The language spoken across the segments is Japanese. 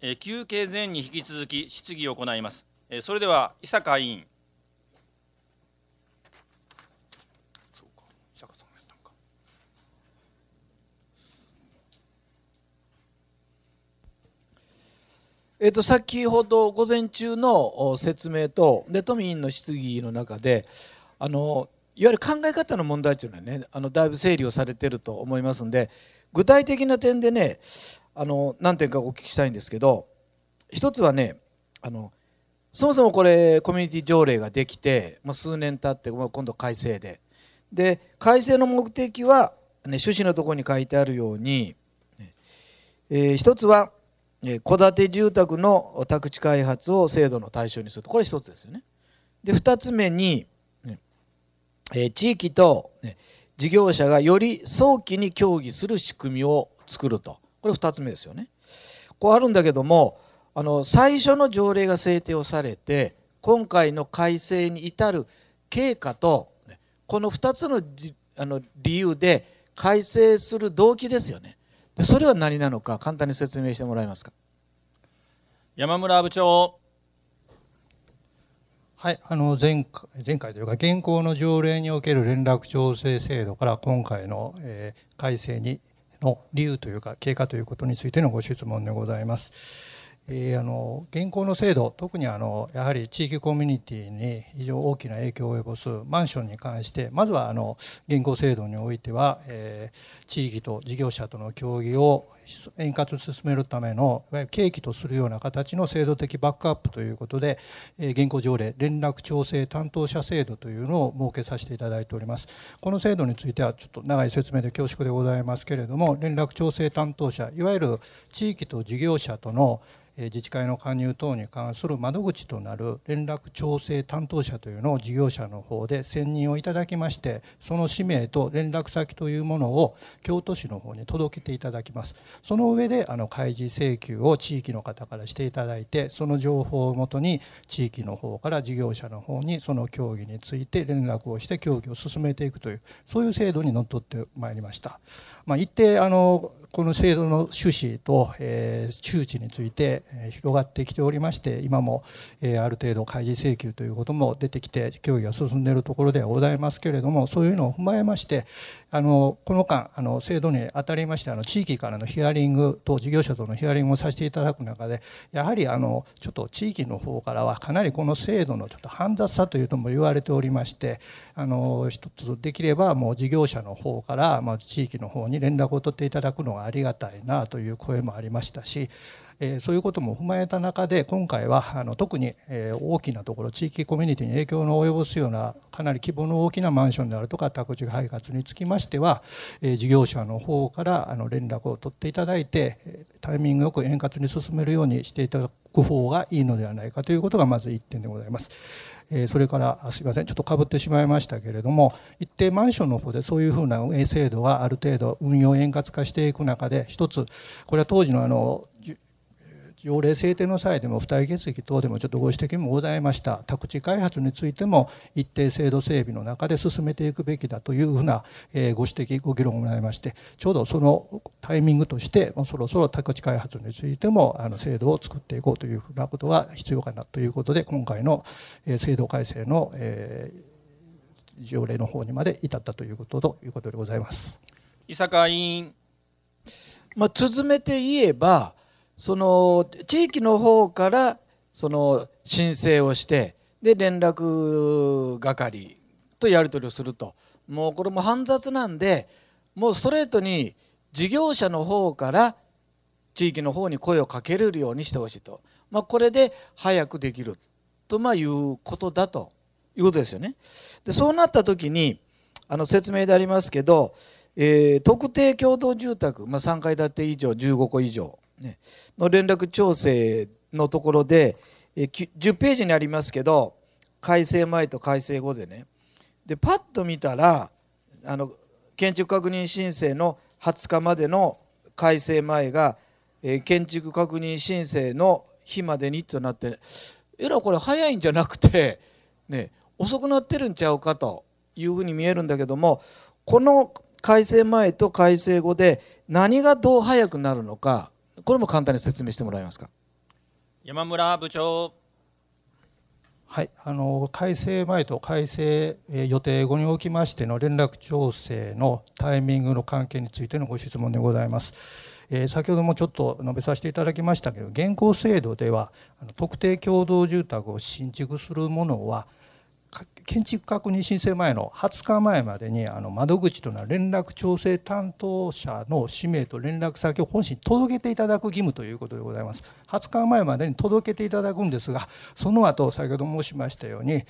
え休憩前に引き続き質疑を行います。えそれでは伊坂委員。えっと、と先ほど午前中の説明とで都民の質疑の中であのいわゆる考え方の問題というのはねあのだいぶ整理をされていると思いますので具体的な点でねあの何点かお聞きしたいんですけど一つはねあのそもそもこれコミュニティ条例ができて、まあ、数年経って今度改正でで改正の目的は、ね、趣旨のところに書いてあるように、えー、一つは戸建て住宅の宅地開発を制度の対象にするとこれ一つですよね。で2つ目に、え地域と、ね、事業者がより早期に協議する仕組みを作るとこれ2つ目ですよね。こうあるんだけどもあの最初の条例が制定をされて今回の改正に至る経過とこの2つのあの理由で改正する動機ですよねでそれは何なのか簡単に説明してもらえますか山村部長はいあの前回前回というか現行の条例における連絡調整制度から今回の、え改正にの理由というか経過ということについてのご質問でございます。えー、あの現行の制度特にあのやはり地域コミュニティに非常大きな影響を及ぼすマンションに関してまずはあの現行制度においては、えー、地域と事業者との協議を、円滑に進めるためのいわゆる契機とするような形の制度的バックアップということで、え現行条例連絡調整担当者制度というのを設けさせていただいておりますこの制度についてはちょっと長い説明で恐縮でございますけれども連絡調整担当者いわゆる地域と事業者との自治会の加入等に関する窓口となる連絡調整担当者というのを事業者の方で選任をいただきましてその氏名と連絡先というものを京都市の方に届けていただきますその上であの開示請求を地域の方からしていただいてその情報をもとに地域の方から事業者の方にその協議について連絡をして協議を進めていくというそういう制度にのっとってまいりました。まあ、一定あのこの制度の趣旨と、えー、周知について、えー、広がってきておりまして今も、えー、ある程度開示請求ということも出てきて協議が進んでいるところではございますけれどもそういうのを踏まえまして、あのこの間あの制度にあたりましてあの地域からのヒアリングと事業者とのヒアリングをさせていただく中でやはりあのちょっと地域の方からはかなりこの制度のちょっと煩雑さというとも言われておりましてあの一つできればもう事業者の方からまあ地域の方に連絡を取っていただくのがありがたいなという声もありましたしえそういうことも踏まえた中で今回はあの特に、え大きなところ地域コミュニティに影響の及ぼすようなかなり規模の大きなマンションであるとか宅地配達につきましては、え事業者の方からあの連絡を取っていただいてタイミングよく円滑に進めるようにしていただく方がいいのではないかということがまず1点でございます。それからすいませんちょっとかぶってしまいましたけれども一定マンションの方でそういうふうな運営制度がある程度運用円滑化していく中で一つこれは当時のあの条例制定の際でも付帯決議等でもちょっとご指摘もございました宅地開発についても一定制度整備の中で進めていくべきだというふうなご指摘ご議論をもらいましてちょうどそのタイミングとしてそろそろ宅地開発についても制度を作っていこうというふうなことが必要かなということで今回の制度改正の条例の方にまで至ったということということでございます。伊坂委員まあ、めて言えばその地域の方からその申請をしてで連絡係とやり取りをするともうこれも煩雑なんでもうストレートに事業者の方から地域の方に声をかけれるようにしてほしいと、まあ、これで早くできるとまいうことだということですよね。でそうなった時にあの説明でありますけど、えー、特定共同住宅、まあ、3階建て以上15個以上の連絡調整のところで10ページにありますけど改正前と改正後でねでパッと見たらあの建築確認申請の20日までの改正前が、え建築確認申請の日までにとなって、ね、えらこれ早いんじゃなくて、ね、遅くなってるんちゃうかというふうに見えるんだけどもこの改正前と改正後で何がどう早くなるのかこれも簡単に説明してもらえますか山村部長はいあの改正前と改正予定後におきましての連絡調整のタイミングの関係についてのご質問でございます。え先ほどもちょっと述べさせていただきましたけど現行制度では特定共同住宅を新築するものは建築確認申請前の20日前までにあの窓口となる連絡調整担当者の氏名と連絡先を本市に届けていただく義務ということでございます20日前までに届けていただくんですがその後先ほど申しましたように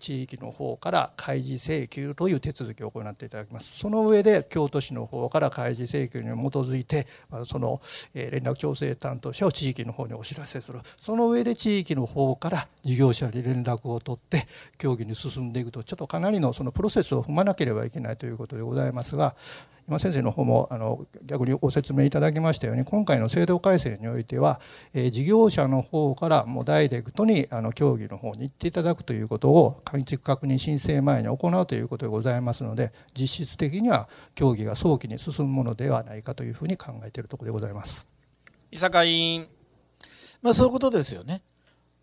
地域の方から開示請求という手続きを行っていただきますその上で京都市の方から開示請求に基づいてその連絡調整担当者を地域の方にお知らせするその上で地域の方から事業者に連絡を取って協議に進んでいくとちょっとかなりのそのプロセスを踏まなければいけないということでございますが今先生の方もあの逆にご説明いただきましたように今回の制度改正においては、え事業者の方からもうダイレクトにあの協議の方に行っていただくということを完易確認申請前に行うということでございますので実質的には協議が早期に進むものではないかというふうに考えているところでございます。伊坂委員、まあ、そういうことですよね。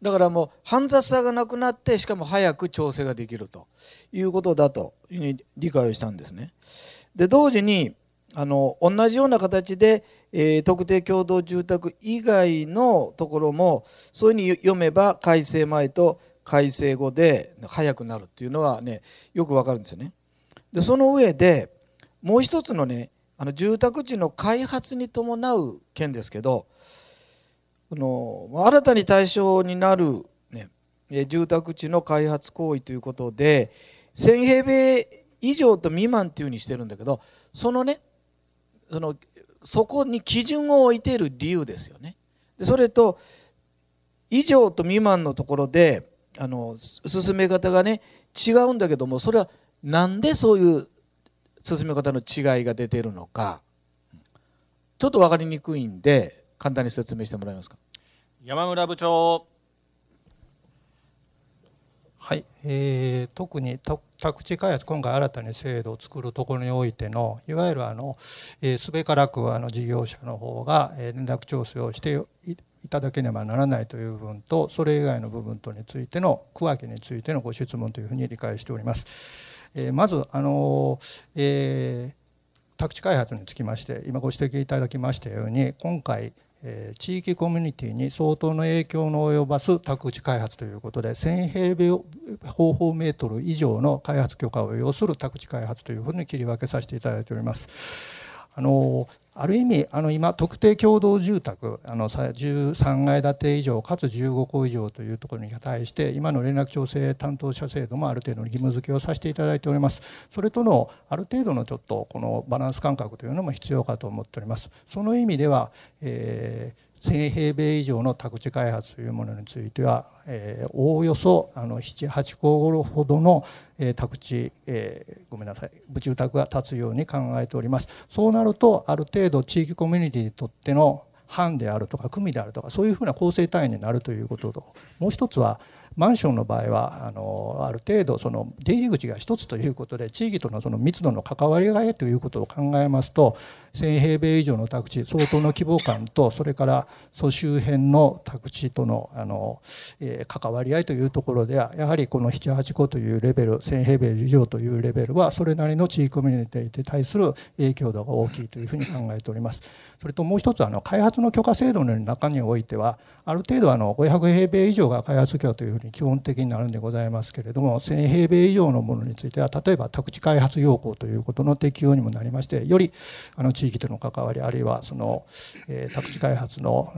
だからもう煩雑さがなくなってしかも早く調整ができるということだというふうに理解をしたんですね。で同時にあの同じような形で、えー、特定共同住宅以外のところもそういうふうに読めば改正前と改正後で早くなるっていうのはねよくわかるんですよね。でその上でもう一つのねあの住宅地の開発に伴う件ですけどあの新たに対象になる、ね、住宅地の開発行為ということで1000平米以上と未満っていうふうにしてるんだけどそのねそのそこに基準を置いている理由ですよね。でそれと以上と未満のところであの進め方がね違うんだけどもそれは何でそういう進め方の違いが出てるのかちょっと分かりにくいんで簡単に説明してもらえますか。山村部長はい、えー、特に宅地開発今回新たに制度を作るところにおいてのいわゆるあの、えー、すべからくあの事業者の方が、えー、連絡調整をしていただけねばならないという部分とそれ以外の部分とについての区分けについてのご質問というふうに理解しております。えー、まずあの、えー宅地開発につきまして今ご指摘いただきましたように今回地域コミュニティに相当の影響の及ばす宅地開発ということで1000平米方方メートル以上の開発許可を要する宅地開発というふうに切り分けさせていただいております。あのある意味あの今特定共同住宅あの13階建て以上かつ15戸以上というところに対して今の連絡調整担当者制度もある程度の義務付けをさせていただいておりますそれとのある程度のちょっとこのバランス感覚というのも必要かと思っておりますその意味では、えー1000平米以上の宅地開発というものについては、えおおよそ78戸ほどの、え宅地、えごめんなさい住宅が建つように考えておりますそうなるとある程度地域コミュニティにとっての班であるとか組であるとかそういうふうな構成単位になるということともう一つはマンションの場合はあのある程度その出入り口が1つということで地域とのその密度の関わりがえということを考えますと1000平米以上の宅地相当の規模感とそれからそ周辺の宅地とのあの、え関わり合いというところではやはりこの78個というレベル1000平米以上というレベルはそれなりの地域コミュニティに対する影響度が大きいというふうに考えております。それともう一つあの開発の許可制度の中においてはある程度あの500平米以上が開発許可というふうに基本的になるんでございますけれども1000平米以上のものについては例えば宅地開発要項ということの適用にもなりましてよりあの地地域との関わりあるいはその、えー、宅地開発の、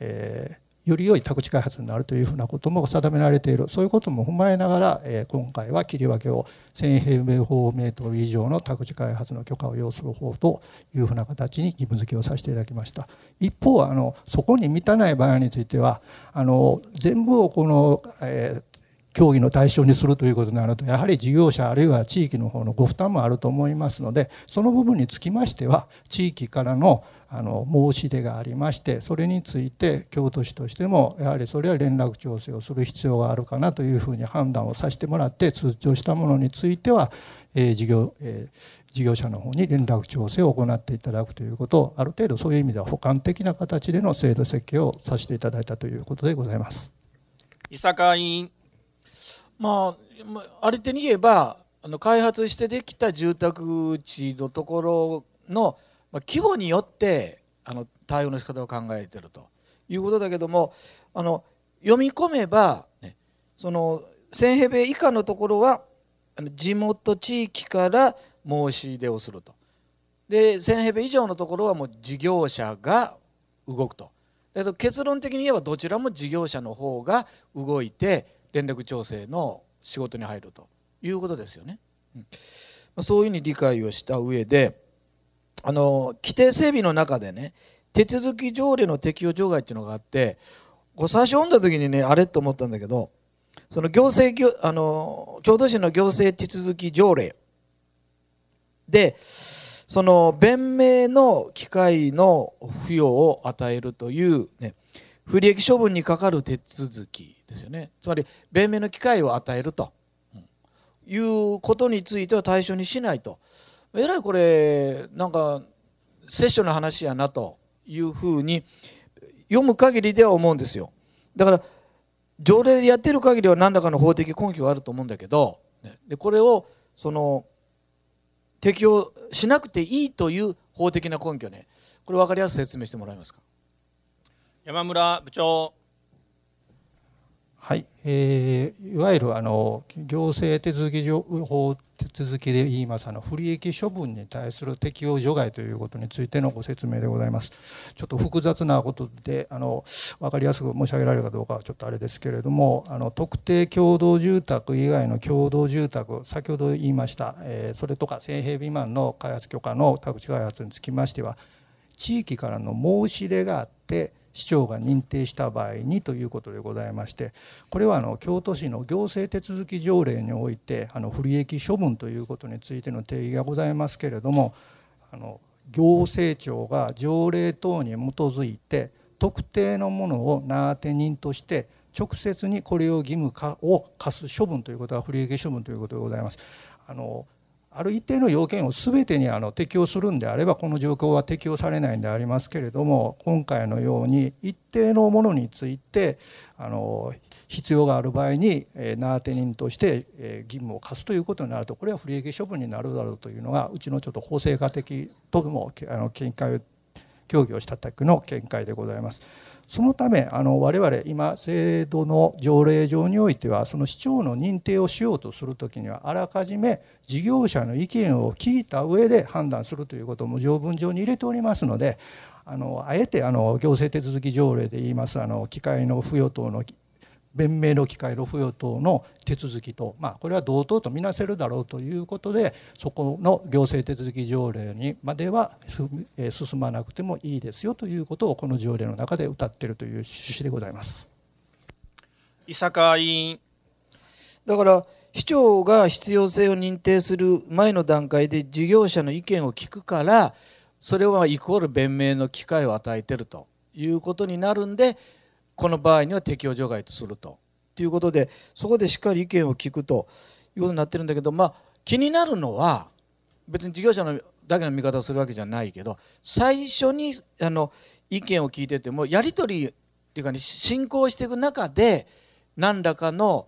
えー、より良い宅地開発になるというふうなことも定められているそういうことも踏まえながら、えー、今回は切り分けを1000平米方メートル以上の宅地開発の許可を要する方というふうな形に義務付けをさせていただきました一方あのそこに満たない場合についてはあの全部をこの、えー協議の対象にするということになるとやはり事業者あるいは地域の方のご負担もあると思いますのでその部分につきましては地域からのあの申し出がありましてそれについて京都市としてもやはりそれは連絡調整をする必要があるかなというふうに判断をさせてもらって通知をしたものについては、え事業、え事業者の方に連絡調整を行っていただくということをある程度そういう意味では補完的な形での制度設計をさせていただいたということでございます。伊坂委員まあ、あり手に言えばあの開発してできた住宅地のところの規模によってあの対応の仕方を考えてるということだけどもあの読み込めば、ね、その1000平米以下のところは地元地域から申し出をするとで1000平米以上のところはもう事業者が動くとだけど結論的に言えばどちらも事業者の方が動いて連絡調整の仕事に入るということですよね。うん、そういうふうに理解をした上であの規定整備の中でね手続き条例の適用除外っていうのがあってこう最初読んだ時にねあれと思ったんだけどその行政あの京都市の行政手続き条例でその弁明の機会の付与を与えるという、ね、不利益処分にかかる手続きですよねつまり弁明の機会を与えるということについては対象にしないとえらいこれなんか聖書の話やなというふうに読む限りでは思うんですよだから条例でやってる限りは何らかの法的根拠があると思うんだけどでこれをその適用しなくていいという法的な根拠ねこれ分かりやすく説明してもらえますか山村部長はい、えー、いわゆるあの行政手続き上法手続きで言いますあの不利益処分に対する適用除外ということについてのご説明でございます。ちょっと複雑なことであの分かりやすく申し上げられるかどうかはちょっとあれですけれどもあの特定共同住宅以外の共同住宅先ほど言いました、えー、それとか1000平未満の開発許可の宅地開発につきましては地域からの申し出があって市長が認定した場合にということでございましてこれはあの京都市の行政手続き条例においてあの不利益処分ということについての定義がございますけれどもあの行政庁が条例等に基づいて特定のものを名当て人として直接にこれを義務化を課す処分ということは不利益処分ということでございます。あのある一定の要件を全てにあの適用するんであればこの状況は適用されないんでありますけれども今回のように一定のものについてあの必要がある場合に、えー、名当て人として、え義務を課すということになるとこれは不利益処分になるだろうというのがうちのちょっと法制化的ともあの見解を協議をした時の見解でございます。そのためあの我々今制度の条例上においてはその市長の認定をしようとする時にはあらかじめ事業者の意見を聞いた上で判断するということも条文上に入れておりますのであのあえてあの行政手続き条例で言いますあの機械の付与等の弁明の機会の付与等の手続きと、まあ、これは同等とみなせるだろうということでそこの行政手続き条例にまでは進まなくてもいいですよということをこの条例の中で謳っているという趣旨でございます。伊坂委員だから市長が必要性を認定する前の段階で事業者の意見を聞くからそれはイコール弁明の機会を与えてるということになるんでこの場合には適用除外とすると。ということでそこでしっかり意見を聞くということになってるんだけど、まあ、気になるのは別に事業者のだけの見方をするわけじゃないけど最初にあの意見を聞いててもやり取りっていうか、ね、進行していく中で何らかの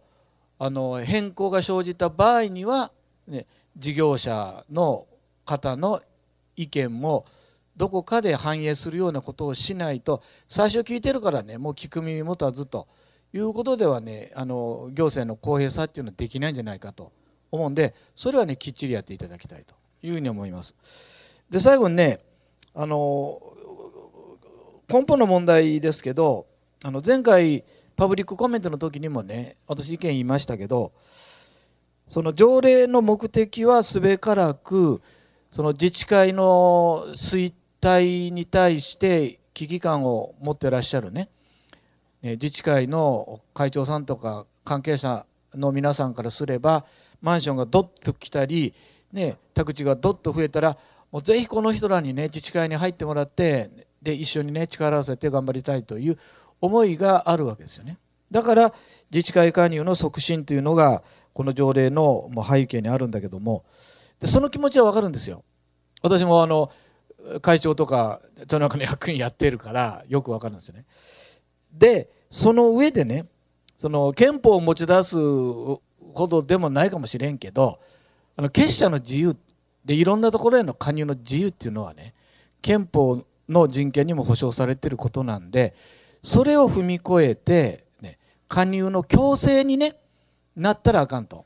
あの変更が生じた場合には、ね、事業者の方の意見もどこかで反映するようなことをしないと最初聞いてるからねもう聞く耳持たずということではねあの行政の公平さっていうのはできないんじゃないかと思うんでそれはねきっちりやっていただきたいというふうに思います。で最後にねあの根本の問題ですけどあの前回パブリックコメントの時にもね私意見言いましたけどその条例の目的はすべからくその自治会の衰退に対して危機感を持ってらっしゃるね自治会の会長さんとか関係者の皆さんからすればマンションがどっと来たり、ね、宅地がどっと増えたらもうぜひこの人らにね自治会に入ってもらってで一緒にね力を合わせて頑張りたいという思いがあるわけですよね。だから自治会加入の促進というのがこの条例の背景にあるんだけどもでその気持ちは分かるんですよ。私もあの会長とか田中の役員やってるからよく分かるんですよね。でその上でねその憲法を持ち出すほどでもないかもしれんけどあの結社の自由でいろんなところへの加入の自由っていうのはね憲法の人権にも保障されてることなんでそれを踏み越えて、ね、加入の強制に、ね、なったらあかんと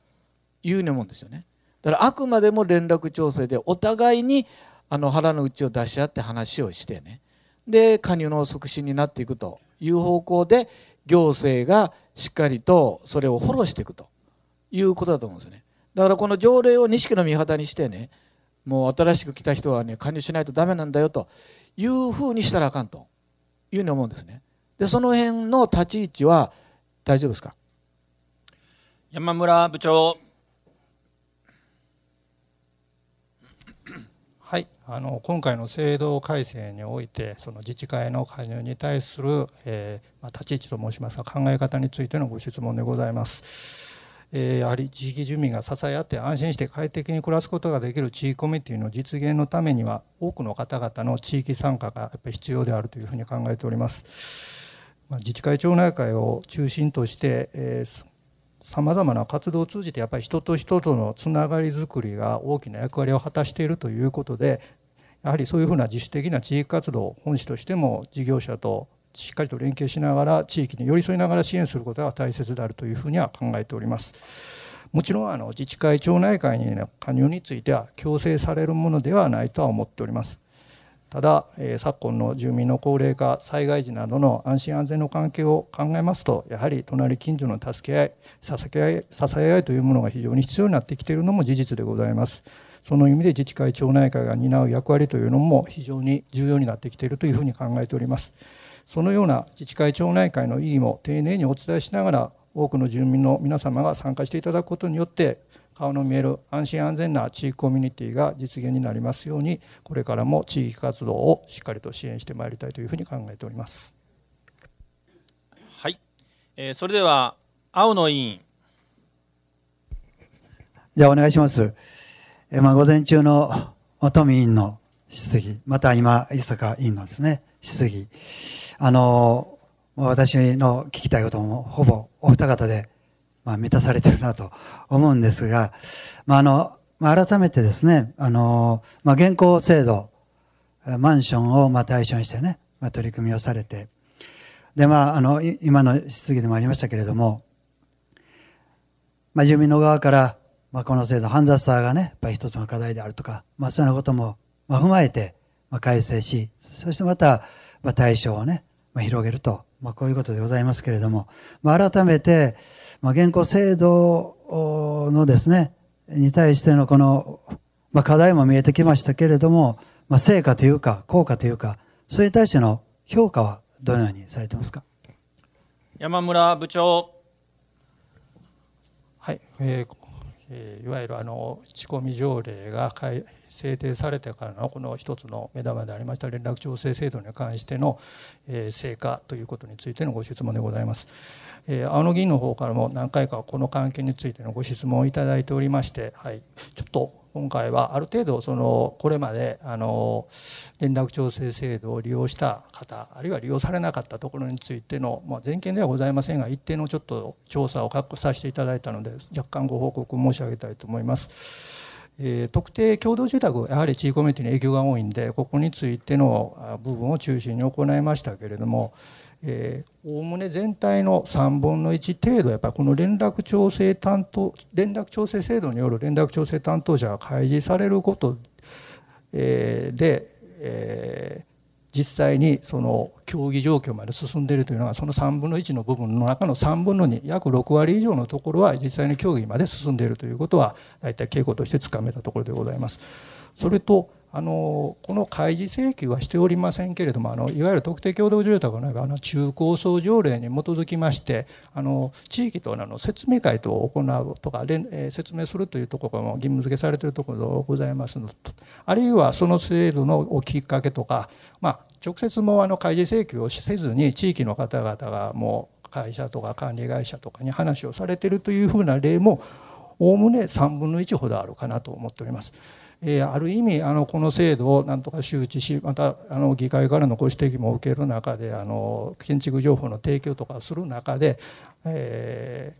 いうふうに思うんですよね。だからあくまでも連絡調整でお互いにあの腹の内を出し合って話をしてねで加入の促進になっていくという方向で行政がしっかりとそれをフォローしていくということだと思うんですよね。だからこの条例を錦の御旗にしてねもう新しく来た人はね加入しないとダメなんだよというふうにしたらあかんというふうに思うんですね。でその辺の立ち位置は大丈夫ですか山村部長 はい、あの今回の制度改正においてその自治会の加入に対する、えー、まあ、立ち位置と申しますが考え方についてのご質問でございます。えー、やはり地域住民が支え合って安心して快適に暮らすことができる地域コミュニティの実現のためには多くの方々の地域参加がやっぱり必要であるというふうに考えております。自治会町内会を中心としてさまざまな活動を通じてやっぱり人と人とのつながりづくりが大きな役割を果たしているということでやはりそういうふうな自主的な地域活動本市としても事業者としっかりと連携しながら地域に寄り添いながら支援することが大切であるというふうには考えております。もちろんあの自治会町内会にの加入については強制されるものではないとは思っております。ただ、えー、昨今の住民の高齢化災害時などの安心安全の関係を考えますとやはり隣近所の助け合い支え合い支え合いというものが非常に必要になってきているのも事実でございますその意味で自治会町内会が担う役割というのも非常に重要になってきているというふうに考えておりますそのような自治会町内会の意義も丁寧にお伝えしながら多くの住民の皆様が参加していただくことによって顔の見える安心安全な地域コミュニティが実現になりますようにこれからも地域活動をしっかりと支援してまいりたいというふうに考えております。はい、えー、それでは青の委員じゃあお願いします。えー、まあ午前中の富委員の質疑、また今、伊坂委員のですね、質疑。あの、私の聞きたいこともほぼお二方でまあ、満たされてるなと思うんですが、まあ、あの、まあ、改めてですね、あの、まあ、現行制度、マンションをまあ対象にしてね、まあ、取り組みをされて、で、まあ、あの、今の質疑でもありましたけれども、まあ、住民の側から、まあ、この制度、煩雑さがね、やっぱり一つの課題であるとか、まあ、そういうようなことも、まあ、踏まえて、まあ、改正し、そしてまた、まあ、対象をね、まあ、広げると、まあ、こういうことでございますけれども、まあ、改めて、まあ、現行制度のですね、に対してのこの、まあ、課題も見えてきましたけれども、まあ、成果というか、効果というか、それに対しての評価はどのようにされてますか山村部長。はい、えーえいわゆるあの仕込み条例が制定されてからのこの一つの目玉でありました連絡調整制度に関しての、え成果ということについてのご質問でございます。え青野議員の方からも何回かこの関係についてのご質問をいただいておりまして、はい、ちょっと今回はある程度そのこれまであの連絡調整制度を利用した方あるいは利用されなかったところについての、まあ、全件ではございませんが一定のちょっと調査を確保させていただいたので若干ご報告申し上げたいと思います。え特定共同住宅やはり地域コミュニティに影響が多いんでここについての部分を中心に行いましたけれども、おおむね全体の3分の1程度やっぱりこの連絡調整担当連絡調整制度による連絡調整担当者が開示されることで、え実際にその競技状況まで進んでいるというのはその3分の1の部分の中の3分の2約6割以上のところは実際に競技まで進んでいるということは大体傾向としてつかめたところでございます。それとあのこの開示請求はしておりませんけれどもあのいわゆる特定共同住宅のあの中高層条例に基づきましてあの地域との説明会等を行うとか、え説明するというところも義務付けされているところがございますのとあるいはその制度のきっかけとか、まあ、直接もあの開示請求をせずに地域の方々がもう会社とか管理会社とかに話をされているというふうな例もおおむね3分の1ほどあるかなと思っております。えある意味あのこの制度をなんとか周知しまたあの議会からのご指摘も受ける中であの建築情報の提供とかする中で、え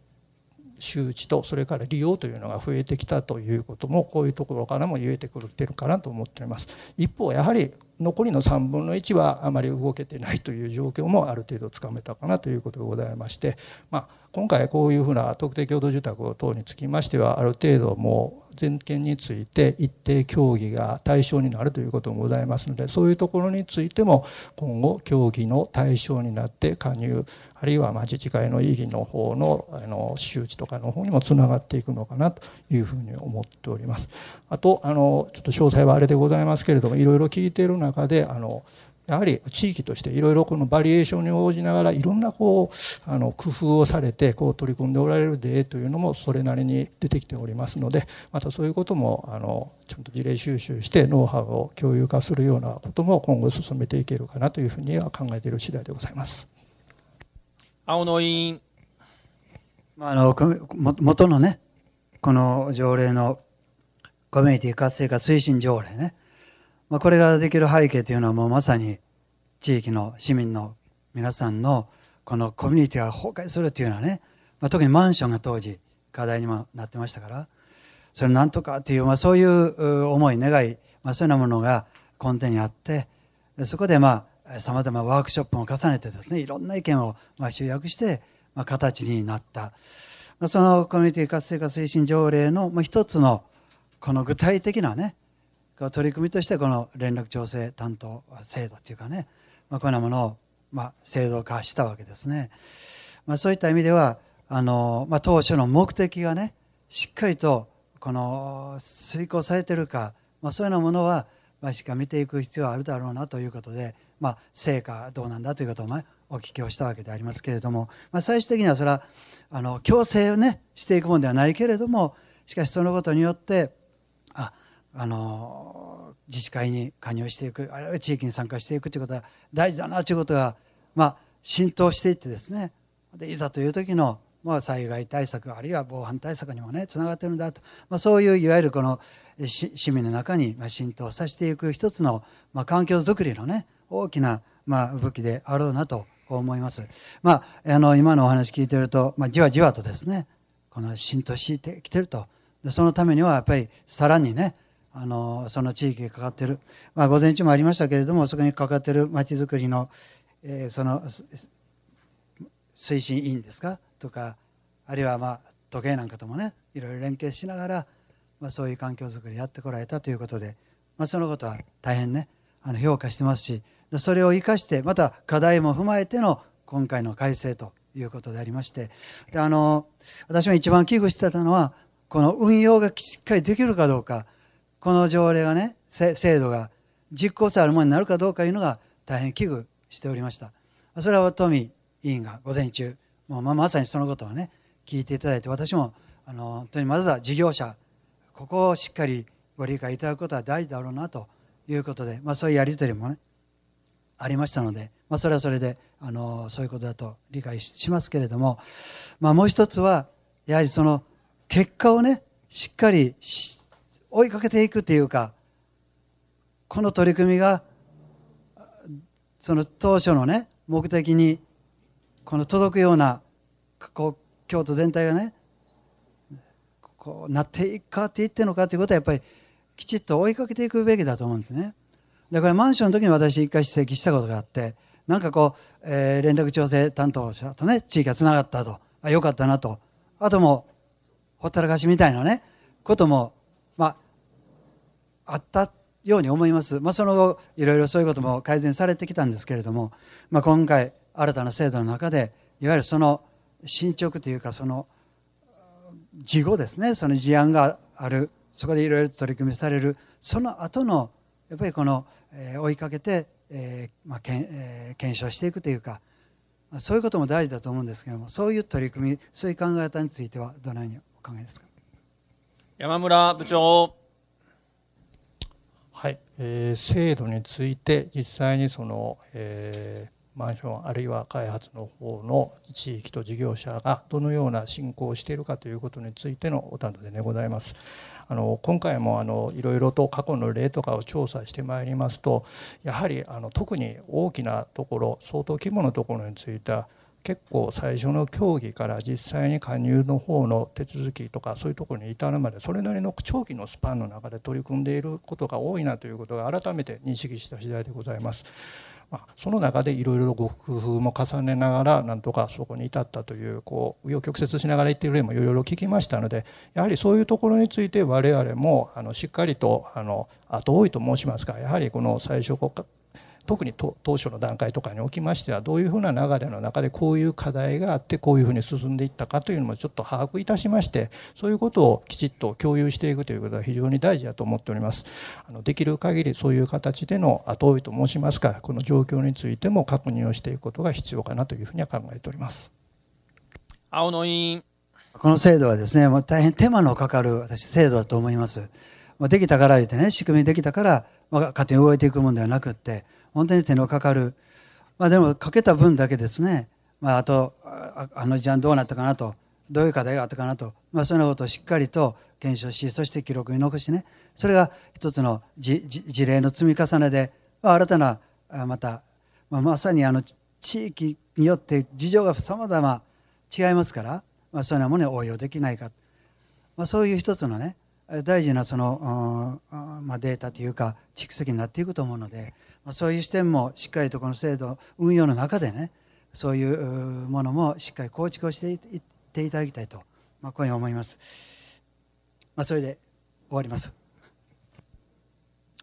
周知とそれから利用というのが増えてきたということもこういうところからも言えてくるてるかなと思っております一方やはり残りの3分の1はあまり動けてないという状況もある程度つかめたかなということでございまして、まあ、今回こういうふうな特定共同住宅等につきましてはある程度もう全権について一定協議が対象になるということもございますのでそういうところについても今後協議の対象になって加入あるいはま自治会の意義の方のあの周知とかの方にもつながっていくのかなというふうに思っております。あとあのちょっと詳細はあれでございますけれどもいろいろ聞いている中であのやはり地域としていろいろこのバリエーションに応じながらいろんなこうあの工夫をされてこう取り組んでおられる例というのもそれなりに出てきておりますのでまたそういうこともあのちゃんと事例収集してノウハウを共有化するようなことも今後進めていけるかなというふうには考えている次第でございます。青の委員あの元のねこの条例のコミュニティ活性化推進条例ねまあ、これができる背景というのはもうまさに地域の市民の皆さんのこのコミュニティが崩壊するというのはね、まあ、特にマンションが当時課題にもなってましたからそれをなんとかっていう、まあ、そういう思い願い、まあ、そういうようなものが根底にあってそこでまあさまざまワークショップも重ねてですねいろんな意見をまあ集約して、まあ、形になった、まあ、そのコミュニティ活性化推進条例の一つのこの具体的なね取り組みとしてこの連絡調整担当制度というかね、まあ、こんなものをま制度化したわけですね、まあ、そういった意味ではあの、まあ、当初の目的がねしっかりとこの遂行されてるか、まそういうようなものは、ましか見ていく必要はあるだろうなということで、まあ、成果どうなんだということを、お聞きをしたわけでありますけれども、ま最終的にはそれはあの強制をねしていくものではないけれどもしかしそのことによってああの自治会に加入していくあるいは地域に参加していくということは大事だなということが、まあ、浸透していってですねでいざという時の、まあ、災害対策あるいは防犯対策にもねつながってるんだと、まあ、そういういわゆるこの市民の中に浸透させていく一つの、まあ、環境づくりのね大きな、まあ、武器であろうなと思います。まあ、あの今のお話聞いてると、まあ、じわじわとですねこの浸透してきてるとでそのためにはやっぱりさらにねあのその地域にかかってる、まあ、午前中もありましたけれどもそこにかかってる町づくりの、えー、その推進委員ですかとかあるいはまあ時計なんかともねいろいろ連携しながら、まあ、そういう環境づくりやってこられたということで、まあ、そのことは大変ねあの評価してますしそれを生かしてまた課題も踏まえての今回の改正ということでありましてであの私も一番危惧してたのはこの運用がしっかりできるかどうか。この条例がね制度が実効性あるものになるかどうかいうのが大変危惧しておりましたそれは富委員が午前中もうまさにそのことをね聞いていただいて私もあの本当にまずは事業者ここをしっかりご理解いただくことは大事だろうなということで、まあ、そういうやり取りもねありましたので、まあ、それはそれであのそういうことだと理解しますけれども、まあ、もう一つはやはりその結果をねしっかりて追いかけていくっていうかこの取り組みがその当初のね目的にこの届くようなこう京都全体がねこうなっていくかっていってるのかということはやっぱりきちっと追いかけていくべきだと思うんですねだからマンションの時に私一回指摘したことがあってなんかこう、えー、連絡調整担当者とね地域がつながったとあよかったなとあともほったらかしみたいなねこともあったように思います、まあ、その後いろいろそういうことも改善されてきたんですけれども、まあ、今回新たな制度の中でいわゆるその進捗というかその事後ですねその事案があるそこでいろいろ取り組みされるその後のやっぱりこの、え追いかけて、えーまあけんえー、検証していくというか、まあ、そういうことも大事だと思うんですけどもそういう取り組みそういう考え方についてはどのようにお考えですか山村部長えー、制度について実際にその、えマンションあるいは開発の方の地域と事業者がどのような進行をしているかということについてのお尋ねでございます。あの今回もあのいろいろと過去の例とかを調査してまいりますとやはりあの特に大きなところ相当規模のところについては結構最初の協議から実際に加入の方の手続きとかそういうところに至るまでそれなりの長期のスパンの中で取り組んでいることが多いなということが改めて認識した次第でございます。まあ、その中でいろいろご工夫も重ねながらなんとかそこに至ったというこう紆余曲折しながら言っている例もいろいろ聞きましたのでやはりそういうところについて我々もあのしっかりとあの後追いと申しますかやはりこの最初特に当初の段階とかにおきましてはどういうふうな流れの中でこういう課題があってこういうふうに進んでいったかというのもちょっと把握いたしましてそういうことをきちっと共有していくということは非常に大事だと思っておりますあのできる限りそういう形での後追いと申しますかこの状況についても確認をしていくことが必要かなというふうには考えております青野委員この制度はですね、ま大変手間のかかる私制度だと思います。まできたから言ってね、仕組みできたから、ま勝手に動いていくものではなくって、本当に手のかかる、まあ、でもかけた分だけですね、まあ、あとあの時間どうなったかなとどういう課題があったかなと、まあ、そのことをしっかりと検証しそして記録に残しねそれが一つの事例の積み重ねで、まあ、新たなまた、まあ、まさにあの地域によって事情がさまざま違いますから、まあ、そういうなものに応用できないか、まあ、そういう一つのね大事なその、まあ、データというか蓄積になっていくと思うので。そういう視点もしっかりとこの制度運用の中でねそういうものもしっかり構築をしていっていただきたいと、まあ、こういうふうに思います、まあ、それで終わります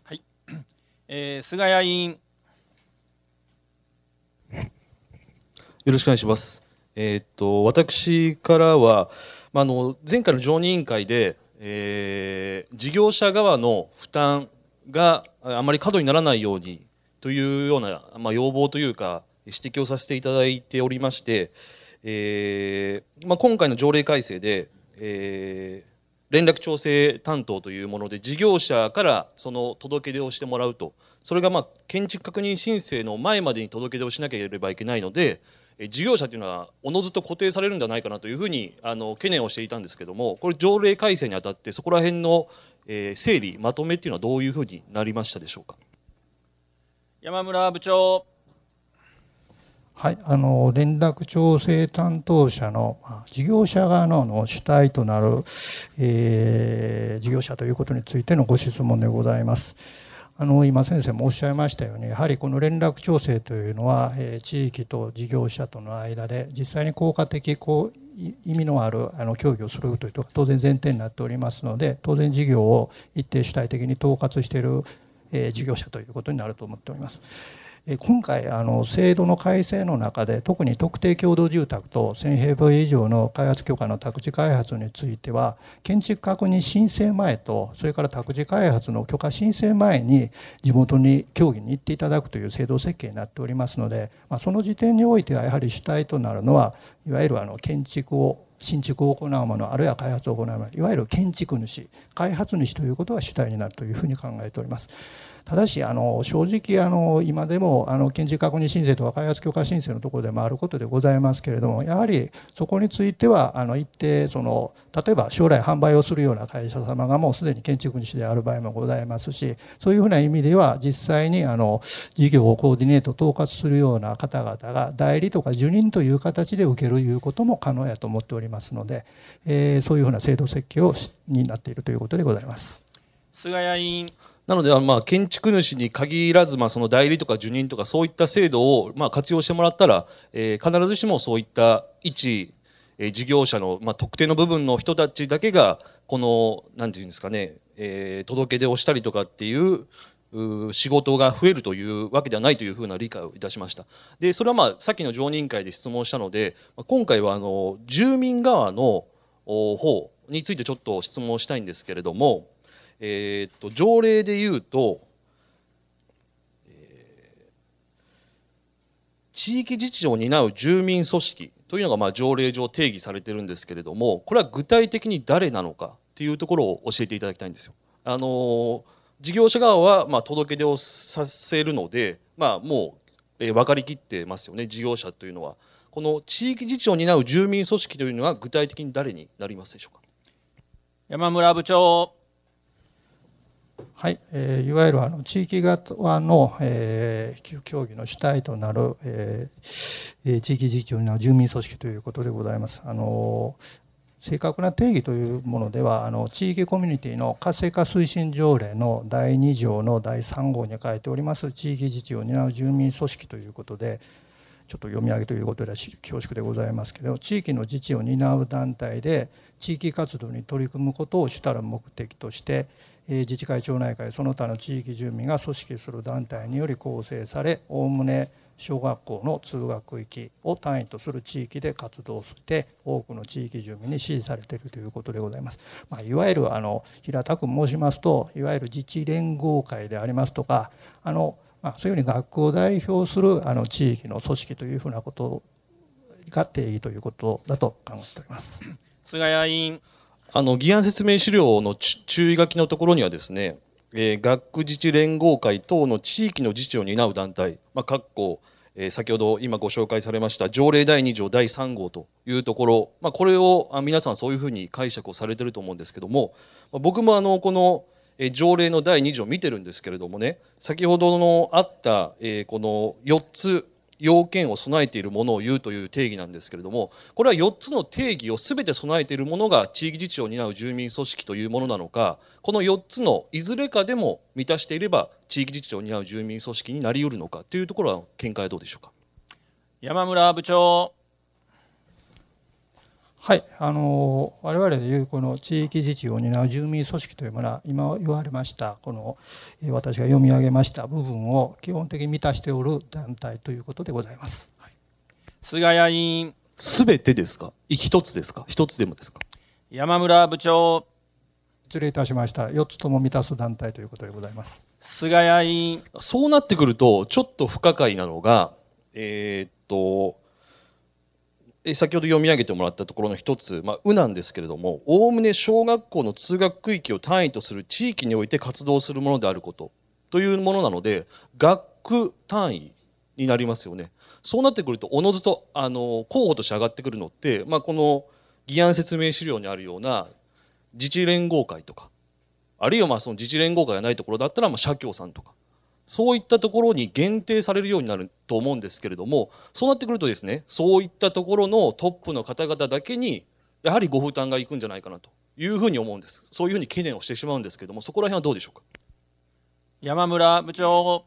はい、えー、菅谷委員よろしくお願いします。えー、っと私からは、まあ、あの前回の常任委員会で、えー、事業者側の負担があまり過度にならないようにというような、まあ、要望というか指摘をさせていただいておりまして、えーまあ、今回の条例改正で、えー、連絡調整担当というもので事業者からその届け出をしてもらうとそれがまあ建築確認申請の前までに届け出をしなければいけないので事業者というのはおのずと固定されるんじゃないかなというふうにあの懸念をしていたんですけどもこれ条例改正にあたってそこら辺の整理まとめというのはどういうふうになりましたでしょうか。山村部長。はい、あの連絡調整担当者の事業者側の主体となる、えー、事業者ということについてのご質問でございます。あの今先生もおっしゃいましたようにやはりこの連絡調整というのは、えー、地域と事業者との間で実際に効果的こう意味のあるあの協議をするというのが当然前提になっておりますので当然事業を一定主体的に統括しているえ事業者ということになると思っております。今回あの制度の改正の中で特に特定共同住宅と1000平米以上の開発許可の宅地開発については建築確認申請前とそれから宅地開発の許可申請前に地元に協議に行っていただくという制度設計になっておりますので、まあ、その時点においてはやはり主体となるのはいわゆるあの建築を新築を行うものあるいは開発を行うものいわゆる建築主開発主ということが主体になるというふうに考えております。ただしあの正直あの今でもあの建事確認申請とか開発許可申請のところでもあることでございますけれどもやはりそこについてはあの一定その例えば将来販売をするような会社様がもうすでに建築主である場合もございますしそういうふうな意味では実際にあの事業をコーディネート統括するような方々が代理とか受任という形で受けるいうことも可能やと思っておりますので、えー、そういうふうな制度設計をになっているということでございます。菅谷委員なので、まあ、建築主に限らず、まあ、その代理とか受任とかそういった制度を、まあ、活用してもらったら、えー、必ずしもそういった一、えー、事業者の、まあ、特定の部分の人たちだけがこの何て言うんですかね、えー、届け出をしたりとかっていう仕事が増えるというわけではないというふうな理解をいたしましたでそれはまあさっきの常任会で質問したので今回はあの住民側の方についてちょっと質問したいんですけれども。えー、っと条例で言うと、えー、地域自治を担う住民組織というのがまあ条例上定義されてるんですけれどもこれは具体的に誰なのかっていうところを教えていただきたいんですよ。あの事業者側はまあ届け出をさせるので、まあ、もう、えー、分かりきってますよね事業者というのは。この地域自治を担う住民組織というのは具体的に誰になりますでしょうか山村部長はい、えー、いわゆるあの地域側の、えー、協議の主体となる、えー、地域自治の住民組織ということでございます。あの正確な定義というものではあの地域コミュニティの活性化推進条例の第2条の第3号に書いております地域自治を担う住民組織ということでちょっと読み上げということで恐縮でございますけど地域の自治を担う団体で地域活動に取り組むことを主たる目的として自治会町内会その他の地域住民が組織する団体により構成されおおむね小学校の通学域を単位とする地域で活動して多くの地域住民に支持されているということでございます。まあ、いわゆるあの平たく申しますといわゆる自治連合会でありますとかあの、まあ、そういうふうに学校を代表するあの地域の組織というふうなことが定義ということだと考えております。菅谷委員あの議案説明資料の注意書きのところにはですね、えー、学区自治連合会等の地域の自治を担う団体、まあ、かえー、先ほど今ご紹介されました条例第2条第3号というところ、まあ、これを皆さんそういうふうに解釈をされてると思うんですけども、まあ、僕もあのこの条例の第2条を見てるんですけれどもね先ほどのあった、えー、この4つ要件を備えているものを言うという定義なんですけれどもこれは4つの定義を全て備えているものが地域自治を担う住民組織というものなのかこの4つのいずれかでも満たしていれば地域自治を担う住民組織になりうるのかというところは見解はどうでしょうか山村部長。はい、あの我々でいうこの地域自治を担う住民組織というものは今言われましたこの私が読み上げました部分を基本的に満たしておる団体ということでございます。はい、菅谷委員すべてですか一つですか一つでもですか山村部長失礼いたしました4つとも満たす団体ということでございます菅谷委員そうなってくるとちょっと不可解なのがえー、っと先ほど読み上げてもらったところの一つ、まあ、うなんですけれども、おおむね小学校の通学区域を単位とする地域において活動するものであることというものなので、学区単位になりますよね。そうなってくると、おのずとあの候補として上がってくるのって、まあ、この議案説明資料にあるような自治連合会とか、あるいはまあその自治連合会がないところだったら、ま社協さんとか。そういったところに限定されるようになると思うんですけれどもそうなってくるとですねそういったところのトップの方々だけにやはりご負担がいくんじゃないかなというふうに思うんですそういうふうに懸念をしてしまうんですけれどもそこら辺はどうでしょうか山村部長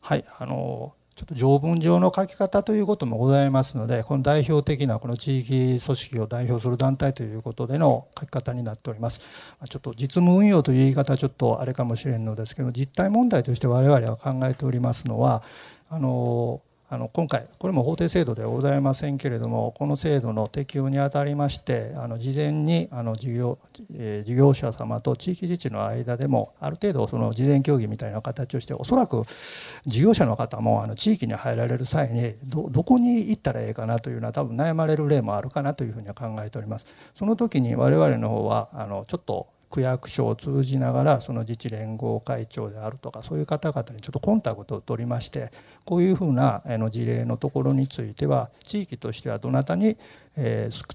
はいあのちょっと条文上の書き方ということもございますのでこの代表的なこの地域組織を代表する団体ということでの書き方になっておりますちょっと実務運用という言い方はちょっとあれかもしれんのですけど実態問題として我々は考えておりますのはあのあの今回これも法定制度ではございませんけれどもこの制度の適用にあたりましてあの事前にあの事業,、え事業者様と地域自治の間でもある程度その事前協議みたいな形をしておそらく事業者の方もあの地域に入られる際にどこに行ったらええかなというのは多分悩まれる例もあるかなというふうには考えております。その時に我々の方はあのちょっと区役所を通じながらその自治連合会長であるとかそういう方々にちょっとコンタクトを取りましてこういうふうな事例のところについては地域としてはどなたに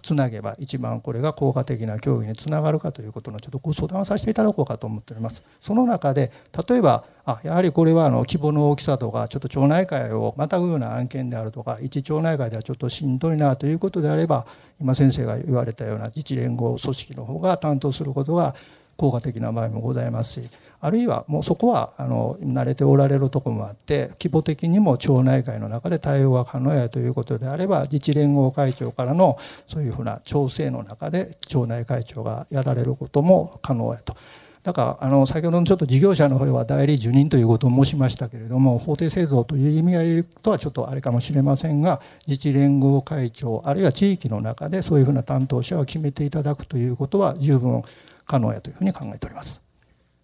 つなげば一番これが効果的な協議につながるかということのちょっとご相談をさせていただこうかと思っております。その中で例えばあやはりこれはあの規模の大きさとかちょっと町内会をまたぐような案件であるとか一町内会ではちょっとしんどいなということであれば今先生が言われたような自治連合組織の方が担当することが効果的な場合もございますしあるいはもうそこはあの慣れておられるとこもあって規模的にも町内会の中で対応が可能やということであれば自治連合会長からのそういうふうな調整の中で町内会長がやられることも可能やとだからあの先ほどのちょっと事業者の方は代理受任ということを申しましたけれども法定制度という意味合いとはちょっとあれかもしれませんが自治連合会長あるいは地域の中でそういうふうな担当者を決めていただくということは十分可能やというふうに考えております。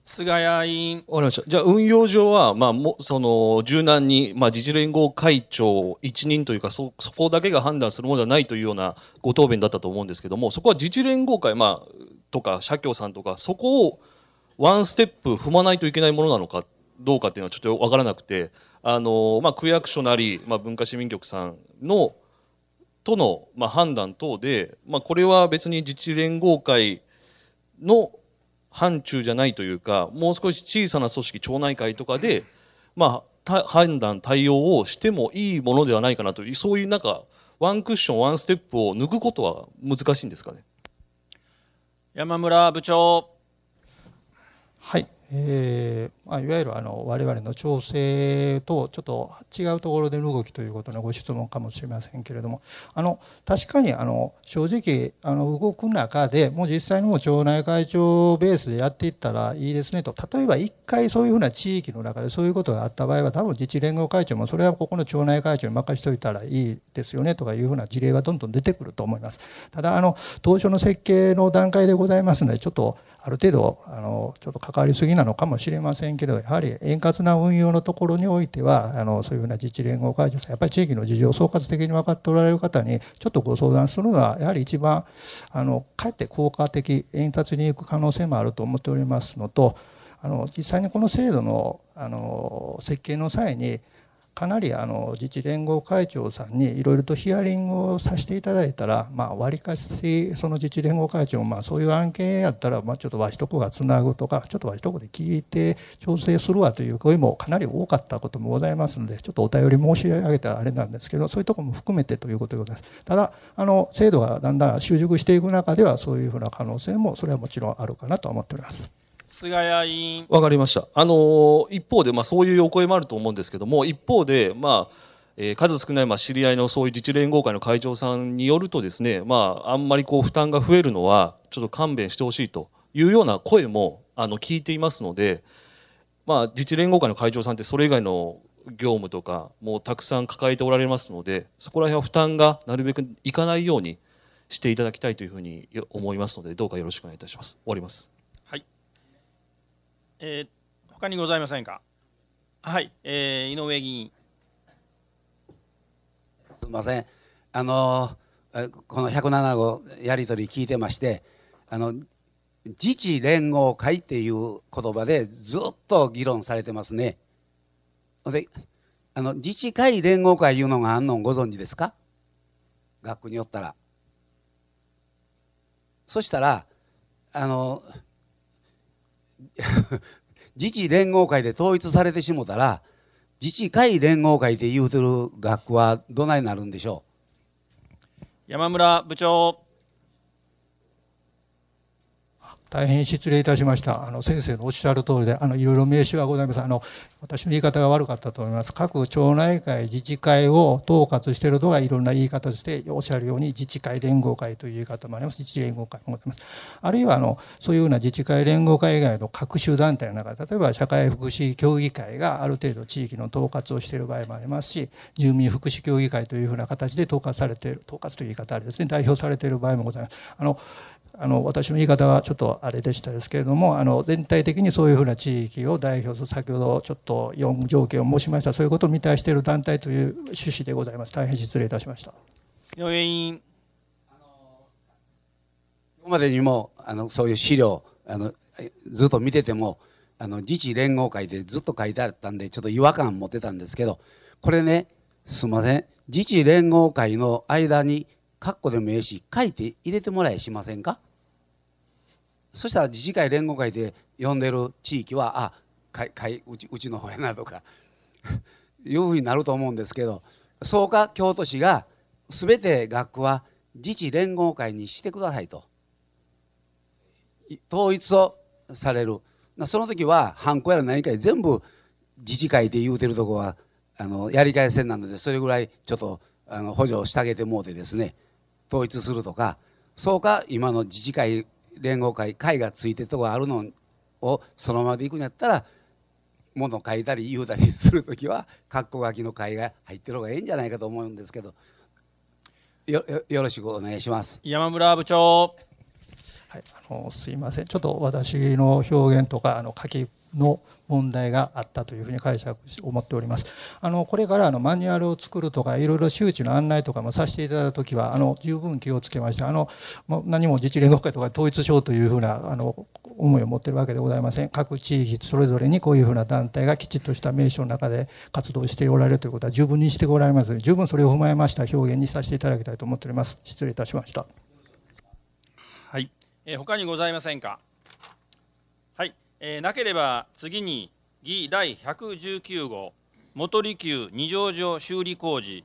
菅谷委員。わかりました。じゃあ、運用上は、まあ、も、その、柔軟に、まあ、自治連合会長一任というか、そ、そこだけが判断するものではないというようなご答弁だったと思うんですけども、そこは自治連合会、まあ、とか、社協さんとか、そこを、ワンステップ踏まないといけないものなのかどうかっていうのはちょっと分からなくてあの、まあ、区役所なり、まあ、文化市民局さんのとの、まあ、判断等で、まあ、これは別に自治連合会の範疇じゃないというかもう少し小さな組織町内会とかで、まあ、判断対応をしてもいいものではないかなというそういうなんかワンクッションワンステップを抜くことは難しいんですかね山村部長はい、えーまあ、いわゆるあの我々の調整とちょっと違うところでの動きということのご質問かもしれませんけれどもあの確かにあの正直あの動く中でもう実際にも町内会長ベースでやっていったらいいですねと例えば1回そういうふうな地域の中でそういうことがあった場合は多分自治連合会長もそれはここの町内会長に任しといたらいいですよねとかいうふうな事例はどんどん出てくると思います。ただあの当初の設計の段階でございますのでちょっとある程度あのちょっと関わりすぎなのかもしれませんけどやはり円滑な運用のところにおいてはあのそういうふうな自治連合会長さんやっぱり地域の事情を総括的に分かっておられる方にちょっとご相談するのはやはり一番あのかえって効果的円滑にいく可能性もあると思っておりますのとあの実際にこの制度のあの設計の際にかなりあの自治連合会長さんにいろいろとヒアリングをさせていただいたらまあ割かしその自治連合会長まあそういう案件やったらまあちょっとわしとこがつなぐとかちょっとわしとこで聞いて調整するわという声もかなり多かったこともございますのでちょっとお便り申し上げたあれなんですけどそういうとこも含めてということでございます。ただあの制度がだんだん習熟していく中ではそういうふうな可能性もそれはもちろんあるかなと思っております。菅谷委員。わかりました。あの一方で、まあ、そういうお声もあると思うんですけども、一方で、まあ。えー、数少ないまあ知り合いのそういう自治連合会の会長さんによるとですね、まあ、あんまりこう負担が増えるのはちょっと勘弁してほしいというような声もあの聞いていますので、まあ、自治連合会の会長さんってそれ以外の業務とかもたくさん抱えておられますのでそこら辺は負担がなるべくいかないようにしていただきたいというふうに思いますのでどうかよろしくお願いいたします。終わりますえー、他にございませんか。はい、えー、井上議員。すみません。あのこの107号やり取り聞いてまして、あの自治連合会っていう言葉でずっと議論されてますね。で、あの自治会連合会いうのがあんのご存知ですか？学校によったら。そしたらあの 自治連合会で統一されてしもたら自治会連合会で言うてる学区はどないなるんでしょう山村部長大変失礼いたしました。あの先生のおっしゃる通りで、あのいろいろ名刺はございます。あの私の言い方が悪かったと思います。各町内会、自治会を統括しているのがいろんな言い方としておっしゃるように自治会連合会という言い方もあります。自治連合会もございます。あるいはあのそういうような自治会連合会以外の各種団体の中、例えば社会福祉協議会がある程度地域の統括をしている場合もありますし、住民福祉協議会というふうな形で統括されている、統括という言い方あれですね、代表されている場合もございます。あのあの私の言い方はちょっとあれでしたですけれどもあの全体的にそういうふうな地域を代表する先ほどちょっと4条件を申しましたそういうことを満たしている団体という趣旨でございます大変失礼いたしました井上委員ここまでにもあのそういう資料あのずっと見ててもあの自治連合会でずっと書いてあったんでちょっと違和感持ってたんですけどこれねすいません自治連合会の間に括弧でもええし書いて入れてもらえしませんかそしたら自治会連合会で呼んでる地域はあかかいうちうちの方やなとか いうふうになると思うんですけどうか京都市が全て学区は自治連合会にしてくださいと統一をされるその時はハンコやら何か全部自治会で言うてるとこはあのやり返せんなのでそれぐらいちょっとあの補助してあげてもうてですね統一するとかそうか今の自治会連合会会がついてるとこあるのをそのままでいくんやったら物書いたり言うたりする時は括弧書きの会が入ってる方がええんじゃないかと思うんですけどよよろしくお願いします山村部長、はい、あのすいませんちょっと私の表現とかあの書きの問題があったというふうに解釈し思っております。あのこれからあのマニュアルを作るとかいろいろ周知の案内とかもさせていただくときはあの十分気をつけましてあの何も自治連合会とか統一省というふうなあの思いを持っているわけでございません。各地域それぞれにこういうふうな団体がきちっとした名称の中で活動しておられるということは十分にしておられますので十分それを踏まえました表現にさせていただきたいと思っております。失礼いたしました。はい、えー、他にございませんか。えー、なければ次に議第119号元利休二条城修理工事、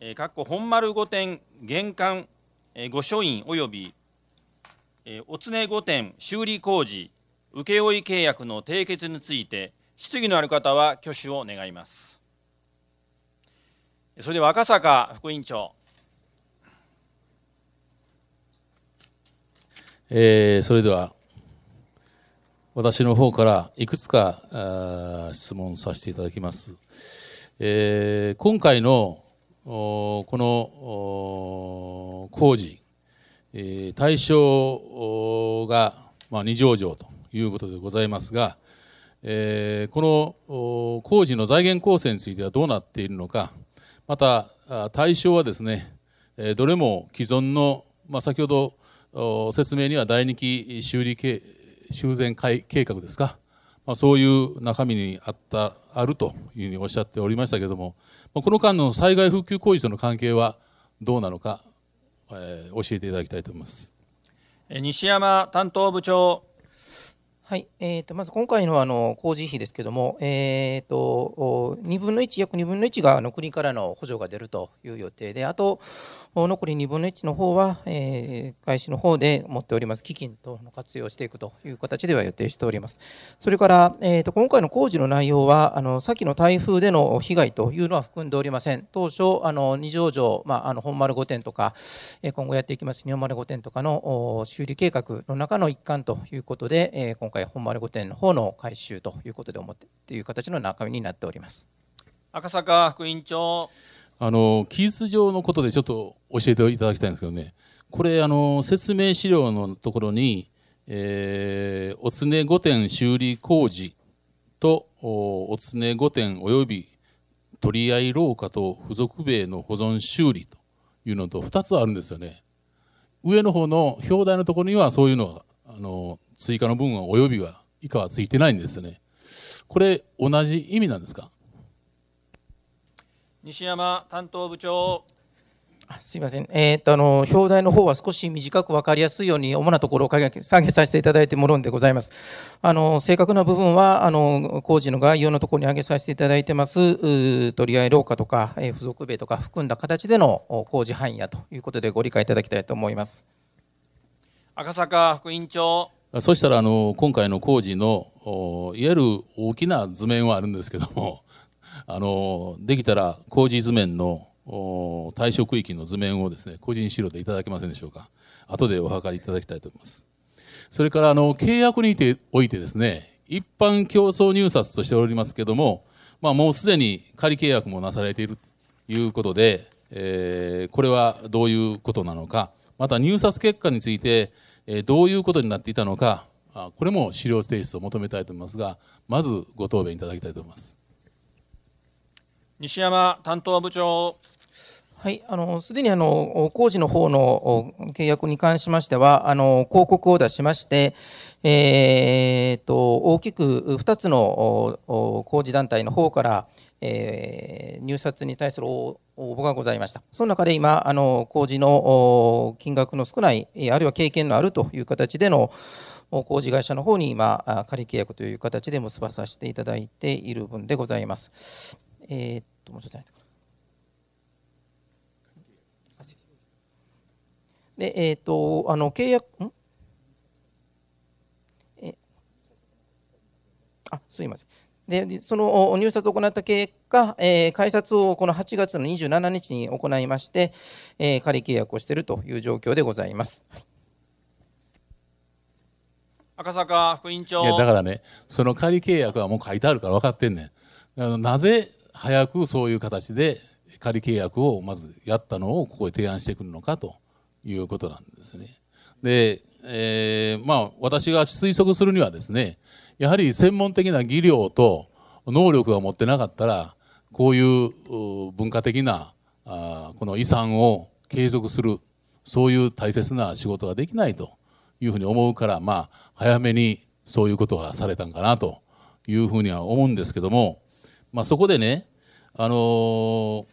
えー、かっこ本丸御殿玄関、えー、御書院及び、えー、お常御殿修理工事請負契約の締結について質疑のある方は挙手を願いますそれでは赤坂副委員長えー、それでは私の方からいくつか質問させていただきます。えー、今回のこの工事、対象が、二条城ということでございますが、えー、この工事の財源構成についてはどうなっているのか、また対象はですね、どれも既存の、まあ、先ほど説明には第二期修理修繕計画ですか、まあ、そういう中身にあったあるというふうにおっしゃっておりましたけれども、まあ、この間の災害復旧工事との関係はどうなのか、えー、教えていただきたいと思います西山担当部長。はい、えー、とまず今回のあの工事費ですけども、えー、と2分の1、約2分の1があの国からの補助が出るという予定で、あと残り2分の1の方は、えー、外資の方で持っております基金等の活用していくという形では予定しております。それから、えー、と今回の工事の内容は、あの先の台風での被害というのは含んでおりません。当初、あの二条城、まあ、あの本丸御殿とか、今後やっていきます二本丸御殿とかの修理計画の中の一環ということで、え今回回本丸御殿の方の改修ということで思ってという形の中身になっております赤坂副委員長あの記述上のことでちょっと教えていただきたいんですけどねこれあの説明資料のところに、えー、お常御殿修理工事とおつね御殿および取り合い廊下と付属塀の保存修理というのと2つあるんですよね。上の方の表題のところにはそういうのがあの追加の文は及びは以下はついてないんですよね。これ、同じ意味なんですか西山担当部長。すみません、えーとあの、表題の方は少し短く分かりやすいように、主なところを下げさせていただいてもらうんでございます。あの正確な部分はあの、工事の概要のところに上げさせていただいてます、取り合い廊下とか、えー、付属塀とか含んだ形での工事範囲やということで、ご理解いただきたいと思います赤坂副委員長。そしたらあの今回の工事のいわゆる大きな図面はあるんですけども あのできたら工事図面の対象区域の図面をですね個人資料でいただけませんでしょうか後でお測りいただきたいと思いますそれからあの契約においてですね一般競争入札としておりますけども、まあ、もうすでに仮契約もなされているということで、えー、これはどういうことなのかまた入札結果についてどういうことになっていたのかこれも資料提出を求めたいと思いますがまずご答弁いただきたいと思います西山担当部長はい、あの、すでにあの、工事の方の契約に関しましては、あの、広告を出しまして、えー、と、大きく2つの工事団体の方から、えー、入札に対する応募がございました。その中で今、あの工事の金額の少ない、あるいは経験のあるという形での工事会社の方に今、仮契約という形で結ばさせていただいている分でございます。えー、っと、もうちょっとで、えー、っと、あの契約、あ、すいません。でその入札を行った結果、え改札をこの8月の27日に行いまして、え仮契約をしているという状況でございます。赤坂副員長いやだからね、その仮契約はもう書いてあるから分かってんねん。なぜ早くそういう形で仮契約をまずやったのをここへ提案してくるのかということなんですね。で、えー、まあ私が推測するにはですね、やはり専門的な技量と能力が持ってなかったらこういう文化的なこの遺産を継続するそういう大切な仕事ができないというふうに思うからまあ早めにそういうことがされたんかなというふうには思うんですけども、まあ、そこでね、あのー、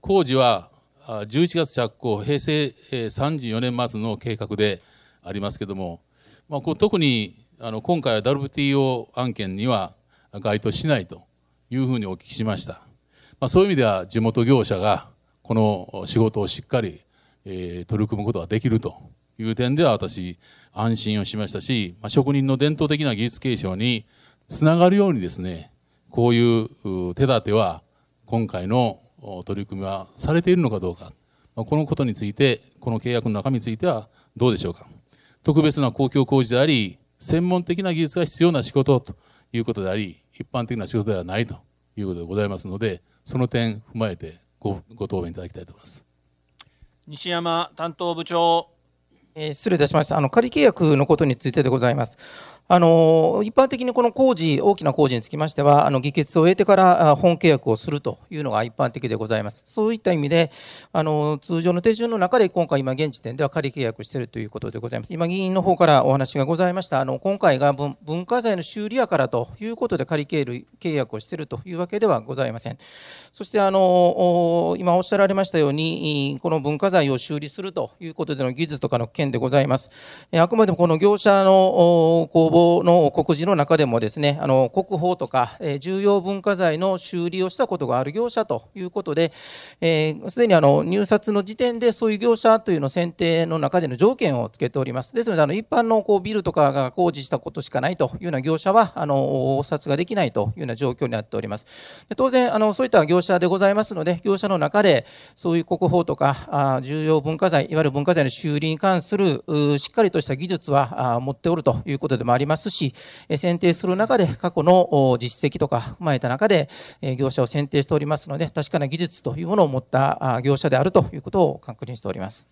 工事は11月着工平成34年末の計画でありますけども、まあ、こう特にあの今回は WTO 案件には該当しないというふうにお聞きしました、まあ、そういう意味では地元業者がこの仕事をしっかり、えー、取り組むことができるという点では私安心をしましたし、まあ、職人の伝統的な技術継承につながるようにですねこういう手立ては今回の取り組みはされているのかどうか、まあ、このことについてこの契約の中身についてはどうでしょうか特別な公共工事であり専門的な技術が必要な仕事ということであり、一般的な仕事ではないということでございますので、その点踏まえてごご答弁いただきたいと思います。西山担当部長。えー、失礼いたしました。あの仮契約のことについてでございます。あの一般的にこの工事、大きな工事につきましては、あの議決を得てから本契約をするというのが一般的でございます。そういった意味で、あの通常の手順の中で、今回、今現時点では仮契約しているということでございます。今、議員の方からお話がございました、あの今回が文化財の修理屋からということで、仮契約をしているというわけではございません。そしてあの、今おっしゃられましたように、この文化財を修理するということでの技術とかの件でございます。あくまでもこの業者の後の告示の中でもですねあの国宝とか、え重要文化財の修理をしたことがある業者ということですで、えー、にあの入札の時点でそういう業者というの選定の中での条件をつけておりますですのであの一般のこうビルとかが工事したことしかないというような業者はあのお札ができないというような状況になっておりますで当然あのそういった業者でございますので業者の中でそういう国宝とかあ重要文化財いわゆる文化財の修理に関するしっかりとした技術は持っておるということでもありますますし、選定する中で過去の実績とか踏まえた中で、業者を選定しておりますので、確かな技術というものを持った業者であるということを確認しております。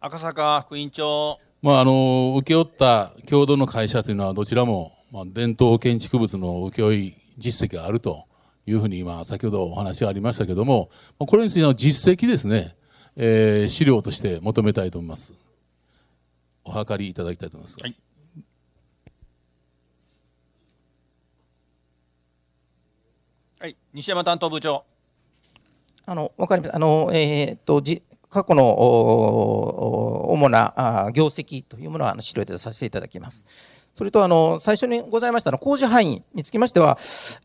赤坂副委員長。まあ、あの、請け負った共同の会社というのは、どちらも、ま伝統建築物の請負実績があるというふうに、今、先ほどお話がありましたけども、これについての実績ですね、えー、資料として求めたいと思います。お諮りいただきたいと思います。はいはい、西山担当部長。あの、わかりました。あの、えー、っと、じ、過去の主な業績というものは資料でさせていただきます。それとあの最初にございましたの工事範囲につきましては、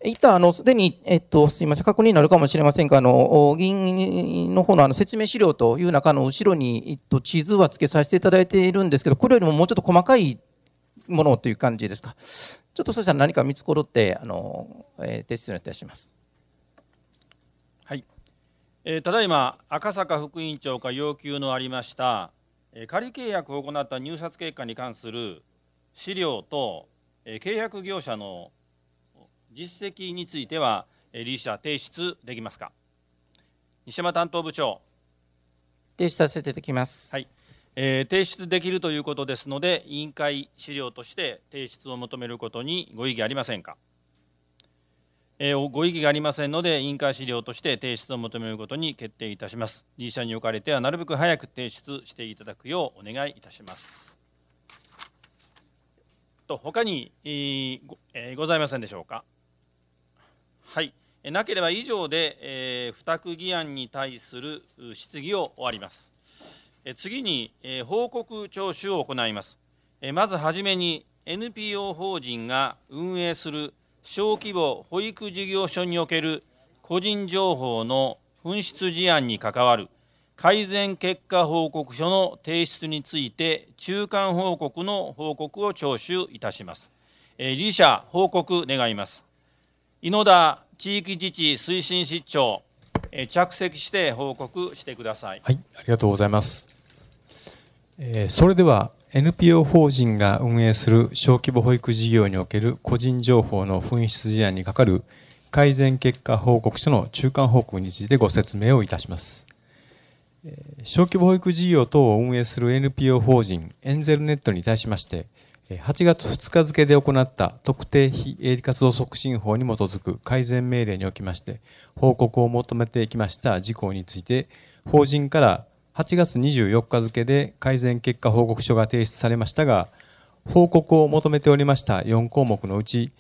一旦あのすでに、えっと、すみません、確認になるかもしれませんが、あの議員の方のあの説明資料という中の後ろに、えっと、地図は付けさせていただいているんですけど、これよりももうちょっと細かいものという感じですか。ちょっとそしたら何か見つころってあのえー、提出をいたします。はい、えー、ただいま赤坂副委員長から要求のありました、えー、仮契約を行った入札結果に関する資料と、えー、契約業者の実績については、えー、理事者提出できますか西山担当部長提出させていただきます。はい。えー、提出できるということですので、委員会資料として提出を求めることにご異議ありませんか。えー、ご異議がありませんので委員会資料として提出を求めることに決定いたします理事者におかれてはなるべく早く提出していただくようお願いいたしますと他に、えごえー、ございませんでしょうかはい、えなければ以上で、えー、付託議案に対する質疑を終わります、え次に、えー、報告聴取を行います、えまずはじめに NPO 法人が運営する小規模保育事業所における個人情報の紛失事案に関わる改善結果報告書の提出について中間報告の報告を聴取いたします。えー、理者報告願います。井野田地域自治推進室長、えー、着席して報告してください。はい、ありがとうございます。えー、それでは NPO 法人が運営する小規模保育事業における個人情報の紛失事案に係る改善結果報告書の中間報告についてご説明をいたします。小規模保育事業等を運営する NPO 法人エンゼルネットに対しまして、8月2日付で行った特定非営利活動促進法に基づく改善命令におきまして報告を求めてきました事項について法人から8月24日付で改善結果報告書が提出されましたが報告を求めておりました4項目のうち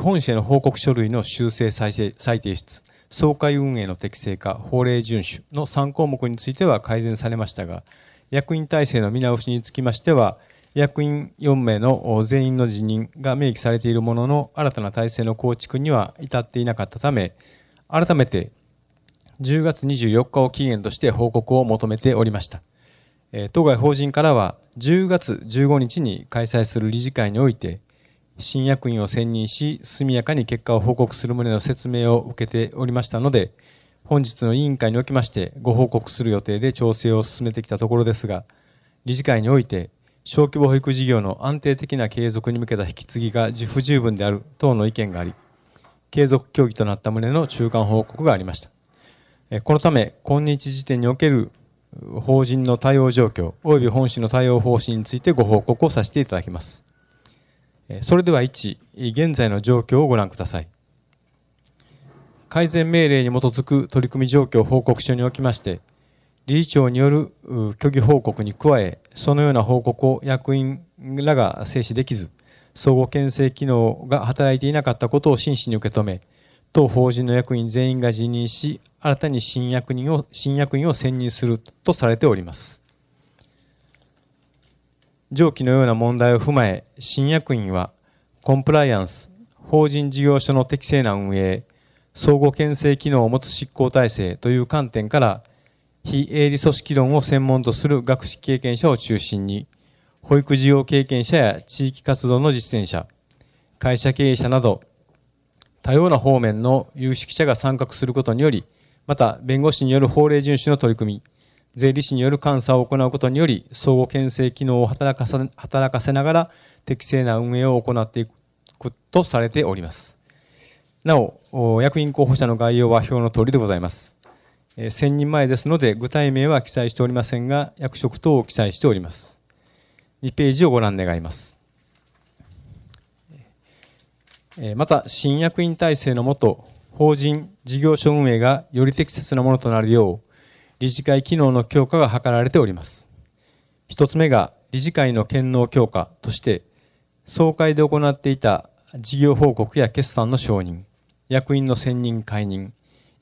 本社の報告書類の修正再提出総会運営の適正化法令遵守の3項目については改善されましたが役員体制の見直しにつきましては役員4名の全員の辞任が明記されているものの新たな体制の構築には至っていなかったため改めて10月24日を期限として報告を求めておりました。当該法人からは10月15日に開催する理事会において新役員を選任し速やかに結果を報告する旨の説明を受けておりましたので本日の委員会におきましてご報告する予定で調整を進めてきたところですが理事会において小規模保育事業の安定的な継続に向けた引き継ぎが不十分である等の意見があり継続協議となった旨の中間報告がありましたこのため、今日時点における法人の対応状況及び本市の対応方針についてご報告をさせていただきます。それでは1、現在の状況をご覧ください。改善命令に基づく取り組み状況報告書におきまして、理事長による虚偽報告に加え、そのような報告を役員らが制止できず、相互牽制機能が働いていなかったことを真摯に受け止め、当法人の役員全員が辞任し新たに新役人を新役員を選任するとされております上記のような問題を踏まえ新役員はコンプライアンス法人事業所の適正な運営相互牽制機能を持つ執行体制という観点から非営利組織論を専門とする学識経験者を中心に保育事業経験者や地域活動の実践者会社経営者など多様な方面の有識者が参画することにより、また弁護士による法令遵守の取り組み、税理士による監査を行うことにより、相互牽制機能を働か働かせながら適正な運営を行っていくとされております。なお、役員候補者の概要は表の通りでございます。1000人前ですので、具体名は記載しておりませんが、役職等を記載しております。2ページをご覧願います。また新役員体制のもと法人事業所運営がより適切なものとなるよう理事会機能の強化が図られております1つ目が理事会の権能強化として総会で行っていた事業報告や決算の承認役員の選任解任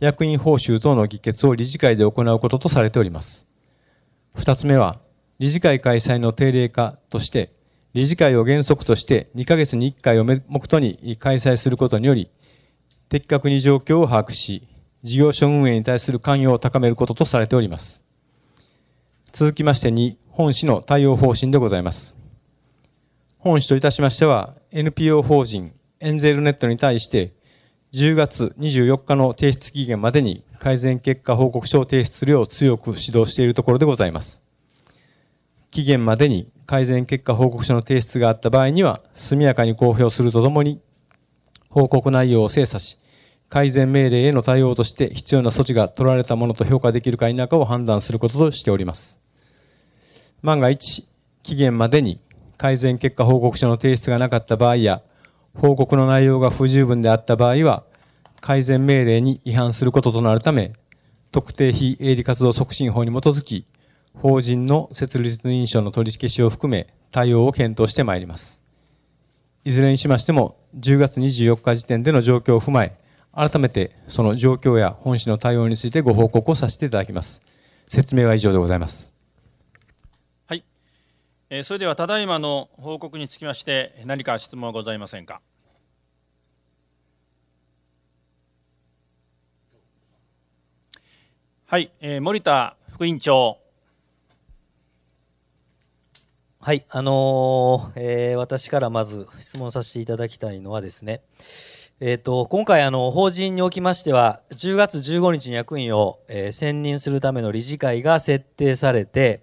役員報酬等の議決を理事会で行うこととされております2つ目は理事会開催の定例化として理事会を原則として2ヶ月に1回を目途に開催することにより、的確に状況を把握し、事業所運営に対する関与を高めることとされております。続きまして2、本市の対応方針でございます。本市といたしましては、NPO 法人エンゼルネットに対して、10月24日の提出期限までに改善結果報告書を提出するよう強く指導しているところでございます。期限までに改善結果報告書の提出があった場合には速やかに公表するとともに報告内容を精査し改善命令への対応として必要な措置が取られたものと評価できるか否かを判断することとしております万が一期限までに改善結果報告書の提出がなかった場合や報告の内容が不十分であった場合は改善命令に違反することとなるため特定非営利活動促進法に基づき法人の設立認証の取り消しを含め対応を検討してまいりますいずれにしましても10月24日時点での状況を踏まえ改めてその状況や本市の対応についてご報告をさせていただきます説明は以上でございますはいそれではただいまの報告につきまして何か質問はございませんかはい、えー、森田副委員長。はい、あのー、えー、私からまず質問させていただきたいのはですね、えーと、今回あの、法人におきましては、10月15日に役員を、えー、選任するための理事会が設定されて、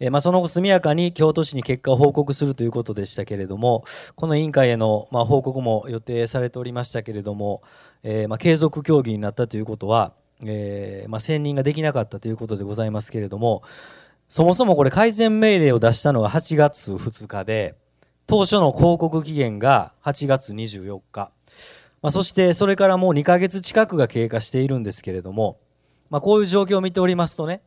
えー、まあ、その後、速やかに京都市に結果を報告するということでしたけれども、この委員会への、まあ、報告も予定されておりましたけれども、えー、まあ、継続協議になったということは、えまあ、選任ができなかったということでございますけれども、そもそもこれ改善命令を出したのが8月2日で、当初の広告期限が8月24日。まあ、そしてそれからもう2ヶ月近くが経過しているんですけれども、まあ、こういう状況を見ておりますとね、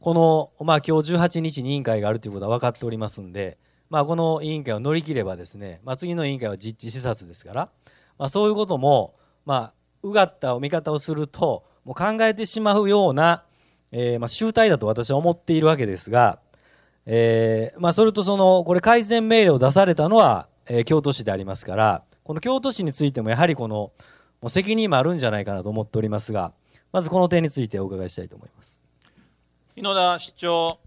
この、まあ、今日18日に委員会があるということは分かっておりますんで、まあ、この委員会を乗り切ればですね、まあ、次の委員会は実地視察ですから、まあ、そういうことも、まあ、うがった見方をするともう考えてしまうようなえー、まあ、集大だと私は思っているわけですが、えー、まあ、それとそのこれ改善命令を出されたのは、えー、京都市でありますからこの京都市についてもやはりこのもう責任もあるんじゃないかなと思っておりますがまずこの点についてお伺いしたいと思います。日野田市長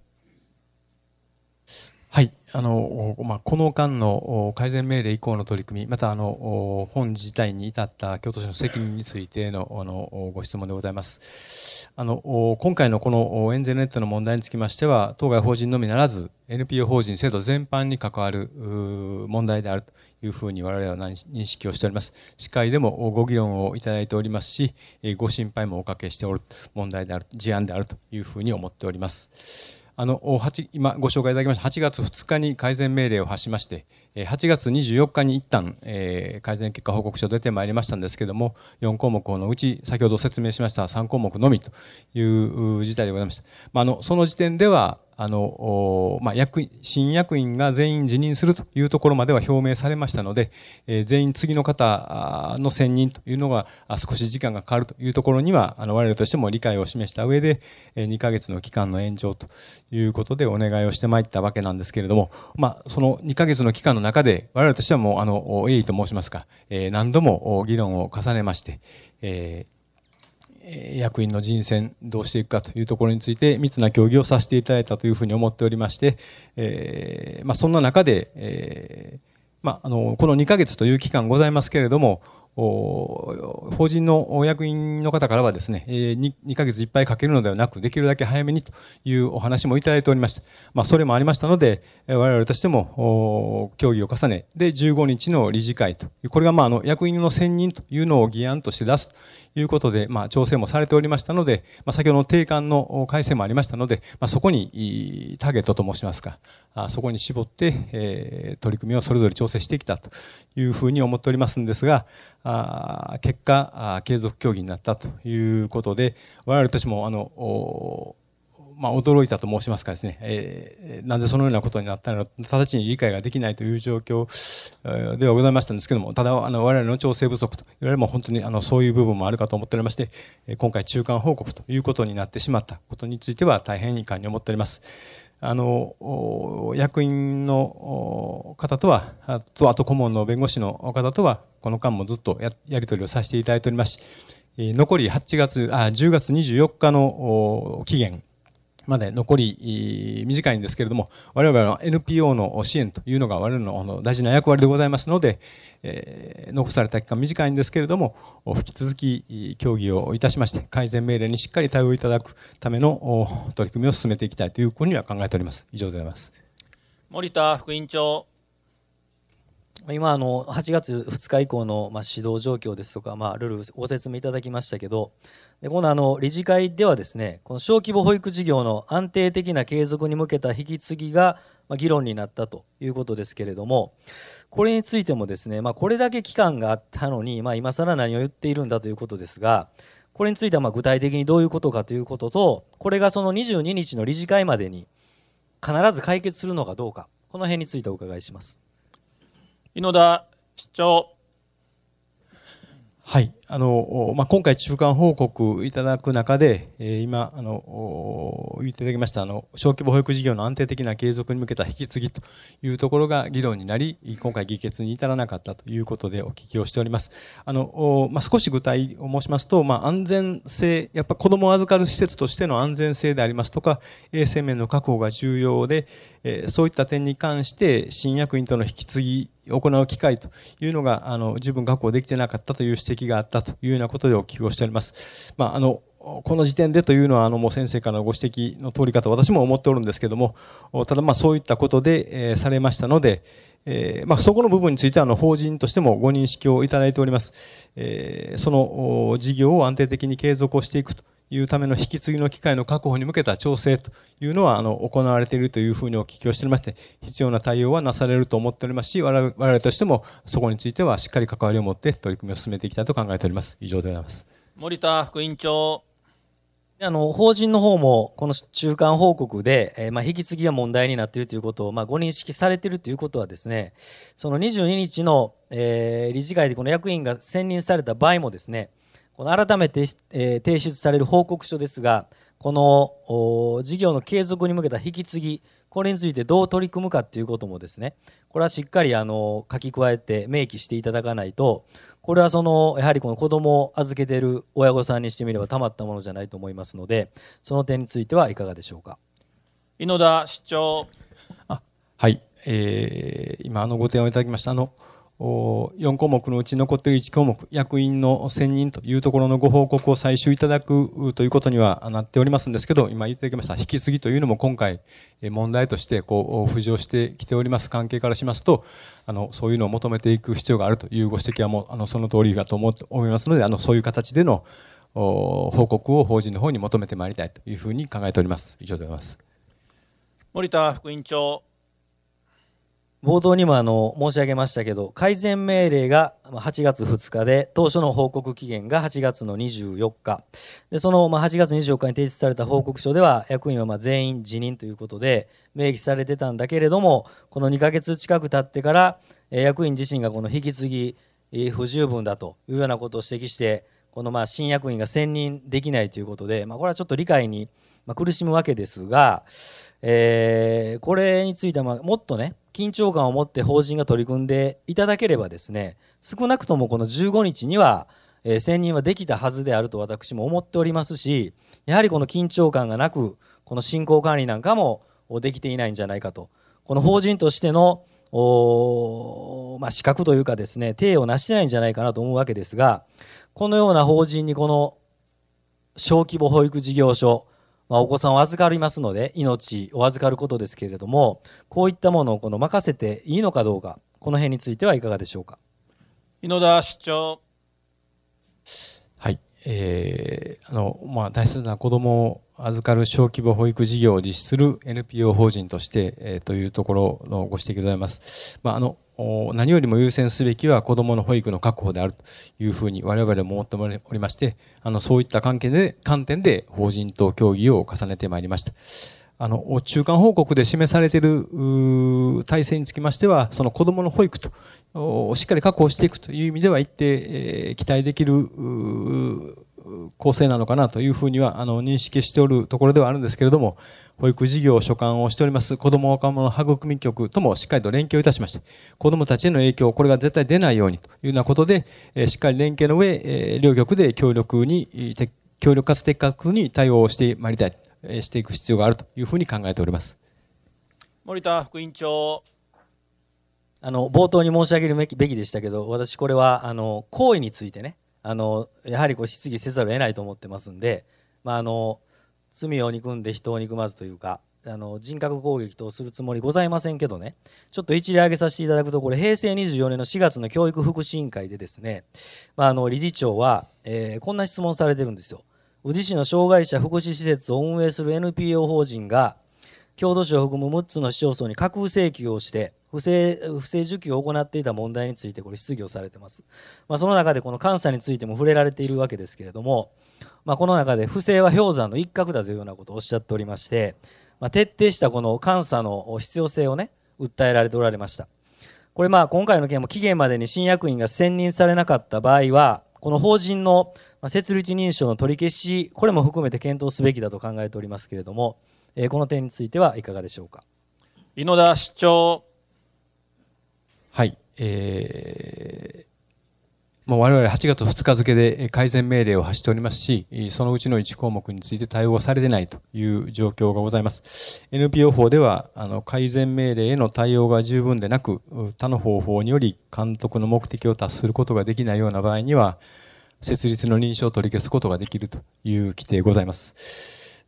はいあのまあ、この間の改善命令以降の取り組み、またあの本自体に至った京都市の責任についてのあのご質問でございます。あの今回のこのエンゼルネットの問題につきましては当該法人のみならず NPO 法人制度全般に関わる問題であるというふうに我々は認識をしております司会でもご議論をいただいておりますしご心配もおかけしておる問題である事案であるというふうに思っておりますあの今ご紹介いただきました8月2日に改善命令を発しまして8月24日に一旦、え改善結果報告書出てまいりましたんですけれども4項目のうち先ほど説明しました3項目のみという事態でございました、まあ、あのその時点ではあの、まあ、役員、新役員が全員辞任するというところまでは表明されましたので、えー、全員次の方の選任というのが少し時間がかかるというところには、あの、我々としても理解を示した上で、え2ヶ月の期間の延長ということでお願いをしてまいったわけなんですけれども、まあ、その2ヶ月の期間の中で、我々としてはもう、あの、鋭意と申しますか、えー、何度も議論を重ねまして、えー役員の人選どうしていくかというところについて密な協議をさせていただいたというふうに思っておりまして、えー、まあ、そんな中で、えー、まあ、あのこの2か月という期間ございますけれども法人の役員の方からはですね 2, 2ヶ月いっぱいかけるのではなくできるだけ早めにというお話もいただいておりました、まあ、それもありましたので我々としても協議を重ねで15日の理事会とこれがまああの役員の選任というのを議案として出すいうことで、まあ、調整もされておりましたので、まあ、先ほどの定款の改正もありましたので、まあ、そこにターゲットと申しますか、そこに絞って、えー、取り組みをそれぞれ調整してきたというふうに思っておりますんですが、あ結果あ、継続協議になったということで、我々としてもあのまあ、驚いたと申しますかですね、えー、なんでそのようなことになったのか直ちに理解ができないという状況ではございましたんですけどもただあの我々の調整不足といわゆるも本当にあのそういう部分もあるかと思っておりまして今回中間報告ということになってしまったことについては大変遺憾に思っております。あの役員の方とはあとあと顧問の弁護士の方とはこの間もずっとややり取りをさせていただいておりますし残り8月あ10月24日の期限まで残り短いんですけれども我々の NPO の支援というのが我々の大事な役割でございますので、え残された期間短いんですけれども引き続き協議をいたしまして改善命令にしっかり対応いただくための取り組みを進めていきたいというふうには考えております以上でございます森田副委員長今あの8月2日以降のま指導状況ですとかまあルールご説明いただきましたけどでこのあの理事会ではですねこの小規模保育事業の安定的な継続に向けた引き継ぎが議論になったということですけれどもこれについてもですね、まあ、これだけ期間があったのに、まあ、今更何を言っているんだということですがこれについてはま具体的にどういうことかということとこれがその22日の理事会までに必ず解決するのかどうかこの辺についてお伺いします。井野田市長はい、あのまあ、今回、中間報告いただく中で、え今あの、言っていただきましたあの小規模保育事業の安定的な継続に向けた引き継ぎというところが議論になり、今回、議決に至らなかったということでお聞きをしております。あのまあ、少し具体を申しますと、まあ、安全性、やっぱ子どもを預かる施設としての安全性でありますとか、衛生面の確保が重要で、えそういった点に関して、新役員との引き継ぎ行う機会というのが、あの、十分確保できてなかったという指摘があったというようなことでお聞きをしております。まあ、あの、この時点でというのはあのもう先生からのご指摘の通りかと私も思っておるんですけどもただまあそういったことで、えー、されましたので、えー、まあ、そこの部分についてはあの法人としてもご認識をいただいております、えー、その事業を安定的に継続をしていくというための引き継ぎの機会の確保に向けた調整というのはあの行われているというふうにお聞きをしておりまして必要な対応はなされると思っておりますし我々としてもそこについてはしっかり関わりを持って取り組みを進めていきたいと考えております以上でございます森田副委員長あの法人の方もこの中間報告で、えー、まあ、引き継ぎが問題になっているということを、まあ、ご認識されているということはですねその22日の、えー、理事会でこの役員が選任された場合もですねこの改めて、え提出される報告書ですが、この事業の継続に向けた引き継ぎ、これについてどう取り組むかということもですね、これはしっかりあの書き加えて明記していただかないと、これはそのやはりこの子供を預けている親御さんにしてみればたまったものじゃないと思いますので、その点についてはいかがでしょうか。井野田市長。あはい、えー、今あのご提案をいただきました。あの4項目のうち残っている1項目、役員の選任というところのご報告を最終いただくということにはなっておりますんですけど、今言ってきました引き継ぎというのも今回問題としてこう浮上してきております関係からしますと、あのそういうのを求めていく必要があるというご指摘はもうあのその通りだと思思いますので、あのそういう形での報告を法人の方に求めてまいりたいというふうに考えております。以上でございます。森田副委員長。冒頭にもあの申し上げましたけど改善命令が8月2日で当初の報告期限が8月の24日でそのま8月24日に提出された報告書では役員はま全員辞任ということで明記されてたんだけれどもこの2ヶ月近く経ってから役員自身がこの引き継ぎ不十分だというようなことを指摘してこのまあ新役員が選任できないということで、まあ、これはちょっと理解に苦しむわけですが、えー、これについてはもっとね緊張感を持って法人が取り組んでいただければですね少なくともこの15日には、え選任はできたはずであると私も思っておりますしやはりこの緊張感がなくこの進行管理なんかもできていないんじゃないかとこの法人としてのまあ、資格というかですね体を成してないんじゃないかなと思うわけですがこのような法人にこの小規模保育事業所まあ、お子さんを預かりますので命を預かることですけれどもこういったものをこの任せていいのかどうかこの辺についてはいかがでしょうか井野田市長はい、えーあのまあ、大切な子供預かる小規模保育事業を実施する NPO 法人として、えというところのご指摘でございます。まあ、あの何よりも優先すべきは子どもの保育の確保であるというふうに我々も思っておりましてあのそういった関係で観点で法人と協議を重ねてまいりました。あの中間報告で示されている体制につきましてはその子どもの保育としっかり確保していくという意味では一定、え期待できる構成なのかなというふうにはあの認識しておるところではあるんですけれども、保育事業所管をしております子ども若者育み局ともしっかりと連携をいたしまして、子どもたちへの影響、これが絶対出ないようにというようなことで、えしっかり連携の上、え両局で協力に、協力かつ的確に対応してまいりたい、えしていく必要があるというふうに考えております。森田副委員長あの冒頭に申し上げるべきでしたけど、私、これはあの行為についてね、あのやはりこう質疑せざるを得ないと思ってますんで、まあ、あの罪を憎んで人を憎まずというかあの人格攻撃とするつもりございませんけどねちょっと一例挙げさせていただくとこれ平成24年の4月の教育福祉委員会でですね、まあ、あの理事長は、えー、こんな質問されてるんですよ。宇治市の障害者福祉施設を運営する NPO 法人が郷土市を含む6つの市町村に架空請求をして不正不正受給を行っていた問題についてこれ質疑をされてます、まあ、その中でこの監査についても触れられているわけですけれども、まあ、この中で不正は氷山の一角だというようなことをおっしゃっておりまして、まあ、徹底したこの監査の必要性をね訴えられておられましたこれまあ今回の件も期限までに新役員が選任されなかった場合はこの法人の設立認証の取り消しこれも含めて検討すべきだと考えておりますけれども、えこの点についてはいかがでしょうか。井野田市長はい、えー、もう我々8月2日付で改善命令を発しておりますし、そのうちの1項目について対応されてないという状況がございます。NPO 法では、あの改善命令への対応が十分でなく、他の方法により監督の目的を達することができないような場合には、設立の認証を取り消すことができるという規定ございます。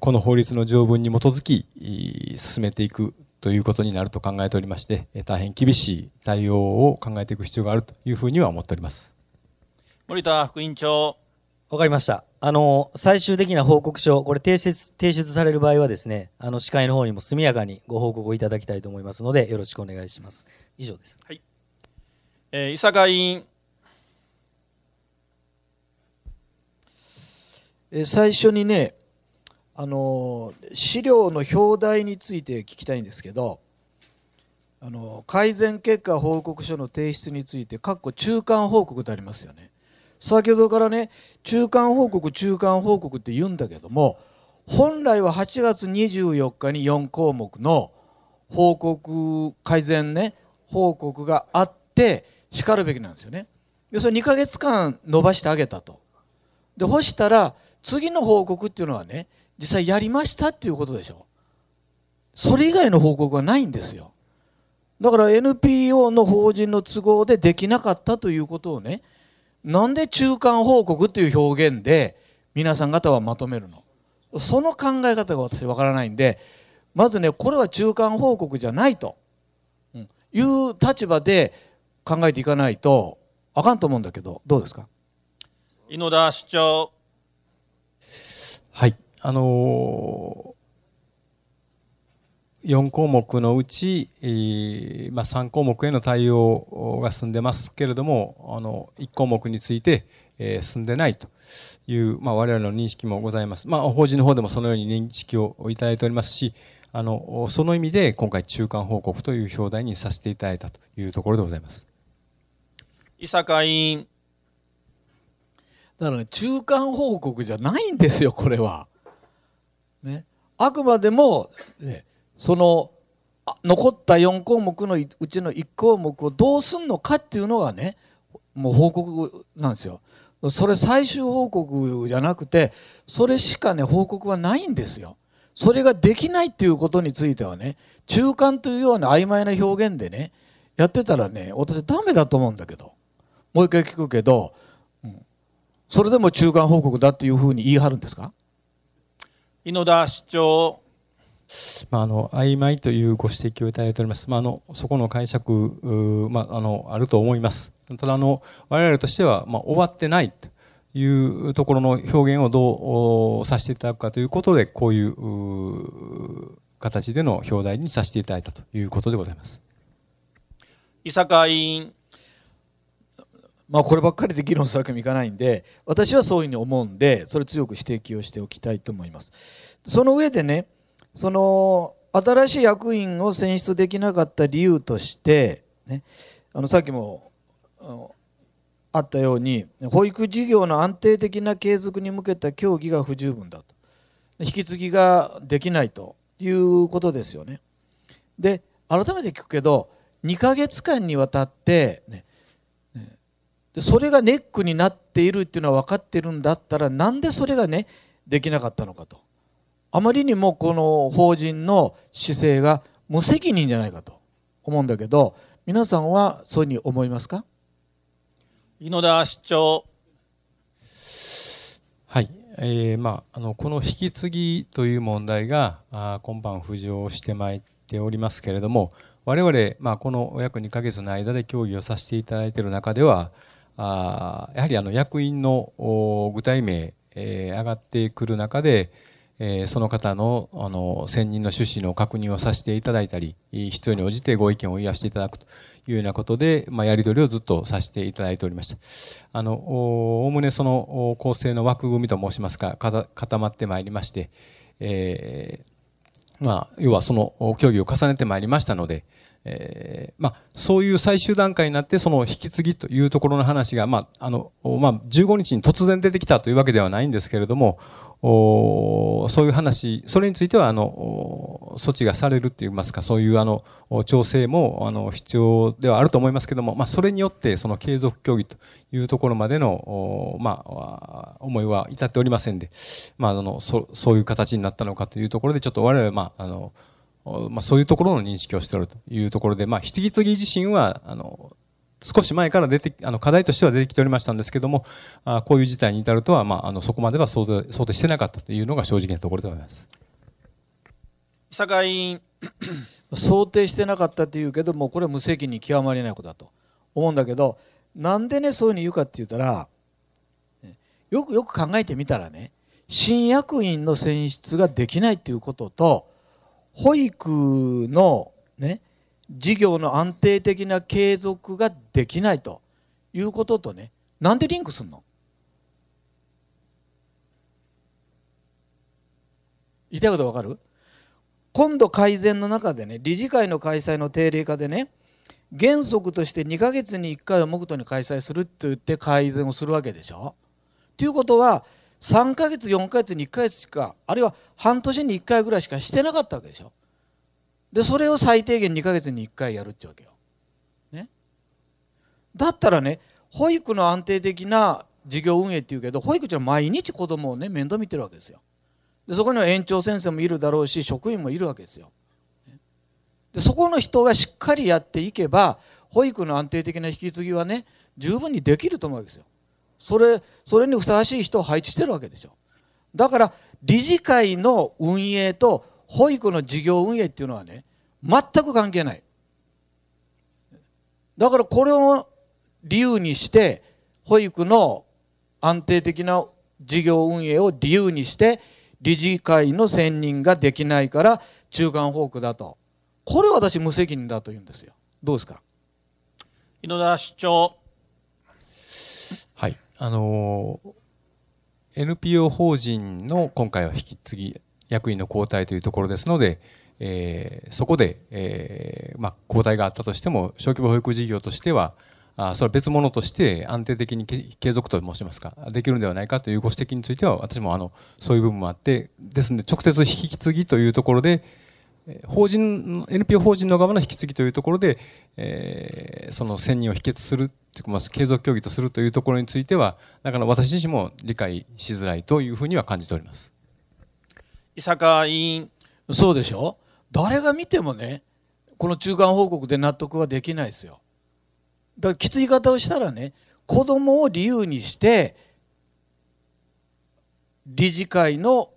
この法律の条文に基づき進めていくということになると考えておりまして、大変厳しい対応を考えていく必要があるというふうには思っております。森田副委員長。わかりました。あの、最終的な報告書、これ提出、提出される場合はですね、あの、司会の方にも速やかにご報告をいただきたいと思いますので、よろしくお願いします。以上です。はい。えー、伊坂委員。え最初にね、あの資料の表題について聞きたいんですけどあの改善結果報告書の提出についてっこ中間報告ってありますよね先ほどからね中間報告中間報告って言うんだけども本来は8月24日に4項目の報告改善ね報告があってしかるべきなんですよね要するに2ヶ月間延ばしてあげたとで干したら次の報告っていうのはね実際やりましたっていうことでしょそれ以外の報告はないんですよだから NPO の法人の都合でできなかったということをねなんで中間報告っていう表現で皆さん方はまとめるのその考え方が私わからないんでまずねこれは中間報告じゃないという立場で考えていかないとあかんと思うんだけどどうですか井野田市長あの4項目のうち、まあ、3項目への対応が進んでますけれどもあの1項目について、え進んでないという、まあ、我々の認識もございます、まあ、法人の方でもそのように認識をいただいておりますしあのその意味で今回中間報告という表題にさせていただいたというところでございます。伊坂委員だから、ね、中間報告じゃないんですよこれは。ね、あくまでも、ね、その残った4項目のうちの1項目をどうすんのかっていうのがねもう報告なんですよ。それ最終報告じゃなくてそれしかね報告はないんですよ。それができないっていうことについてはね中間というような曖昧な表現でねやってたらね私ダメだと思うんだけどもう一回聞くけど、うん、それでも中間報告だっていうふうに言い張るんですか猪田市長。まあ、あの曖昧というご指摘をいただいております、まあ、あのそこの解釈、まあ、あのあると思います、ただあの、我々としては、まあ、終わってないというところの表現をどうさせていただくかということで、こういう形での表題にさせていただいたということでございます。伊坂委員まあ、こればっかりで議論するわけにもいかないんで私はそういうふうに思うんでそれ強く指摘をしておきたいと思います。その上でねその新しい役員を選出できなかった理由として、ね、あのさっきもあったように保育事業の安定的な継続に向けた協議が不十分だと引き継ぎができないということですよね。で改めて聞くけど2ヶ月間にわたって、ね、それがネックになっているっていうのは分かってるんだったらなんでそれがねできなかったのかとあまりにもこの法人の姿勢が無責任じゃないかと思うんだけど皆さんはそういうふうに思いますか井野田市長はい、えーまあ、あのこの引き継ぎという問題があ今晩浮上してまいっておりますけれども我々、まあ、この約2か月の間で協議をさせていただいている中ではあやはりあの役員の具体名、え上がってくる中で、えその方のあの選任の趣旨の確認をさせていただいたり必要に応じてご意見を言わせていただくというようなことで、まあ、やり取りをずっとさせていただいておりましたあのおおねその構成の枠組みと申しますか固まってまいりまして、えー、まあ、要はその協議を重ねてまいりましたので、えー、まあ、そういう最終段階になってその引き継ぎというところの話が、まああのまあ、15日に突然出てきたというわけではないんですけれどもおそういう話それについてはあの措置がされるといいますかそういうあの調整もあの必要ではあると思いますけども、まあ、それによってその継続協議というところまでのお、まあ、思いは至っておりませんで、まあ、あのそそういう形になったのかというところでちょっと我々、まああのまあ、そういうところの認識をしておるというところで、まあ、引き継ぎ自身はあの少し前から出てあの課題としては出てきておりましたんですけどもあこういう事態に至るとは、まあ、あのそこまでは想定想定してなかったというのが正直なところでございます。社会想定してなかったっていうけどもこれは無責任極まりないことだと思うんだけどなんでねそういうふうに言うかって言ったらよくよく考えてみたらね新役員の選出ができないっていうことと保育の、ね、事業の安定的な継続ができないということとねなんでリンクすんの言いたいことわかる今度改善の中でね理事会の開催の定例化でね原則として2か月に1回を目途に開催するって言って改善をするわけでしょ。ということは3ヶ月4ヶ月に1ヶ月しかあるいは半年に1回ぐらいしかしてなかったわけでしょでそれを最低限2ヶ月に1回やるってわけよ、ね、だったらね保育の安定的な事業運営っていうけど保育所は毎日子供をね面倒見てるわけですよでそこには園長先生もいるだろうし職員もいるわけですよでそこの人がしっかりやっていけば保育の安定的な引き継ぎはね十分にできると思うわけですよそれそれにふさわしい人を配置してるわけですよだから理事会の運営と保育の事業運営っていうのはね全く関係ないだからこれを理由にして保育の安定的な事業運営を理由にして理事会の選任ができないから中間報告だとこれ私無責任だと言うんですよどうですか井野田市長あの NPO 法人の今回は引き継ぎ役員の交代というところですので、えー、そこで、えーまあ、交代があったとしても小規模保育事業としてはあそれは別物として安定的に継続と申しますかできるんではないかというご指摘については私もあのそういう部分もあってですので直接引き継ぎというところで法人 NPO 法人の側の引き継ぎというところでえー、その選任を否決するまあ、継続協議とするというところについてはだから私自身も理解しづらいというふうには感じております伊坂委員そうでしょ誰が見てもねこの中間報告で納得はできないですよだからきつい言い方をしたらね子供を理由にして理事会の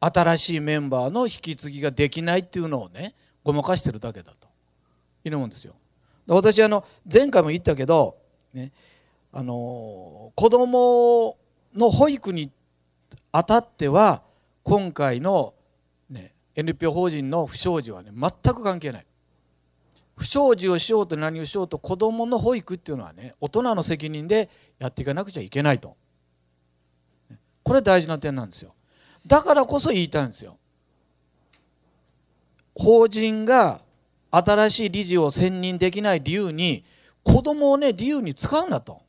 新しいメンバーの引き継ぎができないっていうのをねごまかしてるだけだいるもんですよ私あの前回も言ったけど、ね、あの子供の保育にあたっては今回の、ね、NPO 法人の不祥事はね全く関係ない不祥事をしようと何をしようと子どもの保育っていうのはね大人の責任でやっていかなくちゃいけないとこれ大事な点なんですよだからこそ言いたいんですよ法人が新しい理事を選任できない理由に子供をね理由に使うなと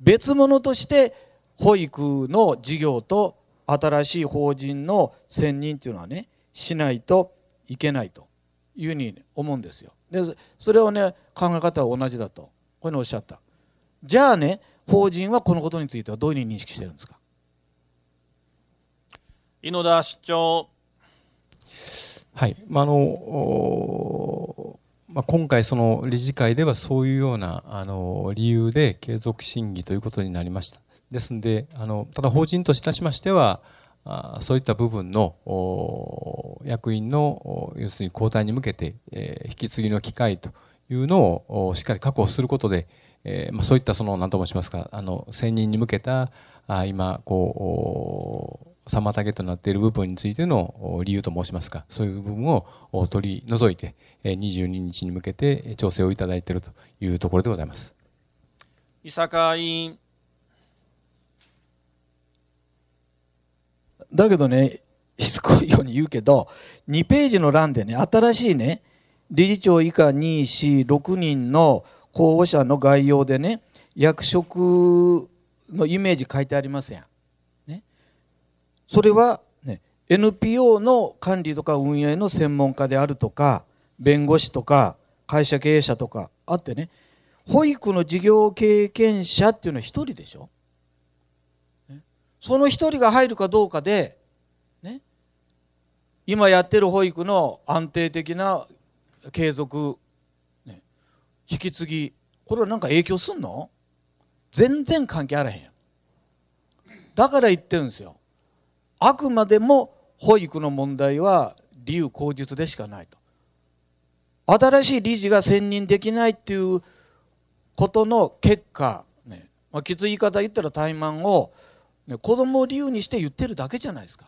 別物として保育の事業と新しい法人の選任というのはねしないといけないというふうに思うんですよ。でそれをね考え方は同じだとこういうのをおっしゃった。じゃあね法人はこのことについてはどういうふうに認識してるんですか井野田市長はい、まあのまあ、今回、その理事会ではそういうようなあの理由で継続審議ということになりました。ですので、あのただ法人といたしましては、あそういった部分の役員の要するに交代に向けて、えー、引き継ぎの機会というのをしっかり確保することで、えー、まあ、そういったその何と申しますかあの選任に向けたあ今こう妨げとなっている部分についての理由と申しますかそういう部分を取り除いて22日に向けて調整をいただいているというところでございます。伊坂委員だけどねしつこいように言うけど2ページの欄でね新しいね理事長以下246人の候補者の概要でね役職のイメージ書いてありますやん。それは、ね、NPO の管理とか運営の専門家であるとか弁護士とか会社経営者とかあってね保育の事業経験者っていうのは1人でしょ。その1人が入るかどうかで、ね、今やってる保育の安定的な継続、ね、引き継ぎこれは何か影響すんの全然関係あらへんやだから言ってるんですよあくまでも保育の問題は理由口述でしかないと新しい理事が選任できないっていうことの結果、ねまあ、きつい言い方言ったら怠慢を、ね、子供を理由にして言ってるだけじゃないですか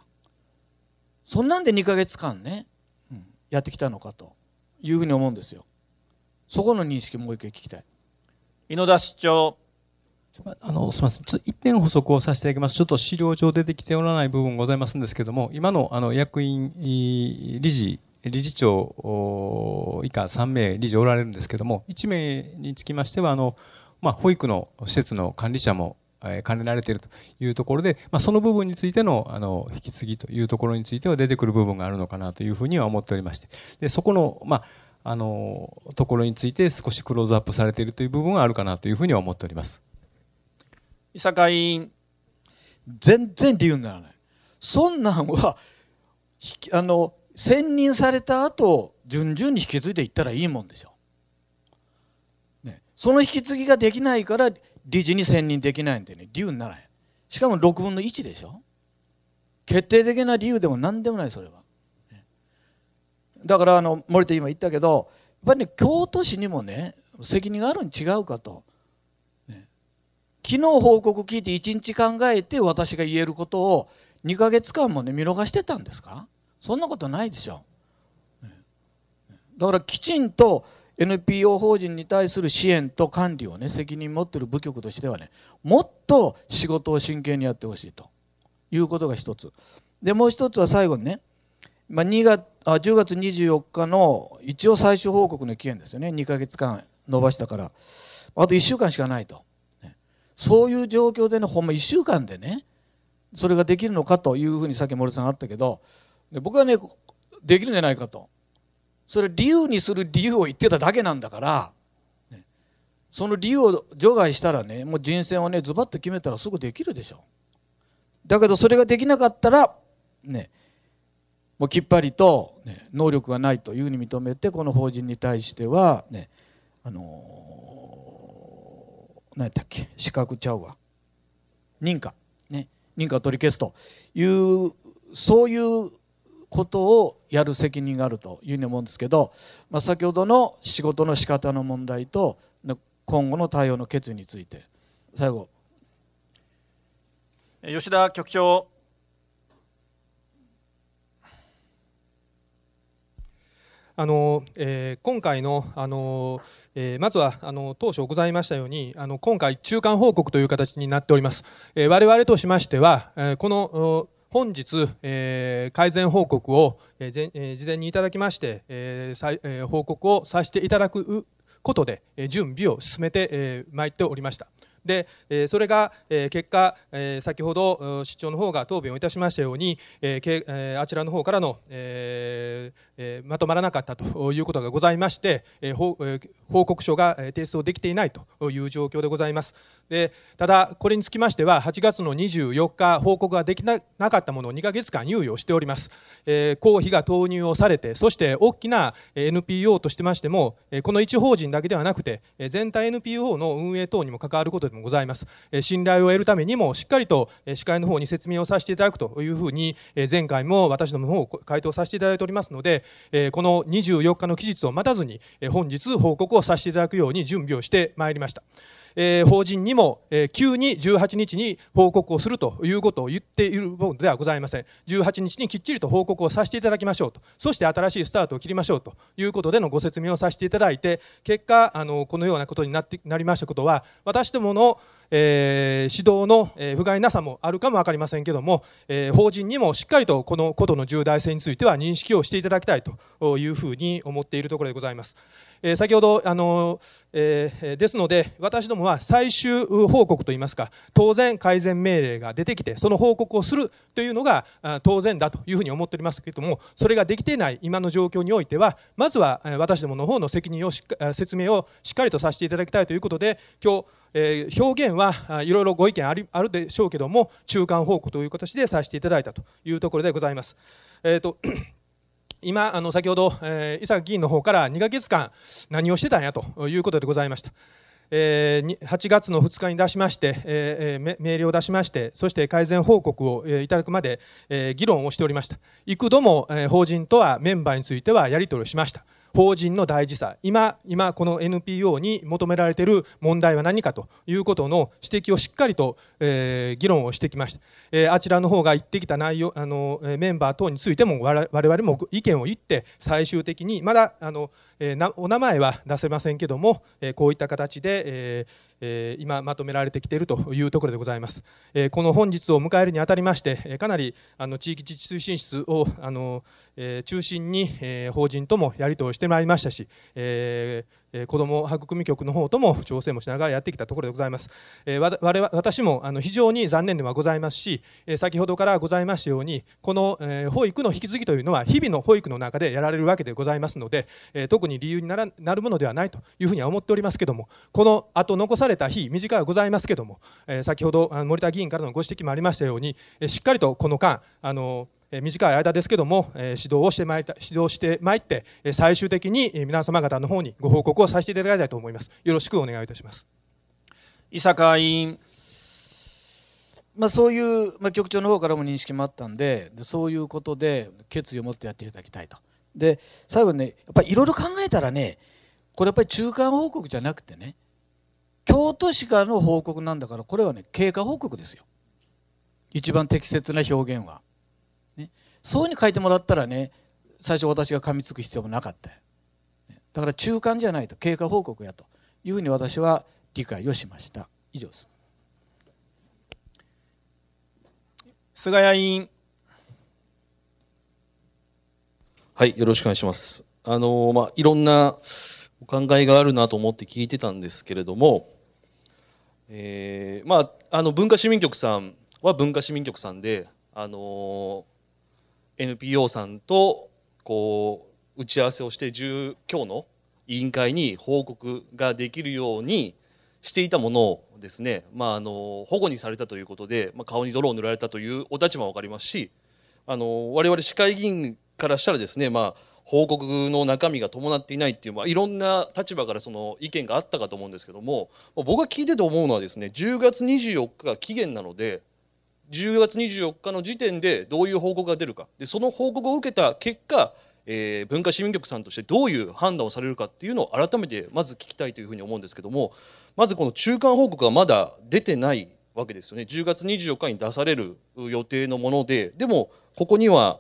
そんなんで2ヶ月間ね、うん、やってきたのかというふうに思うんですよそこの認識もう一回聞きたい井野田市長あのすみません、ちょっと1点補足をさせていただきます、ちょっと資料上出てきておらない部分ございますんですけども、今のあの役員、理事、理事長以下3名理事おられるんですけども、1名につきましては、あのまあ、保育の施設の管理者も兼ねられているというところで、まあ、その部分についてのあの引き継ぎというところについては出てくる部分があるのかなというふうには思っておりましてでそこの,、まあ、あのところについて少しクローズアップされているという部分はあるかなというふうには思っております。いさかい全然理由にならないそんなんはあの選任された後順々に引き継いでいったらいいもんでしょ、ね、その引き継ぎができないから理事に選任できないんでね理由にならないしかも6分の1でしょ決定的な理由でも何でもないそれは、だからあの森田今言ったけどやっぱりね京都市にもね責任があるに違うかと昨日報告聞いて1日考えて私が言えることを2ヶ月間もね見逃してたんですかそんなことないでしょだからきちんと NPO 法人に対する支援と管理をね責任持ってる部局としてはねもっと仕事を真剣にやってほしいということが一つでもう一つは最後にね、ま2月あ10月24日の一応最終報告の期限ですよね2ヶ月間延ばしたからあと1週間しかないとそういう状況でねほんま1週間でねそれができるのかというふうにさっき森さんあったけどで僕はねできるんじゃないかとそれ理由にする理由を言ってただけなんだから、ね、その理由を除外したらねもう人選をねズバッと決めたらすぐできるでしょだけどそれができなかったらねもうきっぱりと、ね、能力がないというふうに認めてこの法人に対してはねあの何やったっけ資格ちゃうわ認可、ね、認可取り消すというそういうことをやる責任があるというふうに思うんですけど、まあ、先ほどの仕事の仕方の問題と今後の対応の決意について最後吉田局長あの、えー、今回のあの、えー、まずはあの当初ございましたようにあの今回中間報告という形になっております、えー、我々としましては、えこの本日、えー、改善報告を、えー、事前にいただきまして、えーえー、報告をさせていただくことで、えー、準備を進めて、えー、まいっておりました。で、えー、それが、えー、結果、えー、先ほど市長の方が答弁をいたしましたように、えー、あちらの方からの、えーえまとまらなかったということがございまして、え報告書が提出できていないという状況でございます。でただ、これにつきましては、8月の24日、報告ができなかったものを2か月間猶予しております。え公費が投入をされて、そして大きな NPO としてましても、この一法人だけではなくて、全体 NPO の運営等にも関わることでもございます。信頼を得るためにも、しっかりと司会の方に説明をさせていただくというふうに、前回も私どもの方を回答させていただいておりますので、えこの24日の期日を待たずに、え本日報告をさせていただくように準備をしてまいりました。え法人にも、え急に18日に報告をするということを言っているものではございません。18日にきっちりと報告をさせていただきましょうと、そして新しいスタートを切りましょうということでのご説明をさせていただいて、結果、あのこのようなことになってなりましたことは、私どものえー、指導の、えー、不甲斐なさもあるかも分かりませんけども、えー、法人にもしっかりとこのことの重大性については認識をしていただきたいというふうに思っているところでございます。えー、先ほどあの、えー、ですので私どもは最終報告といいますか当然改善命令が出てきてその報告をするというのが当然だというふうに思っておりますけれどもそれができていない今の状況においてはまずは私どもの方の責任を説明をしっかりとさせていただきたいということで今日えー、表現はいろいろご意見ありあるでしょうけども中間報告という形でさせていただいたというところでございます。えーと、今あの先ほど、えー、伊佐議員の方から2ヶ月間何をしてたんやということでございました。えー、8月の2日に出しまして、えー、命令を出しましてそして改善報告を、えいただくまで、えー、議論をしておりました幾度も、えー、法人とはメンバーについてはやり取りをしました。法人の大事さ今今この NPO に求められている問題は何かということの指摘をしっかりと、えー、議論をしてきました、えー、あちらの方が言ってきた内容あのメンバー等についても我々も意見を言って最終的にまだあの、えー、お名前は出せませんけども、えこういった形で、えー今まとめられてきているというところでございます、えこの本日を迎えるにあたりましてかなりあの地域自治推進室をあの、えー、中心に、えー、法人ともやり取りをしてまいりましたし、えー、子ども育み局の方とも調整もしながらやってきたところでございます。えわ我私もあの非常に残念ではございますし、え先ほどからございましたように、この、え保育の引き継ぎというのは、日々の保育の中でやられるわけでございますので、え特に理由にならなるものではないというふうには思っておりますけども、このあと残された日、短いはございますけども、え先ほど森田議員からのご指摘もありましたように、えしっかりとこの間、あの短い間ですけども指導をしてまいた指導してまいって最終的に皆様方の方にご報告をさせていただきたいと思いますよろしくお願いいたします伊坂委員まあ、そういう、まあ、局長の方からも認識もあったんででそういうことで決意を持ってやっていただきたいとで最後にねやっぱりいろいろ考えたらねこれやっぱり中間報告じゃなくてね京都市からの報告なんだからこれはね経過報告ですよ一番適切な表現はそういうふうに書いてもらったらね最初私が噛みつく必要もなかっただから中間じゃないと経過報告やというふうに私は理解をしました以上です菅谷委員はいよろしくお願いしますあのまあいろんなお考えがあるなと思って聞いてたんですけれどもえー、まああの文化市民局さんは文化市民局さんであのー NPO さんとこう打ち合わせをして今日の委員会に報告ができるようにしていたものをですね、まあ、あの保護にされたということで、まあ、顔に泥を塗られたというお立場も分かりますしあの我々市会議員からしたらですね、まあ、報告の中身が伴っていないっていう、まあ、いろんな立場からその意見があったかと思うんですけども僕が聞いてて思うのはですね10月24日が期限なので10月24日の時点でどういう報告が出るかでその報告を受けた結果、えー、文化市民局さんとしてどういう判断をされるかっていうのを改めてまず聞きたいというふうに思うんですけどもまずこの中間報告がまだ出てないわけですよね10月24日に出される予定のものででもここには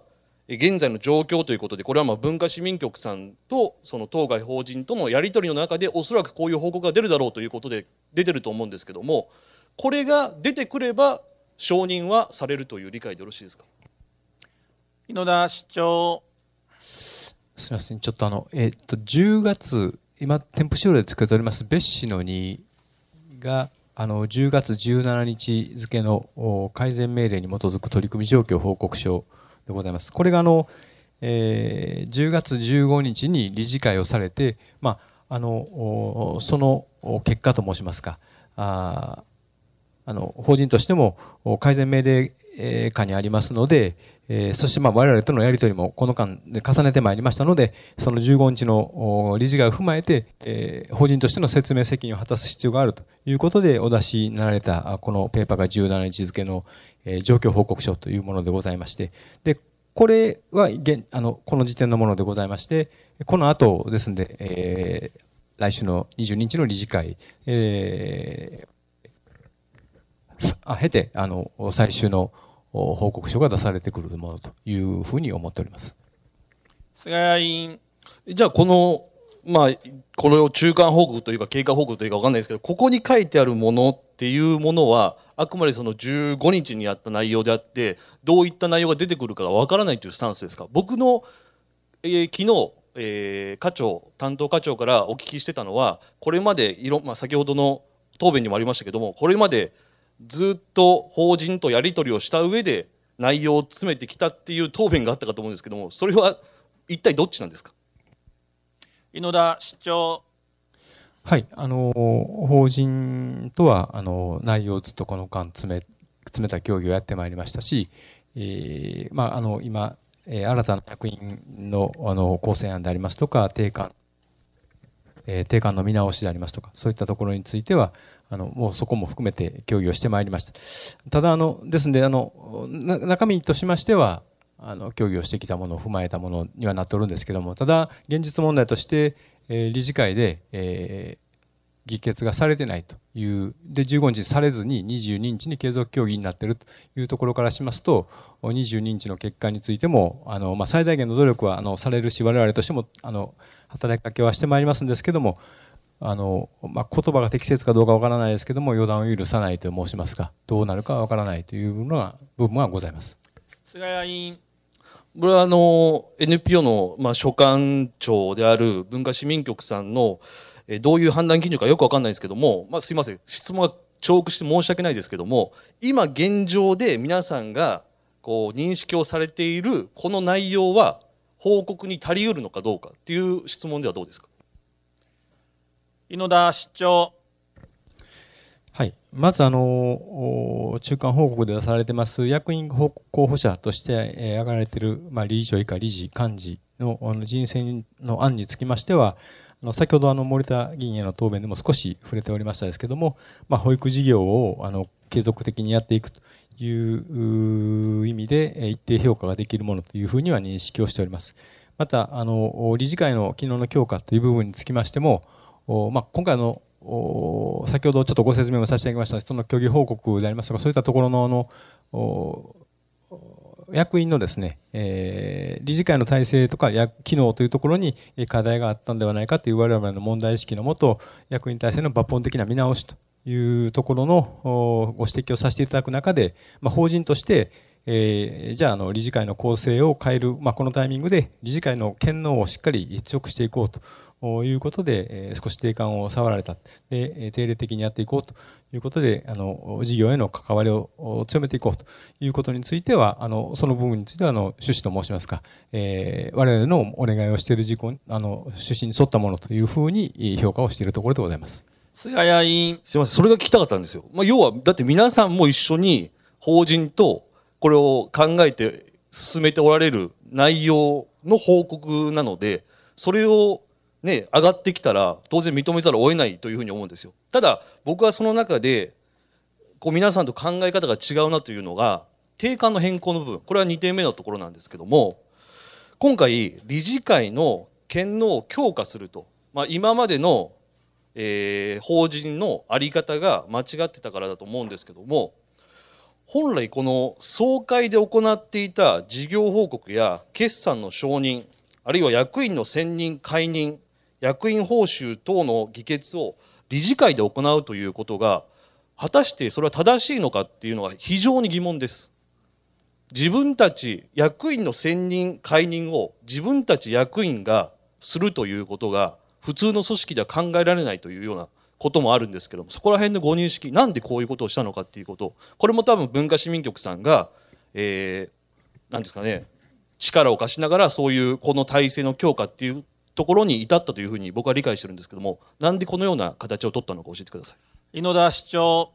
現在の状況ということでこれはま文化市民局さんとその当該法人とのやり取りの中でおそらくこういう報告が出るだろうということで出てると思うんですけどもこれが出てくれば承認はされるという理解でよろしいですか井野田市長すみませんちょっとあの、えっ、と10月今添付資料で作っております別紙の2があの10月17日付の改善命令に基づく取り組み状況報告書でございます。これがあの、えー、10月15日に理事会をされて、まあ、あのその結果と申しますかああの法人としても改善命令下にありますので、えー、そしてまあ我々とのやり取りもこの間で重ねてまいりましたので、その15日の理事会を踏まえて、えー、法人としての説明責任を果たす必要があるということでお出しになられたこのペーパーが17日付の、えー、状況報告書というものでございまして、でこれは現あのこの時点のものでございまして、この後ですので、えー、来週の22日の理事会、えー、あ経てあの最終の報告書が出されてくるものというふうに思っております菅委員じゃあこの、まあ、この中間報告というか経過報告というか分かんないですけどここに書いてあるものっていうものはあくまでその15日にやった内容であってどういった内容が出てくるかが分からないというスタンスですか僕の、えー、昨日えー、課長担当課長からお聞きしてたのはこれまでいろ、まあ、先ほどの答弁にもありましたけどもこれまでずっと法人とやり取りをした上で内容を詰めてきたっていう答弁があったかと思うんですけどもそれは一体どっちなんですか井田市長はいあの法人とはあの内容をずっとこの間詰め詰めた協議をやってまいりましたし、えーまあ、あの今、えー、新たな役員のあの構成案でありますとか定款、えー、定款の見直しでありますとかそういったところについてはあのもうそこも含めて協議をしてまいりました。ただあのですのであの中身としましてはあの協議をしてきたものを踏まえたものにはなっておるんですけどもただ現実問題として、えー、理事会で、えー、議決がされてないというで15日されずに22日に継続協議になっているというところからしますと22日の結果についてもあの、まあ、最大限の努力はあのされるし我々としてもあの働きかけはしてまいりますんですけどもあの、まあ、言葉が適切かどうかわからないですけども予断を許さないと申しますかどうなるかわからないという分は部分はございます。菅谷委員これはあの NPO のまあ所管庁である文化市民局さんのどういう判断基準かよくわかんないですけども、まあ、すみません質問が重複して申し訳ないですけども今現状で皆さんがこう認識をされているこの内容は報告に足りうるのかどうかっていう質問ではどうですか猪田市長。はい、まずあの中間報告で出されてます役員候補者として挙がられている、まあ、理事長以下理事幹事のあの人選の案につきましてはあの先ほどあの森田議員への答弁でも少し触れておりましたですけども、まあ、保育事業をあの継続的にやっていくという意味で一定評価ができるものというふうには認識をしております。またあの理事会の機能の強化という部分につきましてもまあ、今回の先ほどちょっとご説明もさせていただきましたその虚偽報告でありますとかそういったところのあの役員のですね、えー、理事会の体制とか機能というところに課題があったんではないかという我々の問題意識のもと役員体制の抜本的な見直しというところのご指摘をさせていただく中で、まあ、法人として、えー、じゃあの理事会の構成を変える、まあ、このタイミングで理事会の権能をしっかり一くしていこうと。いうことで、え少し定款を触られたで定例的にやっていこうということであの事業への関わりを強めていこうということについてはあのその部分についてはあの趣旨と申しますか、えー、我々のお願いをしている事項あの趣旨に沿ったものというふうに評価をしているところでございます。菅谷委員すみませんそれが聞きたかったんですよ、まあ、要はだって皆さんも一緒に法人とこれを考えて進めておられる内容の報告なのでそれをね、上がってきたら当然認めざるを得ないというふうに思うんですよ。ただ僕はその中でこう皆さんと考え方が違うなというのが定款の変更の部分これは2点目のところなんですけども今回理事会の権能を強化すると、まあ、今までの、えー、法人の在り方が間違ってたからだと思うんですけども本来この総会で行っていた事業報告や決算の承認あるいは役員の選任解任役員報酬等の議決を理事会で行うということが果たしてそれは正しいのかっていうのは非常に疑問です自分たち役員の選任解任を自分たち役員がするということが普通の組織では考えられないというようなこともあるんですけどもそこら辺のご認識なんでこういうことをしたのかっていうことこれも多分文化市民局さんが、えー、ですかね力を貸しながらそういうこの体制の強化っていうところに至ったというふうに僕は理解してるんですけどもなんでこのような形を取ったのか教えてください。井野田市長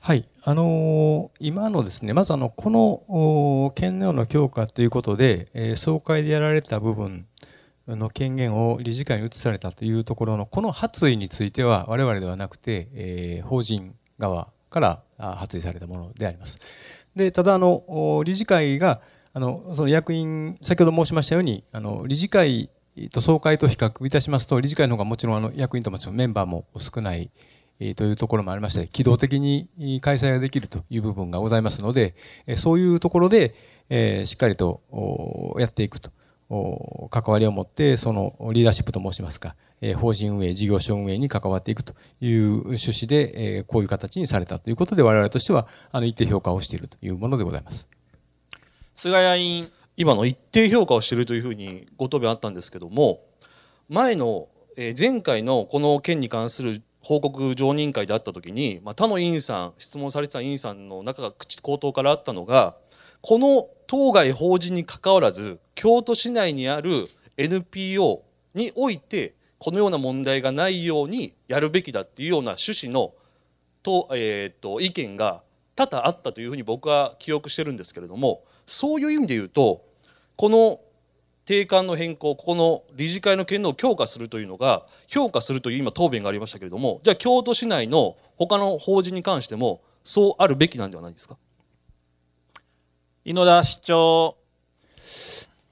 はい、あのー、今のですねまずあのこの権能の強化ということで、えー、総会でやられた部分の権限を理事会に移されたというところのこの発意については我々ではなくて、えー、法人側から発意されたものであります。でただあの理事会があのその役員先ほど申しましたようにあの理事会と総会と比較いたしますと理事会の方がもちろんあの役員ともちろんメンバーも少ないというところもありまして機動的に開催ができるという部分がございますのでそういうところでしっかりとやっていくと関わりを持ってそのリーダーシップと申しますか法人運営事業所運営に関わっていくという趣旨でこういう形にされたということで我々としては一定評価をしているというものでございます。菅谷委員今の一定評価をしているというふうにご答弁あったんですけども前の、えー、前回のこの件に関する報告常任会であった時に、まあ、他の委員さん質問されてた委員さんの中が口口頭からあったのがこの当該法人にかかわらず京都市内にある NPO においてこのような問題がないようにやるべきだっていうような趣旨のと、えー、と意見が多々あったというふうに僕は記憶してるんですけれどもそういう意味で言うとこの定款の変更ここの理事会の権能を強化するというのが評価するという今答弁がありましたけれどもじゃあ京都市内の他の法人に関してもそうあるべきなんではないですか井野田市長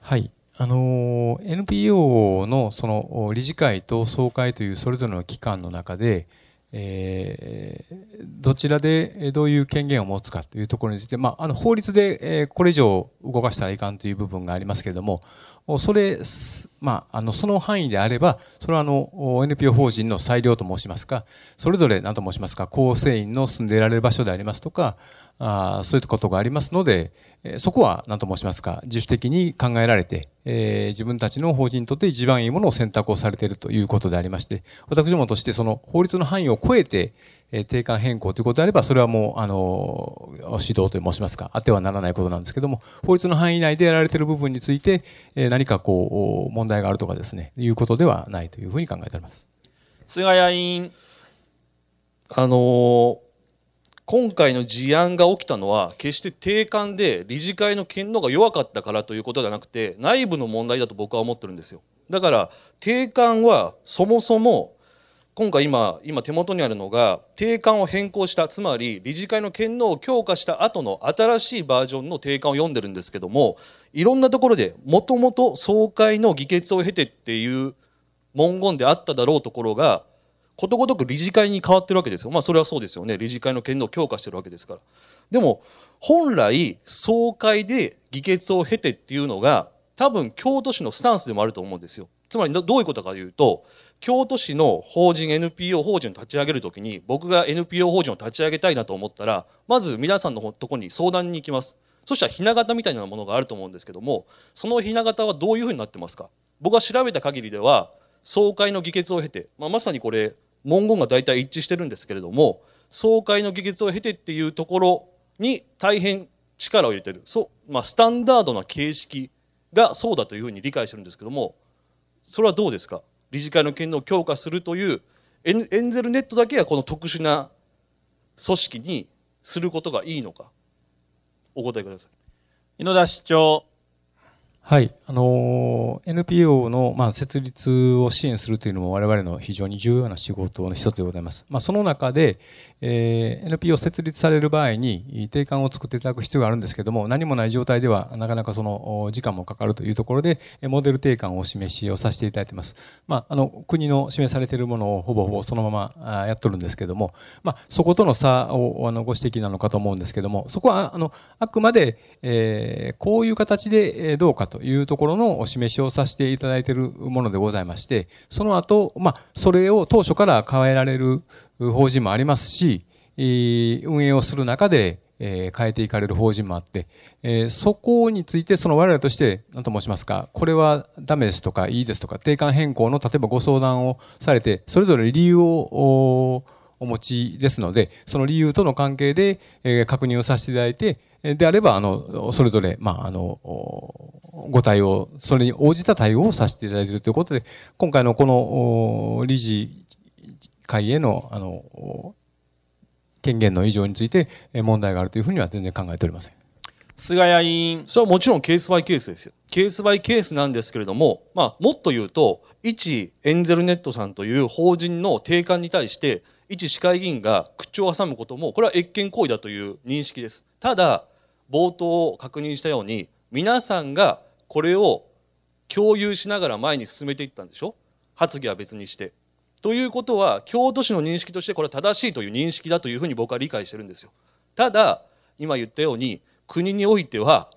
はいあの NPO のその理事会と総会というそれぞれの機関の中でえー、どちらでどういう権限を持つかというところについて、まあ、あの法律で、えこれ以上動かしたらいかんという部分がありますけれどもそれ、まあ、あのその範囲であればそれはあの NPO 法人の裁量と申しますかそれぞれ何と申しますか構成員の住んでいられる場所でありますとかあそういったことがありますので、そこは何と申しますか、自主的に考えられて、えー、自分たちの法人にとって一番いいものを選択をされているということでありまして、私どもとしてその法律の範囲を超えて、えー、定款変更ということであれば、それはもう、あの、指導と申しますか、あってはならないことなんですけども、法律の範囲内でやられている部分について、えー、何かこう、問題があるとかですね、いうことではないというふうに考えております。菅谷委員。あのー今回の事案が起きたのは決して定款で理事会の権能が弱かったからということではなくて内部の問題だと僕は思ってるんですよだから定款はそもそも今回今今手元にあるのが定款を変更したつまり理事会の権能を強化した後の新しいバージョンの定款を読んでるんですけどもいろんなところでもともと総会の議決を経てっていう文言であっただろうところがことごとく理事会に変わってるわけですよ。まあそれはそうですよね。理事会の権能を強化してるわけですから。でも本来総会で議決を経てっていうのが多分京都市のスタンスでもあると思うんですよ。つまりどういうことかというと京都市の法人 NPO 法人を立ち上げるときに僕が NPO 法人を立ち上げたいなと思ったらまず皆さんのとこに相談に行きます。そしたらひな形みたいなものがあると思うんですけどもそのひな形はどういうふうになってますか僕が調べた限りでは総会の議決を経て、まあ、まさにこれ文言が大体一致してるんですけれども総会の議決を経てっていうところに大変力を入れてるそう、まあ、スタンダードな形式がそうだというふうに理解してるんですけどもそれはどうですか理事会の権能を強化するというエンゼルネットだけがこの特殊な組織にすることがいいのかお答えください。井野田市長はい、あの NPO の、まあ、設立を支援するというのも我々の非常に重要な仕事の一つでございます。まあ、その中で、えー、NPO 設立される場合に定款を作っていただく必要があるんですけども何もない状態ではなかなかその時間もかかるというところでモデル定款をお示しをさせていただいてます、まあ、あの国の示されているものをほぼほぼそのままやっとるんですけども、まあ、そことの差をあのご指摘なのかと思うんですけどもそこはあのあくまで、えー、こういう形でどうかというところのお示しをさせていただいているものでございましてその後、まあそれを当初から変えられる法人もありますし、運営をする中で変えていかれる法人もあって、そこについてその我々として何と申しますか、これはダメですとかいいですとか、定款変更の例えばご相談をされて、それぞれ理由をお持ちですので、その理由との関係で確認をさせていただいて、であれば、あの、それぞれ、まあ、あの、ご対応、それに応じた対応をさせていただいているということで、今回のこの理事会へのあの権限の異常について問題があるというふうには全然考えておりません。菅谷委員。それはもちろんケースバイケースですよ。ケースバイケースなんですけれども、まあ、もっと言うと、一エンゼルネットさんという法人の定款に対して、一市会議員が口を挟むことも、これは越権行為だという認識です。ただ、冒頭を確認したように、皆さんがこれを共有しながら前に進めていったんでしょ発議は別にして。ということは京都市の認識としてこれは正しいという認識だというふうに僕は理解してるんですよ。ただ今言ったように国においては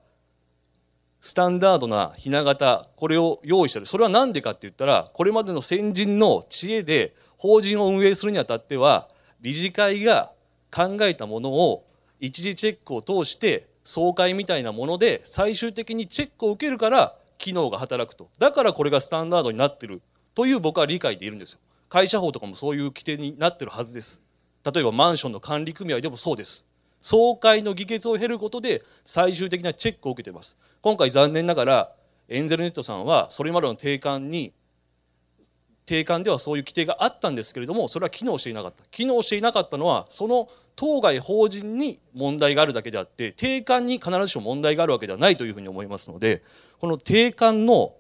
スタンダードなひな形これを用意してるそれは何でかって言ったらこれまでの先人の知恵で法人を運営するにあたっては理事会が考えたものを一時チェックを通して総会みたいなもので最終的にチェックを受けるから機能が働くとだからこれがスタンダードになってるという僕は理解でいるんですよ。会社法とかもそういう規定になってるはずです例えばマンションの管理組合でもそうです総会の議決を経ることで最終的なチェックを受けています今回残念ながらエンゼルネットさんはそれまでの定款に定款ではそういう規定があったんですけれどもそれは機能していなかった機能していなかったのはその当該法人に問題があるだけであって定款に必ずしも問題があるわけではないというふうに思いますのでこの定款の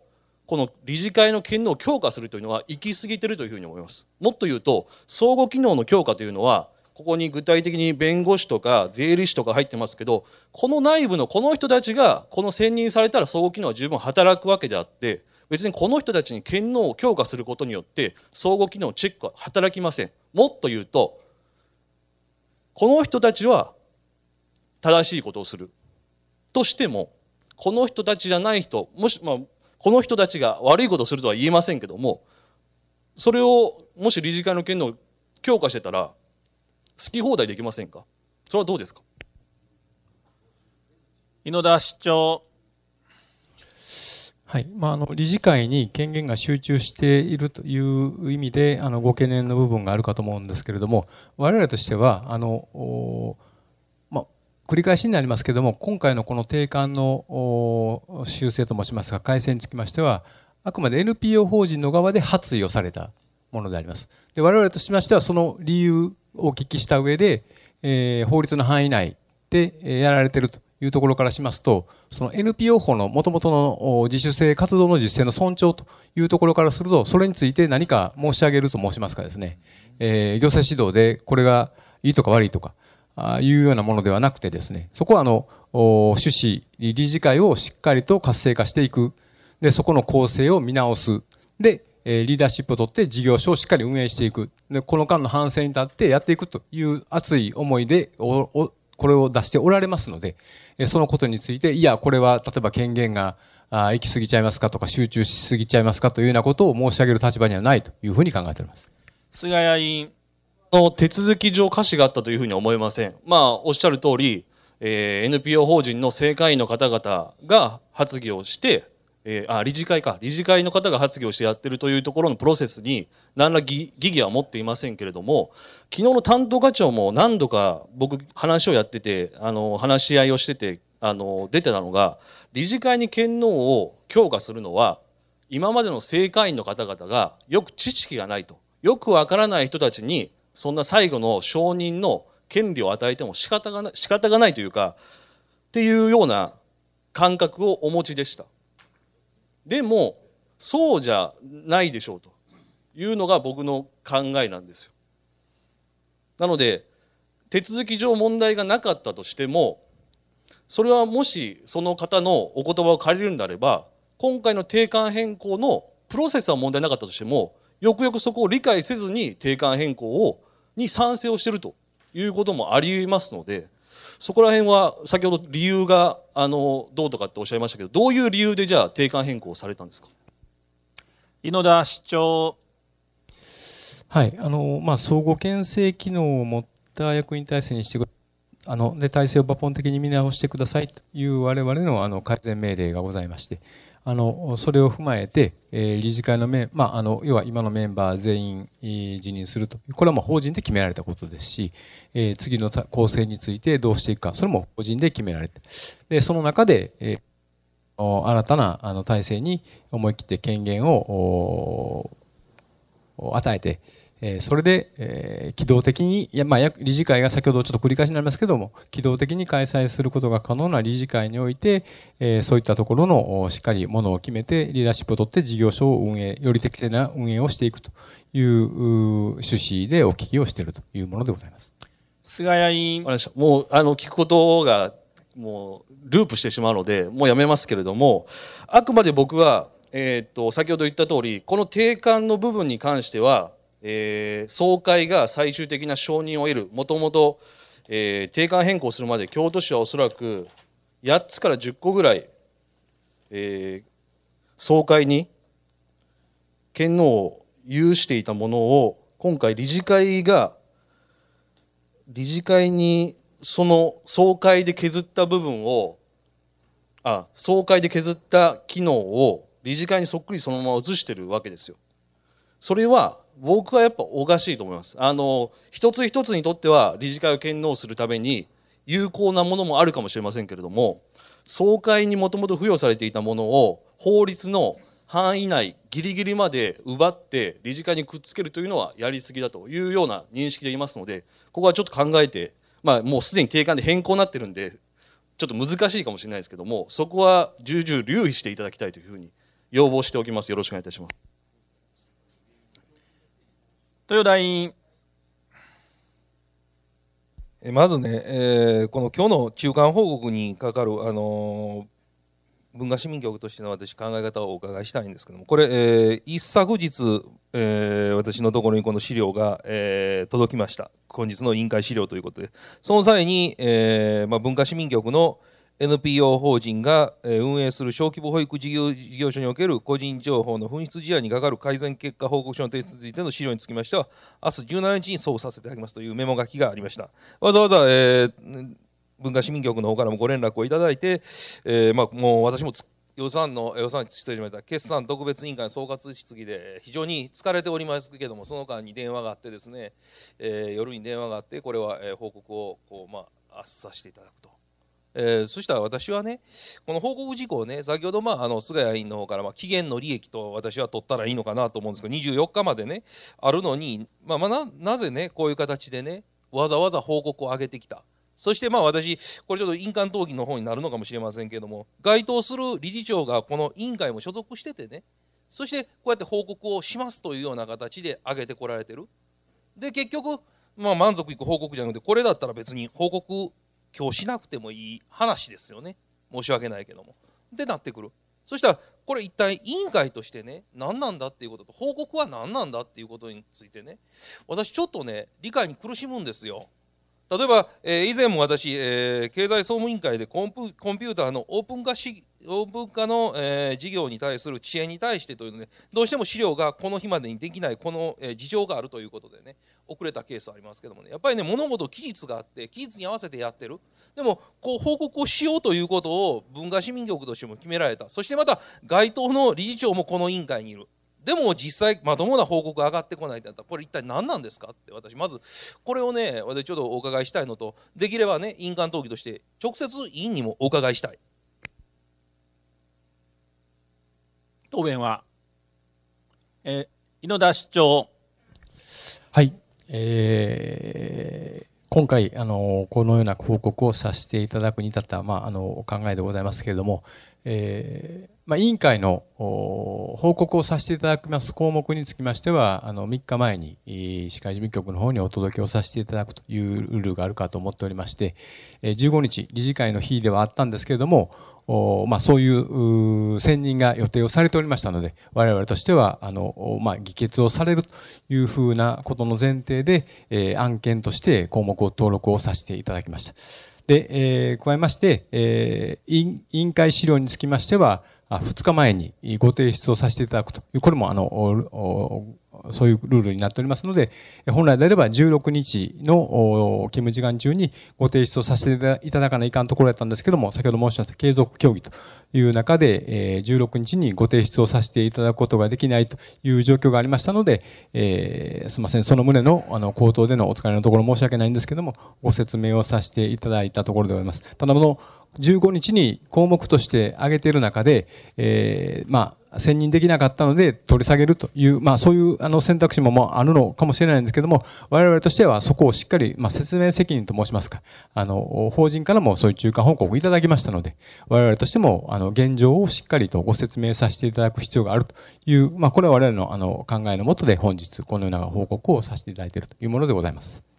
この理事会の権能を強化するというのは行き過ぎてるというふうに思います。もっと言うと相互機能の強化というのはここに具体的に弁護士とか税理士とか入ってますけどこの内部のこの人たちがこの選任されたら相互機能は十分働くわけであって別にこの人たちに権能を強化することによって相互機能チェックは働きません。もっと言うとこの人たちは正しいことをするとしてもこの人たちじゃない人もし、まあ、この人たちが悪いことをするとは言えませんけどもそれをもし理事会の権能を強化してたら好き放題できませんかそれはどうですか猪田市長はいまあ、あの理事会に権限が集中しているという意味であのご懸念の部分があるかと思うんですけれども我々としてはあの繰り返しになりますけれども、今回のこの定款の修正と申しますが、改正につきましては、あくまで NPO 法人の側で発意をされたものであります。で我々としましては、その理由をお聞きした上で、えー、法律の範囲内でやられているというところからしますと、その NPO 法のもともとの自主性、活動の自主性の尊重というところからすると、それについて何か申し上げると申しますかですね、えー、行政指導でこれがいいとか悪いとか、いうようなものではなくてですねそこはあの趣旨理事会をしっかりと活性化していくでそこの構成を見直すでリーダーシップを取って事業所をしっかり運営していくでこの間の反省に立ってやっていくという熱い思いでこれを出しておられますのでそのことについていやこれは例えば権限が行き過ぎちゃいますかとか集中しすぎちゃいますかというようなことを申し上げる立場にはないというふうに考えております菅谷委員の手続き上瑕疵があったというふうに思えません。まあ、おっしゃる通り、えー、NPO 法人の正会員の方々が発議をして、えー、あ、理事会か、理事会の方が発議をしてやってるというところのプロセスに何ら疑義は持っていませんけれども、昨日の担当課長も何度か僕話をやってて、あの、話し合いをしてて、あの、出てたのが、理事会に権能を強化するのは、今までの正会員の方々がよく知識がないと。よくわからない人たちにそんな最後の承認の権利を与えても仕方がない仕方がないというかっていうような感覚をお持ちでしたでもそうじゃないでしょうというのが僕の考えなんですよなので手続き上問題がなかったとしてもそれはもしその方のお言葉を借りるんであれば今回の定款変更のプロセスは問題なかったとしてもよくよくそこを理解せずに定款変更をに賛成をしているということもあり得ますのでそこら辺は先ほど理由があのどうとかっておっしゃいましたけどどういう理由でじゃあ定款変更されたんですか猪田市長はいあのまあ、相互牽制機能を持った役員体制にしてくあので体制を抜本的に見直してくださいという我々のあの改善命令がございましてあのそれを踏まえて、えー、理事会のまあ、あの要は今のメンバー全員、辞任するとこれはもう法人で決められたことですし、えー、次の構成についてどうしていくかそれも法人で決められてでその中で、えー、新たなあの体制に思い切って権限を与えて、えそれで、え機動的にや、まあ、理事会が先ほどちょっと繰り返しになりますけども機動的に開催することが可能な理事会において、えそういったところのしっかりものを決めてリーダーシップを取って事業所を運営より適正な運営をしていくという趣旨でお聞きをしているというものでございます。菅谷委員もうあの聞くことがもうループしてしまうのでもうやめますけれどもあくまで僕は、えーと先ほど言った通りこの定款の部分に関してはえー、総会が最終的な承認を得るもともと定款変更するまで京都市はおそらく8つから10個ぐらい、えー、総会に県能を有していたものを今回理事会が理事会にその総会で削った部分をあ総会で削った機能を理事会にそっくりそのまま移してるわけですよ。それは僕はやっぱおかしいと思いますあの一つ一つにとっては理事会を権能するために有効なものもあるかもしれませんけれども総会にもともと付与されていたものを法律の範囲内ギリギリまで奪って理事会にくっつけるというのはやりすぎだというような認識でいますのでここはちょっと考えて、まあ、もうすでに定款で変更になってるんでちょっと難しいかもしれないですけどもそこは重々留意していただきたいというふうに要望しておきますよろしくお願いいたします。豊田委員まずね、えー、この今日の中間報告にかかる、あのー、文化市民局としての私考え方をお伺いしたいんですけどもこれ、えー、一昨日、えー、私のところにこの資料が、えー、届きました今日の委員会資料ということでその際に、えーまあ、文化市民局の、NPO 法人が運営する小規模保育事業事業所における個人情報の紛失事案に係る改善結果報告書の提出についての資料につきましては、明日17日に送付させていただきますというメモ書きがありました。わざわざ、えー、文化市民局の方からもご連絡をいただいて、えー、まあ、もう私も予算の予算失礼しました決算特別委員会総括質疑で非常に疲れておりますけどもその間に電話があってですね、えー、夜に電話があってこれは報告をこう、まあ、させていただくとえー、そしたら私はねこの報告事項をね先ほど、まあ、あの菅谷委員の方から、まあ、期限の利益と私は取ったらいいのかなと思うんですけど24日までねあるのに、まあ、まあ、なぜねこういう形でねわざわざ報告を上げてきた。そしてまあ私、これちょっと印鑑登記の方になるのかもしれませんけれども、該当する理事長がこの委員会も所属しててね、そしてこうやって報告をしますというような形で上げてこられてる。で、結局、まあ、満足いく報告じゃなくて、これだったら別に報告今日しなくてもいい話ですよね申し訳ないけども。でなってくるそしたらこれ一体委員会としてね何なんだっていうことと報告は何なんだっていうことについてね私ちょっとね理解に苦しむんですよ。例えば、えー、以前も私、えー、経済総務委員会でコンピューターのオープン化しオープン化の、えー、事業に対する知恵に対してというので、ね、どうしても資料がこの日までにできないこの、え事情があるということでね遅れたケースありますけどもねやっぱりね物事期日があって期日に合わせてやってるでもこう報告をしようということを文化市民局としても決められたそしてまた該当の理事長もこの委員会にいるでも実際まともな報告が上がってこないってなったらこれ一体何なんですかって私まずこれをね私ちょっとお伺いしたいのとできればね印鑑登記として直接委員にもお伺いしたい答弁は、えー、井野田市長はい、えー、今回あのこのような報告をさせていただくに至った、まあ、あのお考えでございますけれども、えーまあ、委員会の報告をさせていただきます項目につきましてはあの3日前に市会事務局の方にお届けをさせていただくというルールがあるかと思っておりまして15日理事会の日ではあったんですけれどもまあ、そういう選任が予定をされておりましたので我々としてはあの、まあ、議決をされるというふうなことの前提で、えー、案件として項目を登録をさせていただきました。で、えー、加えまして、えー、委員会資料につきましては2日前にご提出をさせていただくというこれもあのそういうルールになっておりますので、本来であれば16日の勤務時間中にご提出をさせていただかないかんところだったんですけども、先ほど申しました継続協議という中で、16日にご提出をさせていただくことができないという状況がありましたので、えー、すみません、その旨のあの口頭でのお疲れのところ申し訳ないんですけども、ご説明をさせていただいたところでございます。ただ、の15日に項目として挙げている中で、えー、まあ、選任できなかったので取り下げるという、まあ、そういうあの選択肢もまあるのかもしれないんですけども、我々としてはそこをしっかり、まあ、説明責任と申しますか、あの、法人からもそういう中間報告をいただきましたので、我々としても、あの、現状をしっかりとご説明させていただく必要があるという、まあ、これは我々のあの考えのもとで本日、このような報告をさせていただいているというものでございます。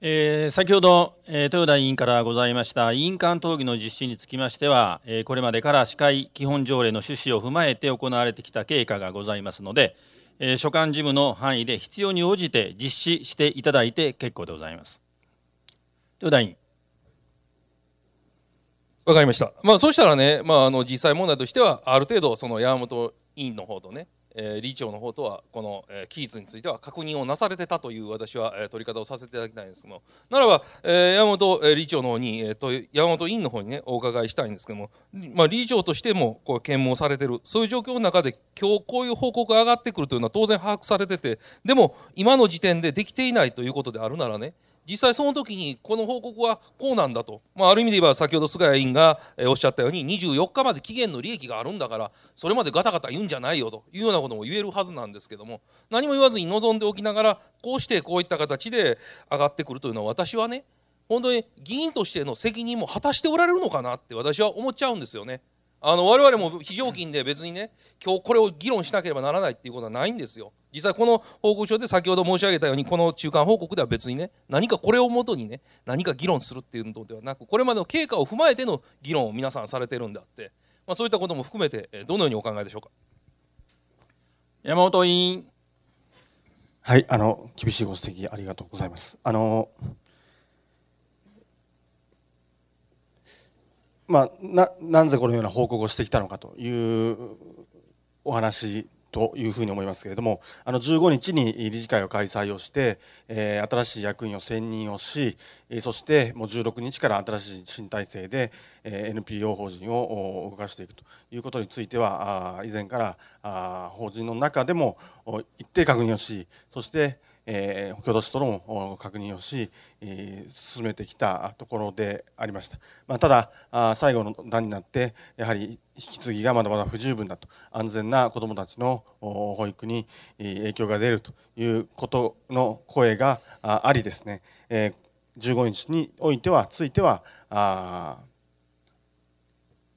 えー、先ほど、えー、豊田委員からございました委員間討議の実施につきましては、えー、これまでから司会基本条例の趣旨を踏まえて行われてきた経過がございますので、え所管事務の範囲で必要に応じて実施していただいて結構でございます。豊田委員。わかりました。まあ、そうしたらね、まあ、あの実際問題としては、ある程度、その山本委員の方とね、え理事長の方とはこの、え期日については確認をなされてたという私は、え取り方をさせていただきたいんですけどもならば、え山本理事長の方に、えー、と山本委員の方にねお伺いしたいんですけども、まあ、理事長としてもこう検問されてるそういう状況の中で今日こういう報告が上がってくるというのは当然把握されててでも今の時点でできていないということであるならね実際その時にこの報告はこうなんだと、まあ、ある意味で言えば先ほど菅谷委員がおっしゃったように24日まで期限の利益があるんだからそれまでガタガタ言うんじゃないよというようなことも言えるはずなんですけども何も言わずに望んでおきながらこうしてこういった形で上がってくるというのは私はね本当に議員としての責任も果たしておられるのかなって私は思っちゃうんですよね。あの我々も非常勤で別にね今日これを議論しなければならないっていうことはないんですよ。実際この報告書で先ほど申し上げたようにこの中間報告では別にね何かこれをもとにね何か議論するっていうのではなくこれまでの経過を踏まえての議論を皆さんされてるんだって、まあ、そういったことも含めてどのようにお考えでしょうか山本委員はいあの厳しいご指摘ありがとうございますあのまあなぜこのような報告をしてきたのかというお話というふうに思いますけれどもあの15日に理事会を開催をして、えー、新しい役員を選任をし、えそしてもう16日から新しい新体制で、え NPO 法人を動かしていくということについてはあ以前からあ法人の中でも一定確認をしそしてえー、補強土との確認をし、進めてきたところでありました、まあ、ただあ最後の段になってやはり引き継ぎがまだまだ不十分だと安全な子どもたちの保育に影響が出るということの声がありですね、え15日においてはついてはあ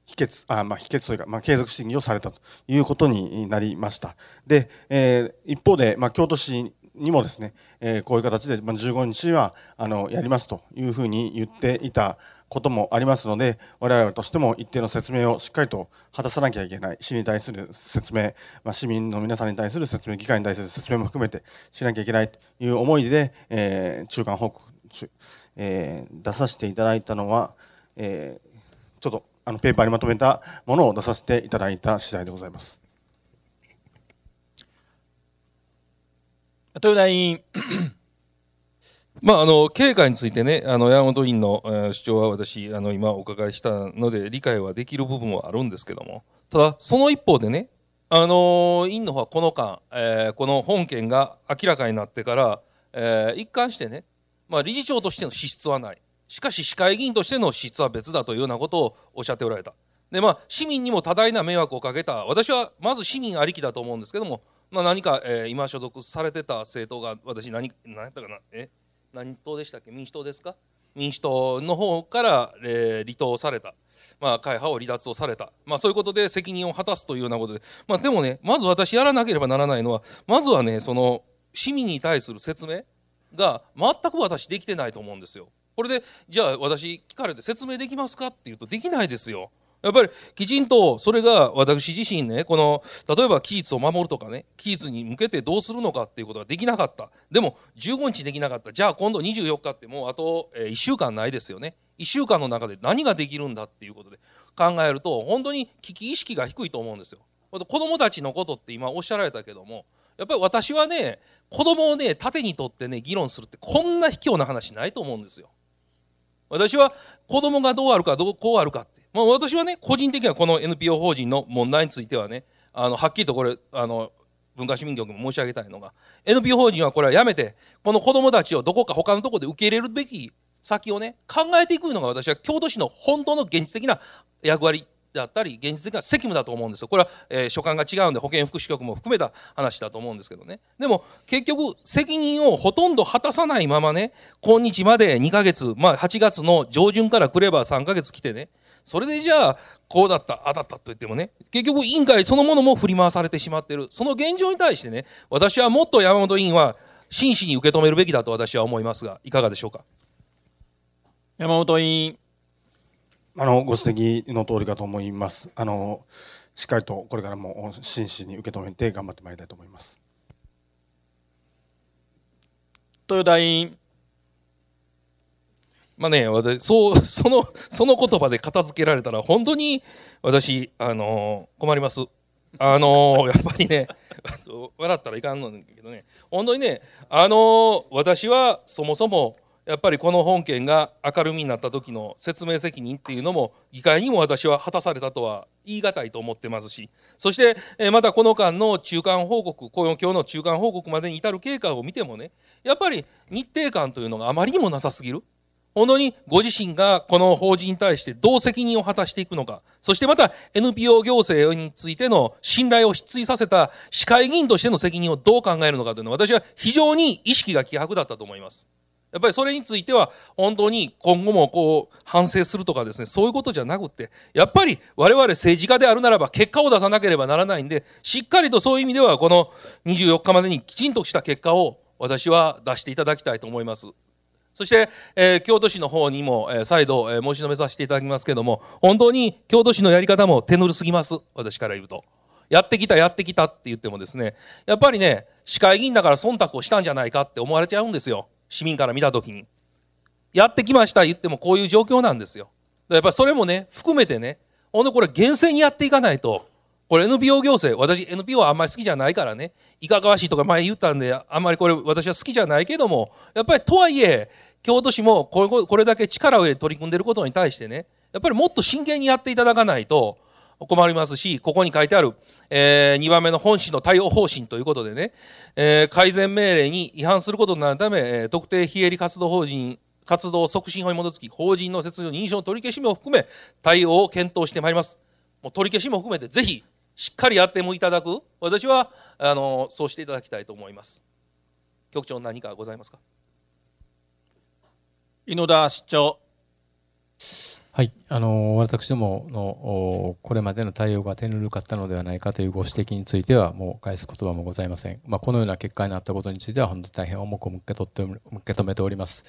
否決あ、まあ、否決というか、まあ、継続審議をされたということになりました。で、えー、一方で、まあ、京都市にもですね、えこういう形で15日はあのやりますというふうに言っていたこともありますので我々としても一定の説明をしっかりと果たさなきゃいけない市に対する説明、ま市民の皆さんに対する説明議会に対する説明も含めてしなきゃいけないという思いで、え中間報告、え出させていただいたのは、えちょっとあのペーパーにまとめたものを出させていただいた次第でございます。豊田委員 まあ、あの経過についてね、あの山本委員の、えー、主張は私、あの今お伺いしたので、理解はできる部分はあるんですけども、ただ、その一方でね、あの委員の方はこの間、えー、この本件が明らかになってから、えー、一貫してね、まあ、理事長としての資質はない、しかし市会議員としての資質は別だというようなことをおっしゃっておられた。でまあ、市民にも多大な迷惑をかけた、私はまず市民ありきだと思うんですけども、まあ、何か、えー、今所属されてた政党が私何何やったかなえ何党でしたっけ民主党ですか民主党の方から、えー、離党された、まあ、会派を離脱をされた、まあ、そういうことで責任を果たすというようなことで、まあ、でもねまず私やらなければならないのはまずはねその市民に対する説明が全く私できてないと思うんですよ。これでじゃあ私聞かれて説明できますかっていうとできないですよ。やっぱりきちんとそれが私自身ねこの例えば期日を守るとかね期日に向けてどうするのかっていうことができなかったでも15日できなかったじゃあ今度24日ってもうあと1週間ないですよね1週間の中で何ができるんだっていうことで考えると本当に危機意識が低いと思うんですよ子どもたちのことって今おっしゃられたけどもやっぱり私はね子供をね盾にとってね議論するってこんな卑怯な話ないと思うんですよ私は子供がどうあるかどうこうあるかってまあ、私はね個人的にはこの NPO 法人の問題についてはねあのはっきりとこれあの文化市民局も申し上げたいのが NPO 法人はこれはやめてこの子どもたちをどこか他のところで受け入れるべき先をね考えていくのが私は京都市の本当の現実的な役割だったり現実的な責務だと思うんですよ。これは、えー、所管が違うんで保健福祉局も含めた話だと思うんですけどね。でも結局責任をほとんど果たさないままね今日まで2ヶ月まあ8月の上旬から来れば3ヶ月来てねそれでじゃあこうだったあだったと言ってもね結局委員会そのものも振り回されてしまっているその現状に対してね私はもっと山本委員は真摯に受け止めるべきだと私は思いますがいかがでしょうか山本委員あのご指摘の通りかと思いますあのしっかりとこれからも真摯に受け止めて頑張ってまいりたいと思います豊田委員まあね、私、そう、その、その言葉で片付けられたら、本当に私、あのー、困ります。あのー、やっぱりね、笑ったらいかんのだけどね、本当にね、あのー、私はそもそも、やっぱりこの本件が明るみになった時の説明責任っていうのも議会にも私は果たされたとは言い難いと思ってますしそして、えまたこの間の中間報告雇用協の中間報告までに至る経過を見てもねやっぱり日程感というのがあまりにもなさすぎる本当にご自身がこの法人に対してどう責任を果たしていくのか、そしてまた NPO 行政についての信頼を失墜させた市会議員としての責任をどう考えるのかというのは私は非常に意識が希薄だったと思います。やっぱりそれについては本当に今後もこう反省するとかですね、そういうことじゃなくて、やっぱり我々政治家であるならば結果を出さなければならないんで、しっかりとそういう意味ではこの24日までにきちんとした結果を私は出していただきたいと思います。そして、えー、京都市の方にも、えー、再度、えー、申し述べさせていただきますけども、本当に京都市のやり方も手ぬるすぎます、私から言うと。やってきた、やってきたって言ってもですね、やっぱりね、市会議員だから忖度をしたんじゃないかって思われちゃうんですよ、市民から見たときに。やってきました言ってもこういう状況なんですよ。やっぱりそれもね、含めてね、ほんでこれ厳正にやっていかないと、これ NPO 行政、私 NPO はあんまり好きじゃないからね、いかがわしいとか前言ったんで、あんまりこれ私は好きじゃないけども、やっぱりとはいえ、京都市もこれだけ力を入れて取り組んでることに対してね、やっぱりもっと真剣にやっていただかないと困りますし、ここに書いてある、えー、2番目の本市の対応方針ということでね、えー、改善命令に違反することになるため、特定非営利活動法人活動促進法に基づき、法人の設立の認証の取り消しも含め、対応を検討してまいります。もう取り消しも含めて、ぜひしっかりやってもいただく私はあのそうしていただきたいと思います局長何かございますか井野田市長はい、あの私どものこれまでの対応が手ぬるかったのではないかというご指摘についてはもう返す言葉もございません、まあ、このような結果になったことについては本当に大変重く受け取って受け止めております、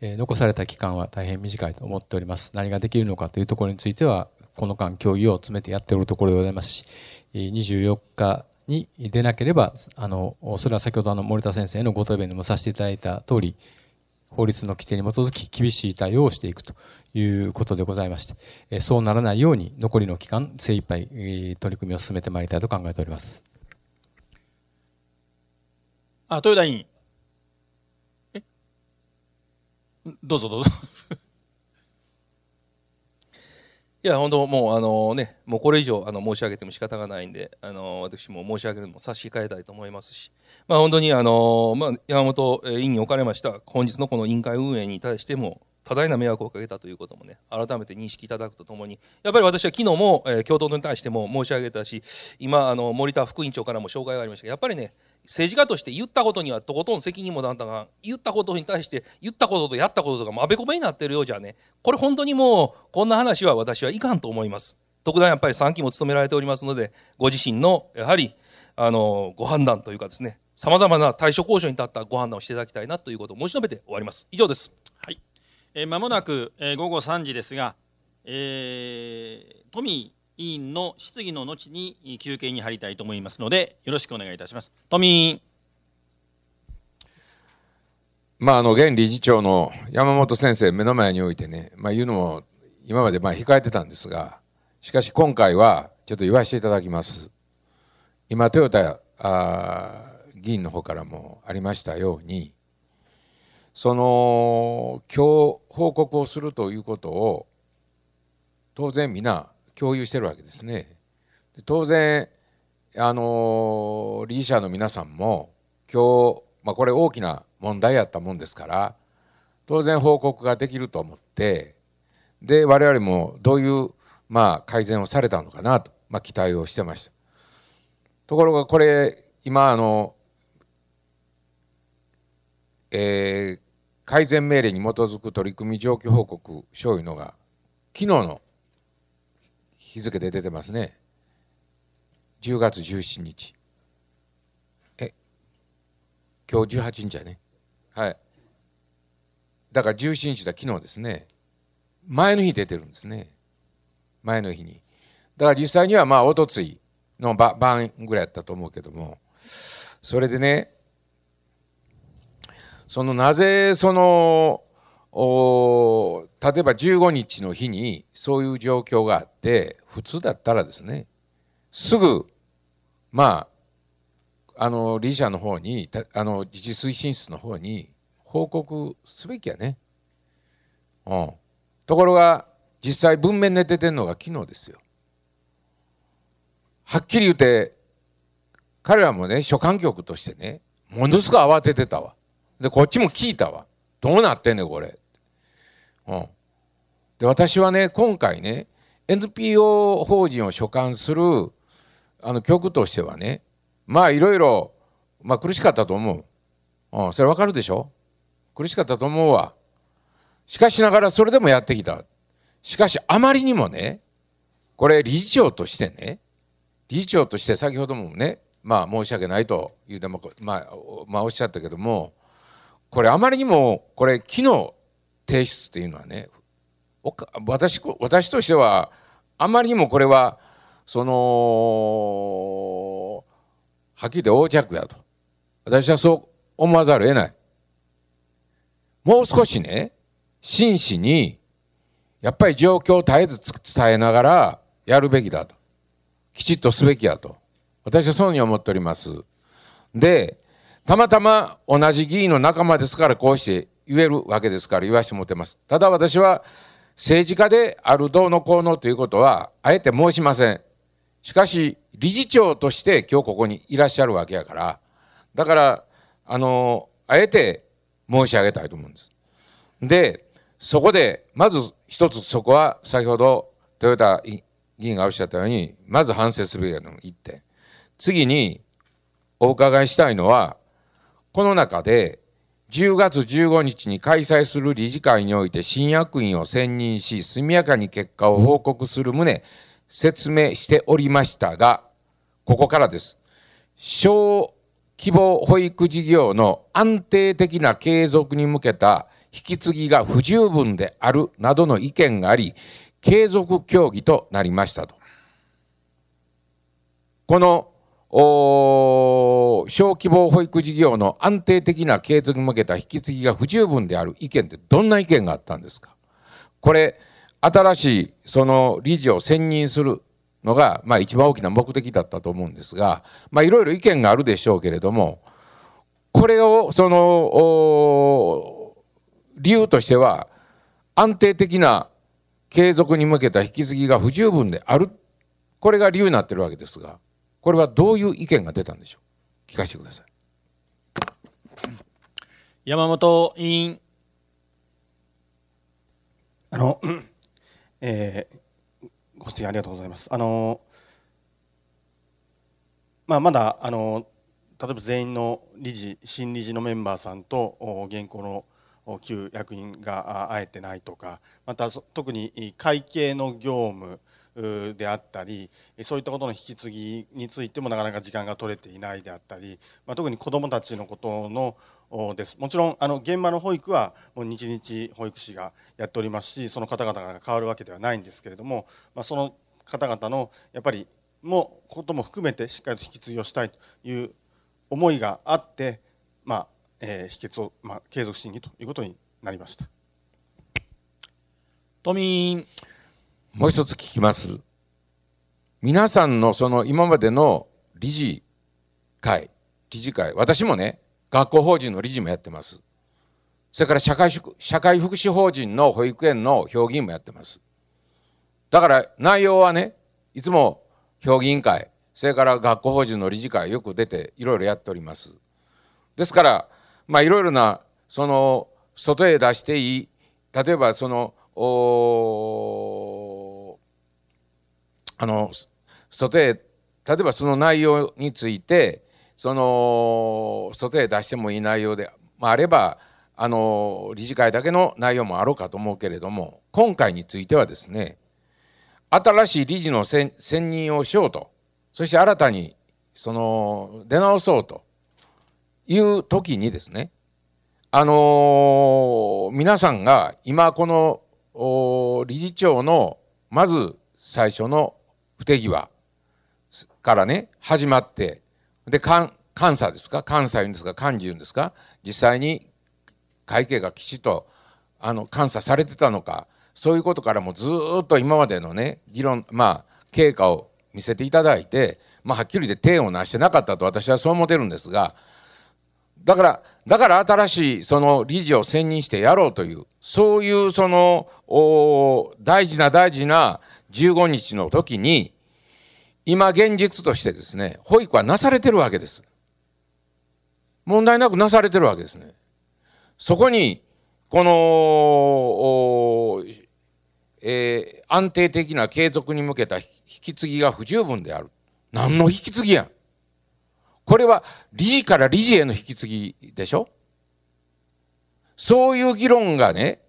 えー、残された期間は大変短いと思っております何ができるのかというところについてはこの間協議を詰めてやっておるところでございますし24日に出なければあのそれは先ほどあの森田先生のご答弁でもさせていただいた通り法律の規定に基づき厳しい対応をしていくということでございましてそうならないように残りの期間精一杯取り組みを進めてまいりたいと考えております。あ豊田委員どうぞどうぞいや本当もうあのねもうこれ以上あの申し上げても仕方がないんであの私も申し上げるのも差し控えたいと思いますしまあ本当にあのまあ山本委員におかれました本日のこの委員会運営に対しても多大な迷惑をかけたということもね改めて認識いただくとともにやっぱり私は昨日も、え共闘に対しても申し上げたし今あの森田副委員長からも紹介がありましたがやっぱりね政治家として言ったことにはとことん責任もなんだが言ったことに対して言ったこととやったこととかもあべこべになってるようじゃねこれ本当にもうこんな話は私はいかんと思います特段やっぱり3期も務められておりますのでご自身のやはりあのご判断というかですねさまざまな対処交渉に立ったご判断をしていただきたいなということを申し述べて終わります以上ですはいま、えー、もなく、えー、午後3時ですが、えー、トミー委員の質疑の後に休憩に入りたいと思いますので、よろしくお願いいたします。都民まあ、あの現理事長の山本先生、目の前においてね、まあ、言うのも今までまあ控えてたんですが、しかし今回はちょっと言わせていただきます。今、豊田議員の方からもありましたように、その今日報告をするということを当然皆共有してるわけですね。で当然あの理事者の皆さんも今日、まあ、これ大きな問題やったもんですから当然報告ができると思ってで我々もどういう、まあ、改善をされたのかなと、まあ、期待をしてました。ところがこれ今あの、えー、改善命令に基づく取り組み状況報告書いうのが昨日の日付で出てますね10月17日え今日18日やねはいだから17日だ昨日ですね前の日出てるんですね前の日にだから実際にはまあおとついの晩ぐらいやったと思うけどもそれでねそのなぜそのお例えば15日の日にそういう状況があって普通だったらですねすぐまああの理事者の方にあの自治推進室の方に報告すべきやね、うん、ところが実際文面で出てるのが昨日ですよはっきり言うて彼らもね所管局としてねものすごい慌ててたわでこっちも聞いたわどうなってんねんこれうんで私はね今回ね NPO 法人を所管するあの局としてはねまあいろいろ、ま苦しかったと思う、うん、それわかるでしょ苦しかったと思うわしかしながらそれでもやってきたしかしあまりにもねこれ理事長としてね理事長として先ほどもねまあ申し訳ないというでも、まあ、まあおっしゃったけどもこれあまりにもこれ機能提出っていうのはね私私としてはあまりにもこれはそのはっきり言って横着やと私はそう思わざるを得ないもう少しね真摯にやっぱり状況を絶えず伝えながらやるべきだときちっとすべきだと私はそういうふうに思っておりますでたまたま同じ議員の仲間ですからこうして言えるわけですから言わしてもらってますただ私は政治家であるどうのこうのということは、あえて申しません。しかし、理事長として今日ここにいらっしゃるわけやから、だから、あの、あえて申し上げたいと思うんです。で、そこで、まず一つそこは先ほど豊田議員がおっしゃったように、まず反省すべきの一点。次にお伺いしたいのは、この中で10月15日に開催する理事会において新役員を選任し、速やかに結果を報告する旨、説明しておりましたが、ここからです。小規模保育事業の安定的な継続に向けた引き継ぎが不十分であるなどの意見があり、継続協議となりましたと。このお小規模保育事業の安定的な継続に向けた引き継ぎが不十分である意見ってどんな意見があったんですかこれ新しいその理事を選任するのが、まあ、一番大きな目的だったと思うんですがいろいろ意見があるでしょうけれどもこれをその理由としては安定的な継続に向けた引き継ぎが不十分であるこれが理由になってるわけですが。これはどういう意見が出たんでしょう聞かせてください。山本委員。あの、えー、ご指摘ありがとうございます。あの、まあ、まだ、あの、例えば全員の理事、新理事のメンバーさんと現行の旧役員が会えてないとかまた特に会計の業務であったりそういったことの引き継ぎについてもなかなか時間が取れていないであったり、まあ、特に子どもたちのことのですもちろんあの現場の保育はもう日々保育士がやっておりますしその方々が変わるわけではないんですけれども、まあ、その方々のやっぱりもことも含めてしっかりと引き継ぎをしたいという思いがあって、まあえー、否を、まあ、継続審議ということになりました。都民もう一つ聞きます。皆さんのその今までの理事会、理事会、私もね、学校法人の理事もやってます。それから社会社会福祉法人の保育園の評議員もやってます。だから内容はね、いつも評議員会、それから学校法人の理事会よく出ていろいろやっております。ですから、まあいろいろな、その、外へ出していい、例えばその、おあのソテー例えばその内容についてそのソテー出してもいい内容で、まあ、ればあの理事会だけの内容もあろうかと思うけれども今回についてはですね新しい理事の選任をしようとそして新たにその出直そうという時にですねあのー、皆さんが今この理事長のまず最初の不手際からね始まってで関関ですか関西うんですか漢字言うんですか実際に会計がきちっとあの監査されてたのかそういうことからもずっと今までのね議論まあ経過を見せていただいて、まあ、はっきり言って手を成してなかったと私はそう思ってるんですがだからだから新しいその理事を選任してやろうというそういうその大事な大事な15日の時に、今現実としてですね、保育はなされてるわけです。問題なくなされてるわけですね。そこに、この、えー、安定的な継続に向けた引き継ぎが不十分である。何の引き継ぎやん。これは理事から理事への引き継ぎでしょそういう議論がね、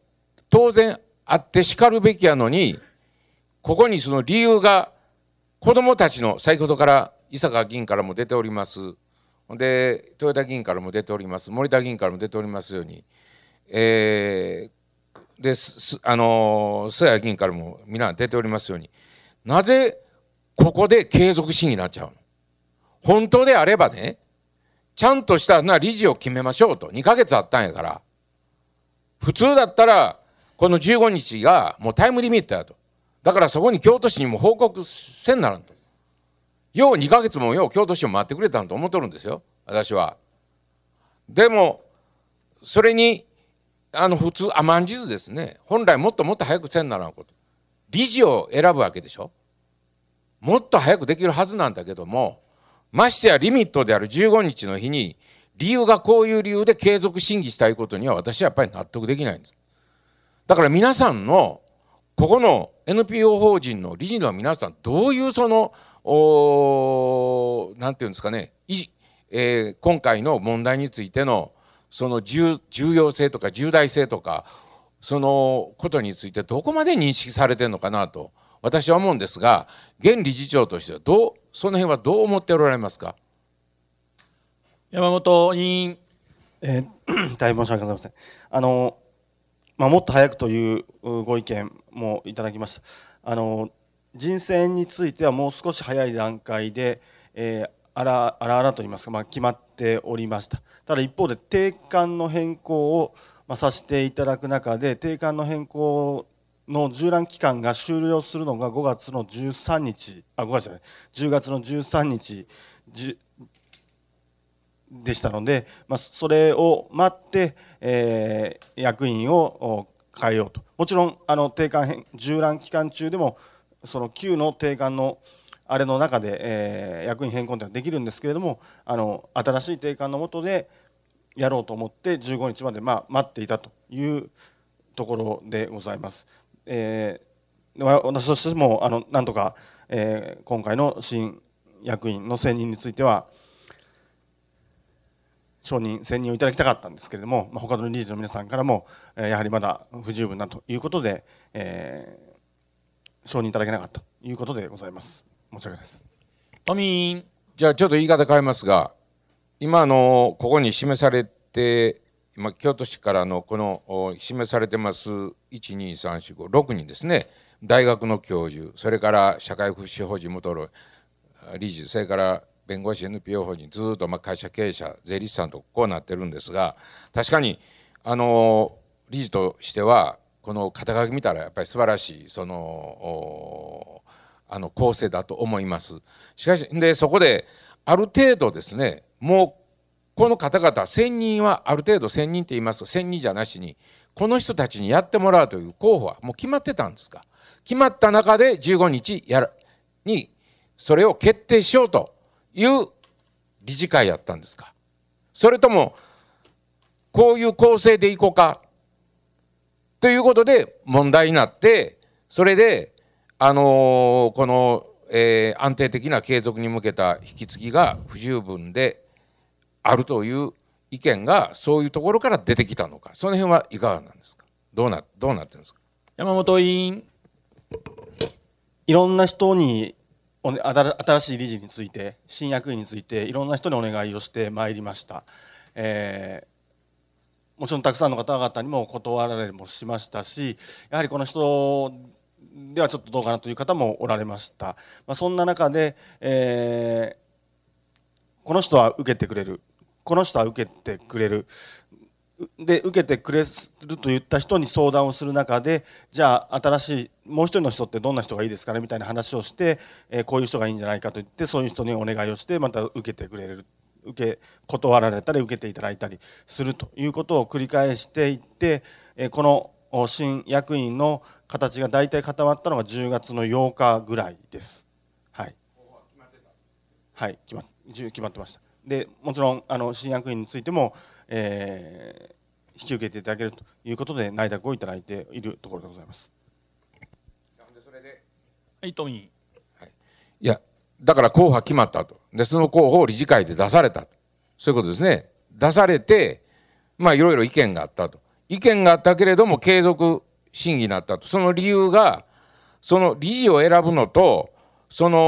当然あってしかるべきやのに、ここにその理由が子どもたちの先ほどから伊坂議員からも出ておりますで豊田議員からも出ております森田議員からも出ておりますように、えー、であの菅谷議員からも皆出ておりますようになぜここで継続審議になっちゃうの本当であればねちゃんとしたな理事を決めましょうと2ヶ月あったんやから普通だったらこの15日がもうタイムリミットやとだからそこに京都市にも報告せんならんと。よう2ヶ月もよう京都市を待ってくれたんと思っとるんですよ私は。でもそれにあの普通甘んじずですね本来もっともっと早くせんならんこと理事を選ぶわけでしょもっと早くできるはずなんだけどもましてやリミットである15日の日に理由がこういう理由で継続審議したいことには私はやっぱり納得できないんですだから皆さんのここの NPO 法人の理事の皆さん、どういうその、んていうんですかね、えー、今回の問題についての、その重要性とか重大性とか、そのことについてどこまで認識されてるのかなと、私は思うんですが、現理事長としてはどう、その辺はどう思っておられますか。山本委員、えー、大変申し訳ございません。あのまあ、もっと早くというご意見もいただきましたあの人選についてはもう少し早い段階で、えー、あらあらあらといいますか、まあ、決まっておりましたただ一方で定款の変更を、まあ、させていただく中で定款の変更の従覧期間が終了するのが5月の13日あ5月じゃない10月の13日でしたので、まあ、それを待って、えー、役員を変えようともちろんあの定款縦覧期間中でもその旧の定款のあれの中で、えー、役員変更というのはできるんですけれどもあの新しい定款の下でやろうと思って15日まで、まあ、待っていたというところでございます。えー、私としてもあのなんとか、えー、今回の新役員の選任については承認、選任をいただきたかったんですけれども、まあ、他の理事の皆さんからも、えやはりまだ不十分だということで、えー、承認いただけなかったということでございます。申し訳ないです。都民じゃあちょっと言い方変えますが、今のここに示されて、今京都市からのこの示されてます12345人ですね、大学の教授、それから社会福祉法人元理事、それから弁護士 NPO 法人ずっとま会社経営者税理士さんとこうなってるんですが確かにあの理事としてはこの肩書き見たらやっぱり素晴らしいそのあの構成だと思います。しかしでそこである程度ですねもうこの方々1,000人はある程度1,000人って言います1,000人じゃなしにこの人たちにやってもらうという候補はもう決まってたんですか決まった中で15日やるにそれを決定しようという理事会やったんですかそれとも、こういう構成でいこうかということで問題になって、それで、あのー、この、えー、安定的な継続に向けた引き継ぎが不十分であるという意見がそういうところから出てきたのか、その辺はいかがなんですか、どうなどうなってるんですか山本委員。いろんな人に新しい理事について新役員についていろんな人にお願いをしてまいりました、えー、もちろんたくさんの方々にも断られもしましたしやはりこの人ではちょっとどうかなという方もおられました、まあ、そんな中で、えー、この人は受けてくれるこの人は受けてくれるで受けてくれると言った人に相談をする中でじゃあ新しいもう一人の人ってどんな人がいいですかねみたいな話をして、えー、こういう人がいいんじゃないかと言ってそういう人にお願いをしてまた受けてくれる受け断られたり受けていただいたりするということを繰り返していって、えー、この新役員の形が大体固まったのが10月の8日ぐらいです。はい、はい、決ま決まってましたでもちろんあの新役員についてもえー、引き受けていただけるということで内諾をいただいているところでございます。はいはい、いやだから候補は決まったとでその候補を理事会で出されたとそういうことですね出されてまあいろいろ意見があったと意見があったけれども継続審議になったとその理由がその理事を選ぶのとその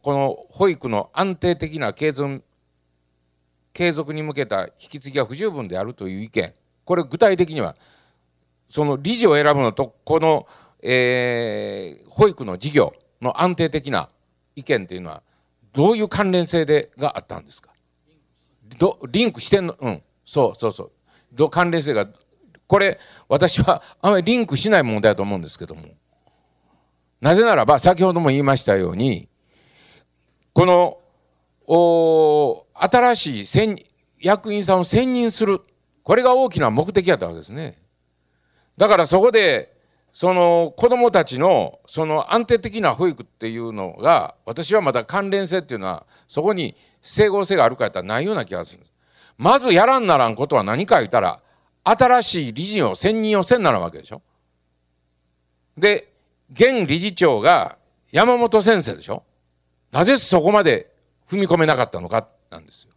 この保育の安定的な継続継続に向けた引き継ぎは不十分であるという意見、これ具体的には、その理事を選ぶのと、この、えー、保育の事業の安定的な意見というのは、どういう関連性でがあったんですかどリンクしてんのうん、そうそうそう。ど関連性が、これ、私はあまりリンクしない問題だと思うんですけども。なぜならば、先ほども言いましたように、この新しい専役員さんを選任する、これが大きな目的やったわけですね。だからそこで、その子どもたちのその安定的な保育っていうのが、私はまた関連性っていうのは、そこに整合性があるかやったらないような気がするんです。まずやらんならんことは何か言ったら、新しい理事を選任をせんならんわけでしょ。で、現理事長が山本先生でしょ。なぜそこまで踏み込めなかったのかなんですよ。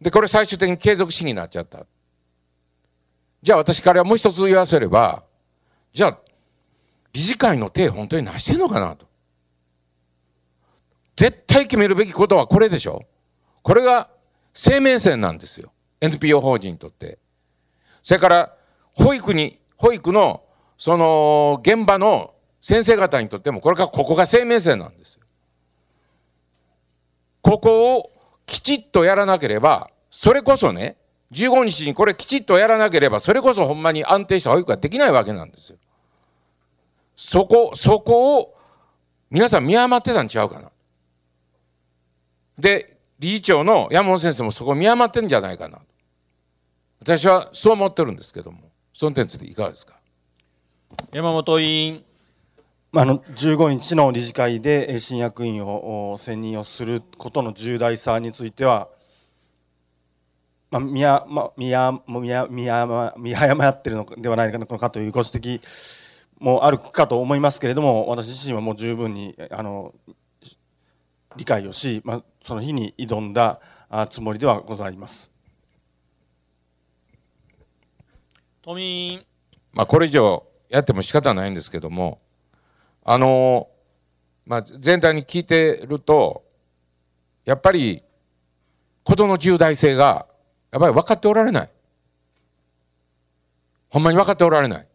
で、これ最終的に継続主になっちゃった。じゃあ私からもう一つ言わせれば、じゃあ、理事会の手本当になしてんのかなと。絶対決めるべきことはこれでしょ。これが生命線なんですよ。NPO 法人にとって。それから、保育に、保育の、その、現場の先生方にとっても、これが、ここが生命線なんです。ここをきちっとやらなければ、それこそね、15日にこれきちっとやらなければ、それこそほんまに安定した保育ができないわけなんですよ。そこ、そこを皆さん見余ってたんちゃうかな。で、理事長の山本先生もそこ見余ってんじゃないかな。私はそう思ってるんですけども、その点についていかがですか。山本委員。あの15日の理事会で新役員を選任をすることの重大さについては、まあ、見や、まあ、見や見や見や見誤ってるのではないのかというご指摘もあるかと思いますけれども私自身はもう十分にあの理解をし、まあ、その日に挑んだつもりではございます。都民まあ、これ以上やっても仕方ないんですけどもあのまあ、全体に聞いてるとやっぱり事の重大性がやっぱり分かっておられないほんまに分かっておられない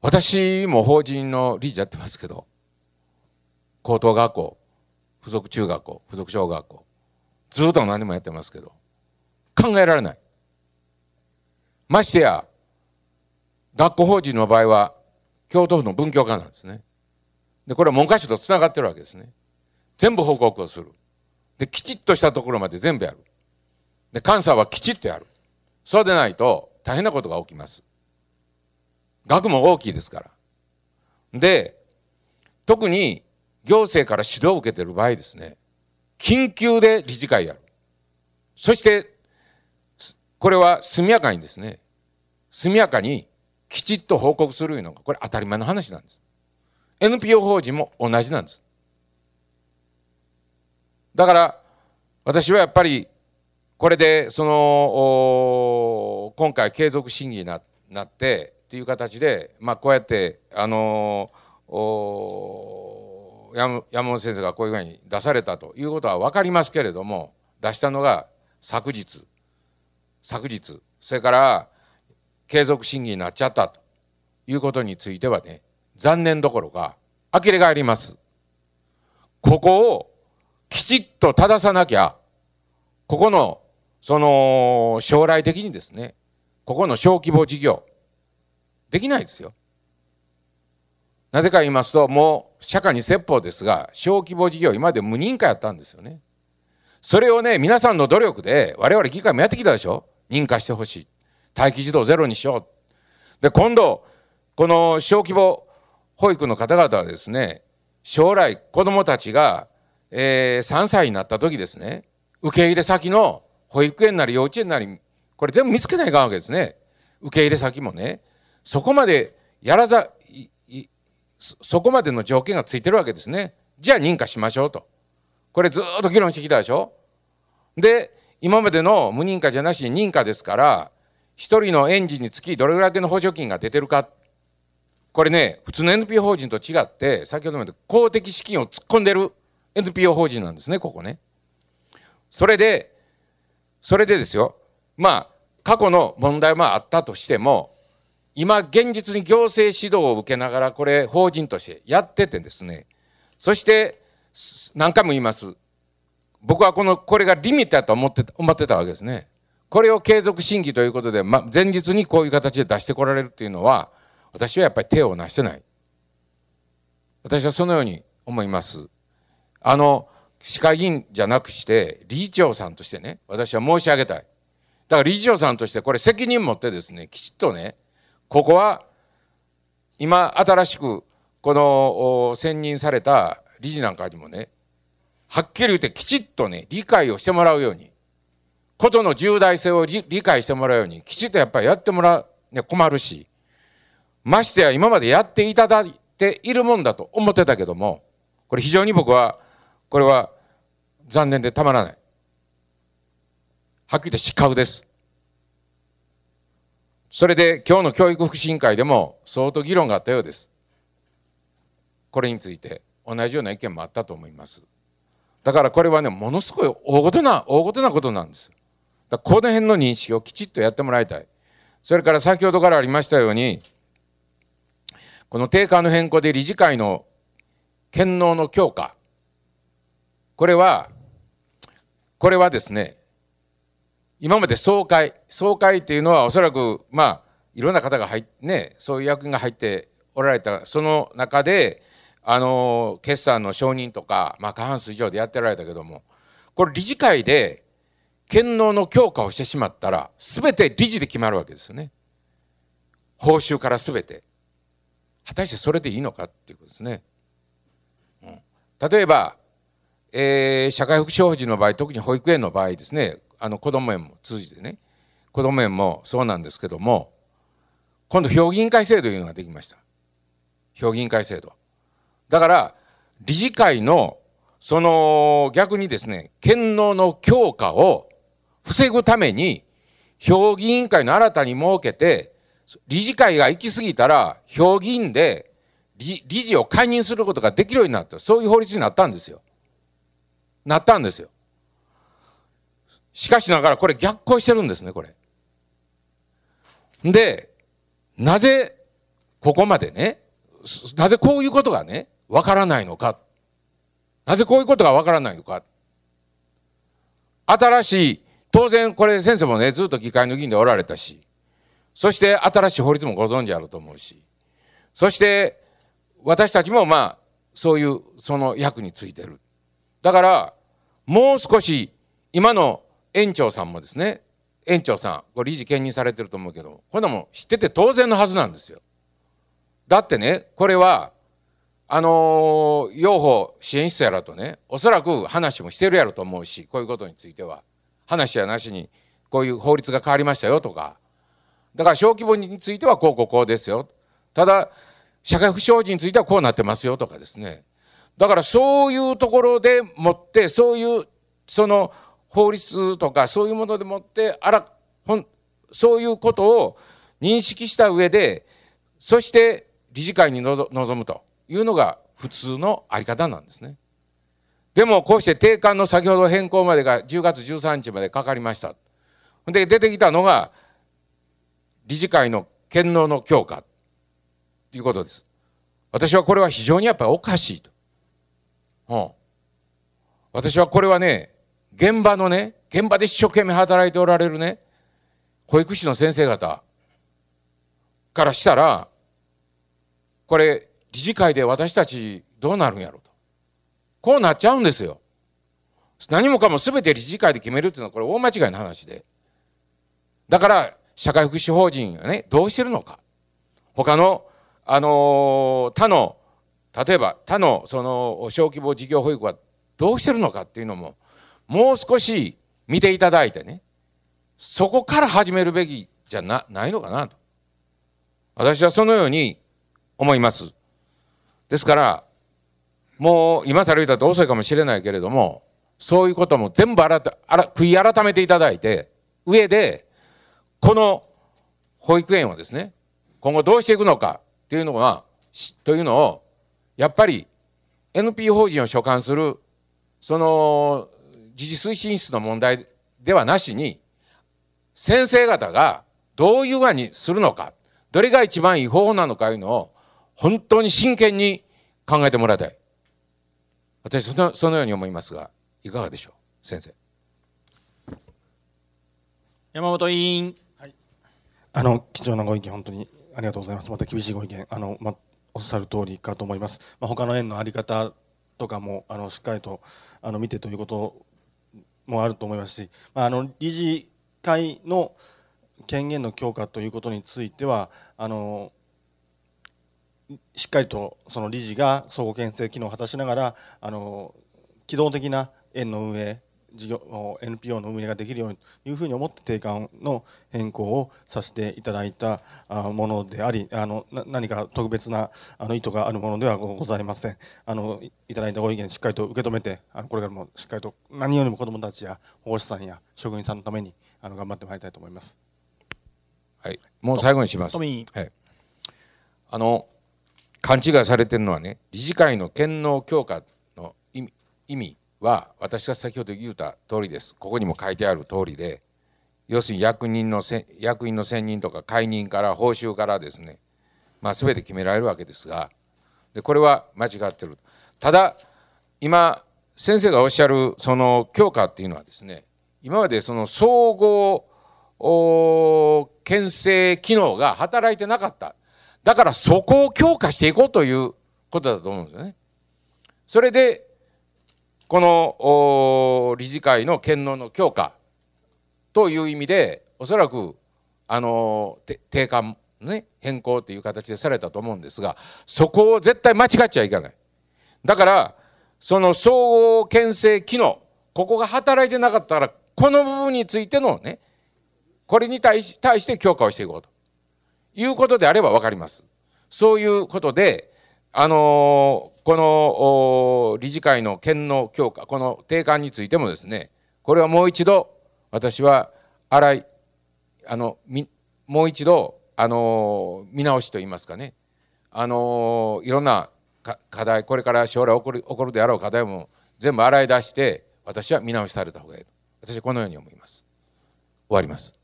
私も法人の理事やってますけど高等学校附属中学校附属小学校ずっと何もやってますけど考えられないましてや学校法人の場合は京都府の文教科なんですね。で、これは文科省とつながってるわけですね。全部報告をする。で、きちっとしたところまで全部やる。で、監査はきちっとやる。そうでないと大変なことが起きます。額も大きいですから。で、特に行政から指導を受けている場合ですね、緊急で理事会やる。そして、これは速やかにですね、速やかにきちっと報告するいうのがこれ当たり前の話なんです NPO 法人も同じなんですだから私はやっぱりこれでその今回継続審議にななってという形で、まあ、こうやってあの山本先生がこういうふうに出されたということは分かりますけれども出したのが昨日昨日それから継続審議になっちゃったということについてはね、残念どころか、呆れがあります。ここをきちっと正さなきゃ、ここの、その、将来的にですね、ここの小規模事業、できないですよ。なぜか言いますと、もう社会に説法ですが、小規模事業、今まで無認可やったんですよね。それをね、皆さんの努力で、我々議会もやってきたでしょ認可してほしい。待機児童ゼロにしよう。で、今度、この小規模保育の方々はですね、将来子供たちが、えー、3歳になった時ですね、受け入れ先の保育園なり幼稚園なり、これ全部見つけないかんわけですね。受け入れ先もね。そこまでやらざ、そこまでの条件がついてるわけですね。じゃあ認可しましょうと。これずっと議論してきたでしょ。で、今までの無認可じゃなしに認可ですから、一人の園児につきどれぐらいの補助金が出てるかこれね普通の NPO 法人と違って先ほども言った公的資金を突っ込んでる NPO 法人なんですねここね。それでそれでですよまあ過去の問題もあったとしても今現実に行政指導を受けながらこれ法人としてやっててですねそして何回も言います僕はこのこれがリミットだと思って思ってたわけですね。これを継続審議ということで、ま、前日にこういう形で出してこられるっていうのは私はやっぱり手をなしてない私はそのように思いますあの市会議員じゃなくして理事長さんとしてね私は申し上げたいだから理事長さんとしてこれ責任持ってですねきちっとねここは今新しくこの選任された理事なんかにもねはっきり言ってきちっとね理解をしてもらうようにことの重大性を理解してもらうように、きちっとやっぱりやってもらう、ね、困るし、ましてや今までやっていただいているもんだと思ってたけども、これ非常に僕は、これは残念でたまらない。はっきり言って失格です。それで今日の教育福祉委員会でも相当議論があったようです。これについて同じような意見もあったと思います。だからこれはね、ものすごい大ごとな、大ごとなことなんです。だこの辺の認識をきちっとやってもらいたい。それから先ほどからありましたように、この定価の変更で理事会の権能の強化。これは、これはですね、今まで総会、総会っていうのはおそらく、まあ、いろんな方が入って、ね、そういう役員が入っておられた、その中で、あの、決算の承認とか、まあ、過半数以上でやっておられたけども、これ理事会で権能の強化をしてしまったら、すべて理事で決まるわけですよね。報酬からすべて。果たしてそれでいいのかっていうことですね。うん、例えば、えー、社会福祉法人の場合、特に保育園の場合ですね、あの子ども園も通じてね、子ども園もそうなんですけども、今度、評議員会制度というのができました。評議員会制度。だから、理事会の、その、逆にですね、権能の強化を防ぐために、評議委員会の新たに設けて、理事会が行き過ぎたら、評議員で理理事を解任することができるようになった。そういう法律になったんですよ。なったんですよ。しかしながらこれ逆行してるんですね、これ。で、なぜここまでね、なぜこういうことがね、わからないのか。なぜこういうことがわからないのか。新しい当然これ先生もねずっと議会の議員でおられたしそして新しい法律もご存知あると思うしそして私たちもまあそういうその役についてるだからもう少し今の園長さんもですね園長さんこれ理事兼任されてると思うけどこんなもん知ってて当然のはずなんですよだってねこれはあのー、養蜂支援室やらとねおそらく話もしてるやろと思うしこういうことについては。話やなしにこういう法律が変わりましたよとかだから小規模についてはこうこうこうですよただ社会福祉法人についてはこうなってますよとかですねだからそういうところでもってそういうその法律とかそういうものでもってあらほんそういうことを認識した上でそして理事会に臨むというのが普通のあり方なんですね。でもこうして定款の先ほど変更までが10月13日までかかりました。で出てきたのが理事会の権能の強化ということです。私はこれは非常にやっぱりおかしいと。うん、私はこれはね現場のね現場で一生懸命働いておられるね保育士の先生方からしたらこれ理事会で私たちどうなるんやろこうなっちゃうんですよ。何もかも全て理事会で決めるっていうのはこれ大間違いの話で。だから社会福祉法人がね、どうしてるのか。他の、あの他の、例えば他のその小規模事業保育はどうしてるのかっていうのも、もう少し見ていただいてね、そこから始めるべきじゃなないのかなと。私はそのように思います。ですから、もう今更言うたら遅いかもしれないけれども、そういうことも全部改悔い改めていただいて、上で、この保育園をですね、今後どうしていくのかっていうのは、というのを、やっぱり NP 法人を所管する、その、自治推進室の問題ではなしに、先生方がどういうふにするのか、どれが一番違法なのかいうのを、本当に真剣に考えてもらいたい。私そのそのように思いますがいかがでしょう先生山本委員、はい、あの貴重なご意見本当にありがとうございますまた厳しいご意見あの、ま、おっしゃる通りかと思います、まあ、他の園の在り方とかもあのしっかりとあの見てということもあると思いますし、まあ、あの理事会の権限の強化ということについてはあのしっかりとその理事が相互牽制機能を果たしながらあの機動的な園の運営事業 NPO の運営ができるようにというふうに思って定款の変更をさせていただいたものでありあの何か特別なあの意図があるものではございませんあのいただいたご意見しっかりと受け止めてあのこれからもしっかりと何よりも子どもたちや保護者さんや職員さんのためにあの頑張ってまいりたいと思います。はい、もう最後にします。はい、あの勘違いされてるのはね理事会の権能強化の意味は私が先ほど言った通りですここにも書いてある通りで要するに役人のせ役員の選任とか解任から報酬からですね、まあ、全て決められるわけですがでこれは間違ってるただ今先生がおっしゃるその強化っていうのはですね今までその総合牽制機能が働いてなかっただからそこを強化していこうということだと思うんですよね。それで、この理事会の権能の強化という意味で、おそらく、あの定款、ね、変更という形でされたと思うんですが、そこを絶対間違っちゃいけない。だから、その総合憲制機能、ここが働いてなかったら、この部分についてのね、これに対し対して強化をしていこうと。いうことであれば分かります。そういうことで、あのー、この理事会の権の強化、この定款についてもですね、これはもう一度、私は洗い、あの、もう一度、あのー、見直しといいますかね、あのー、いろんな課題、これから将来起こる起こるであろう課題も全部洗い出して、私は見直しされた方がいい。私はこのように思います。終わります。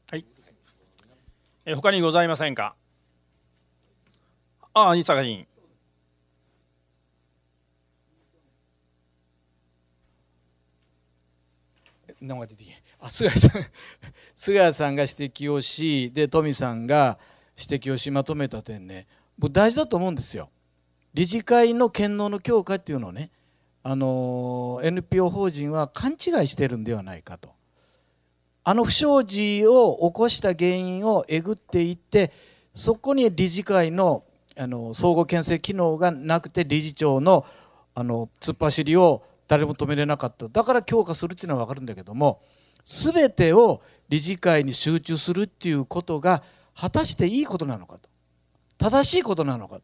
え他にございませんかああ、西坂議員。名前出てきあ菅谷さん 菅谷さんが指摘をしで富さんが指摘をしまとめた点ね僕大事だと思うんですよ。理事会の権能の強化っていうのをねあの NPO 法人は勘違いしてるんではないかとあの不祥事を起こした原因をえぐっていってそこに理事会のあの総合牽制機能がなくて理事長のあの突っ走りを誰も止めれなかっただから強化するっていうのは分かるんだけども全てを理事会に集中するっていうことが果たしていいことなのかと正しいことなのか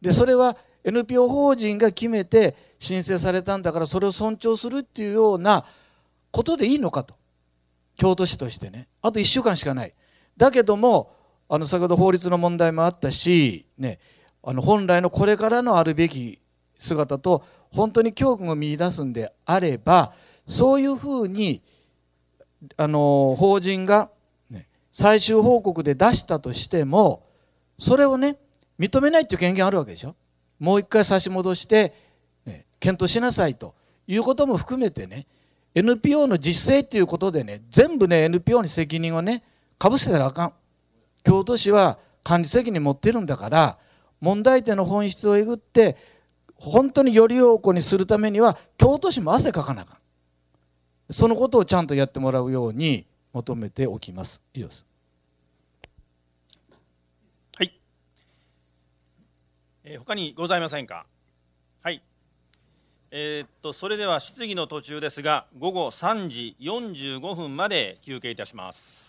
でそれは NPO 法人が決めて申請されたんだからそれを尊重するっていうようなことでいいのかと京都市としてねあと1週間しかないだけどもあの先ほど法律の問題もあったし、ね、あの本来のこれからのあるべき姿と本当に教訓を見いだすんであればそういうふうにあの法人が、ね、最終報告で出したとしてもそれをね認めないっていう権限あるわけでしょ。もう一回差し戻して、ね、検討しなさいということも含めてね NPO の実践っていうことでね全部ね NPO に責任をねかぶせたらあかん京都市は管理責任持ってるんだから問題点の本質をえぐって本当により良好にするためには京都市も汗かかなあかんそのことをちゃんとやってもらうように求めておきます以上ですはい、えー、他にございませんかえー、っとそれでは質疑の途中ですが午後3時45分まで休憩いたします。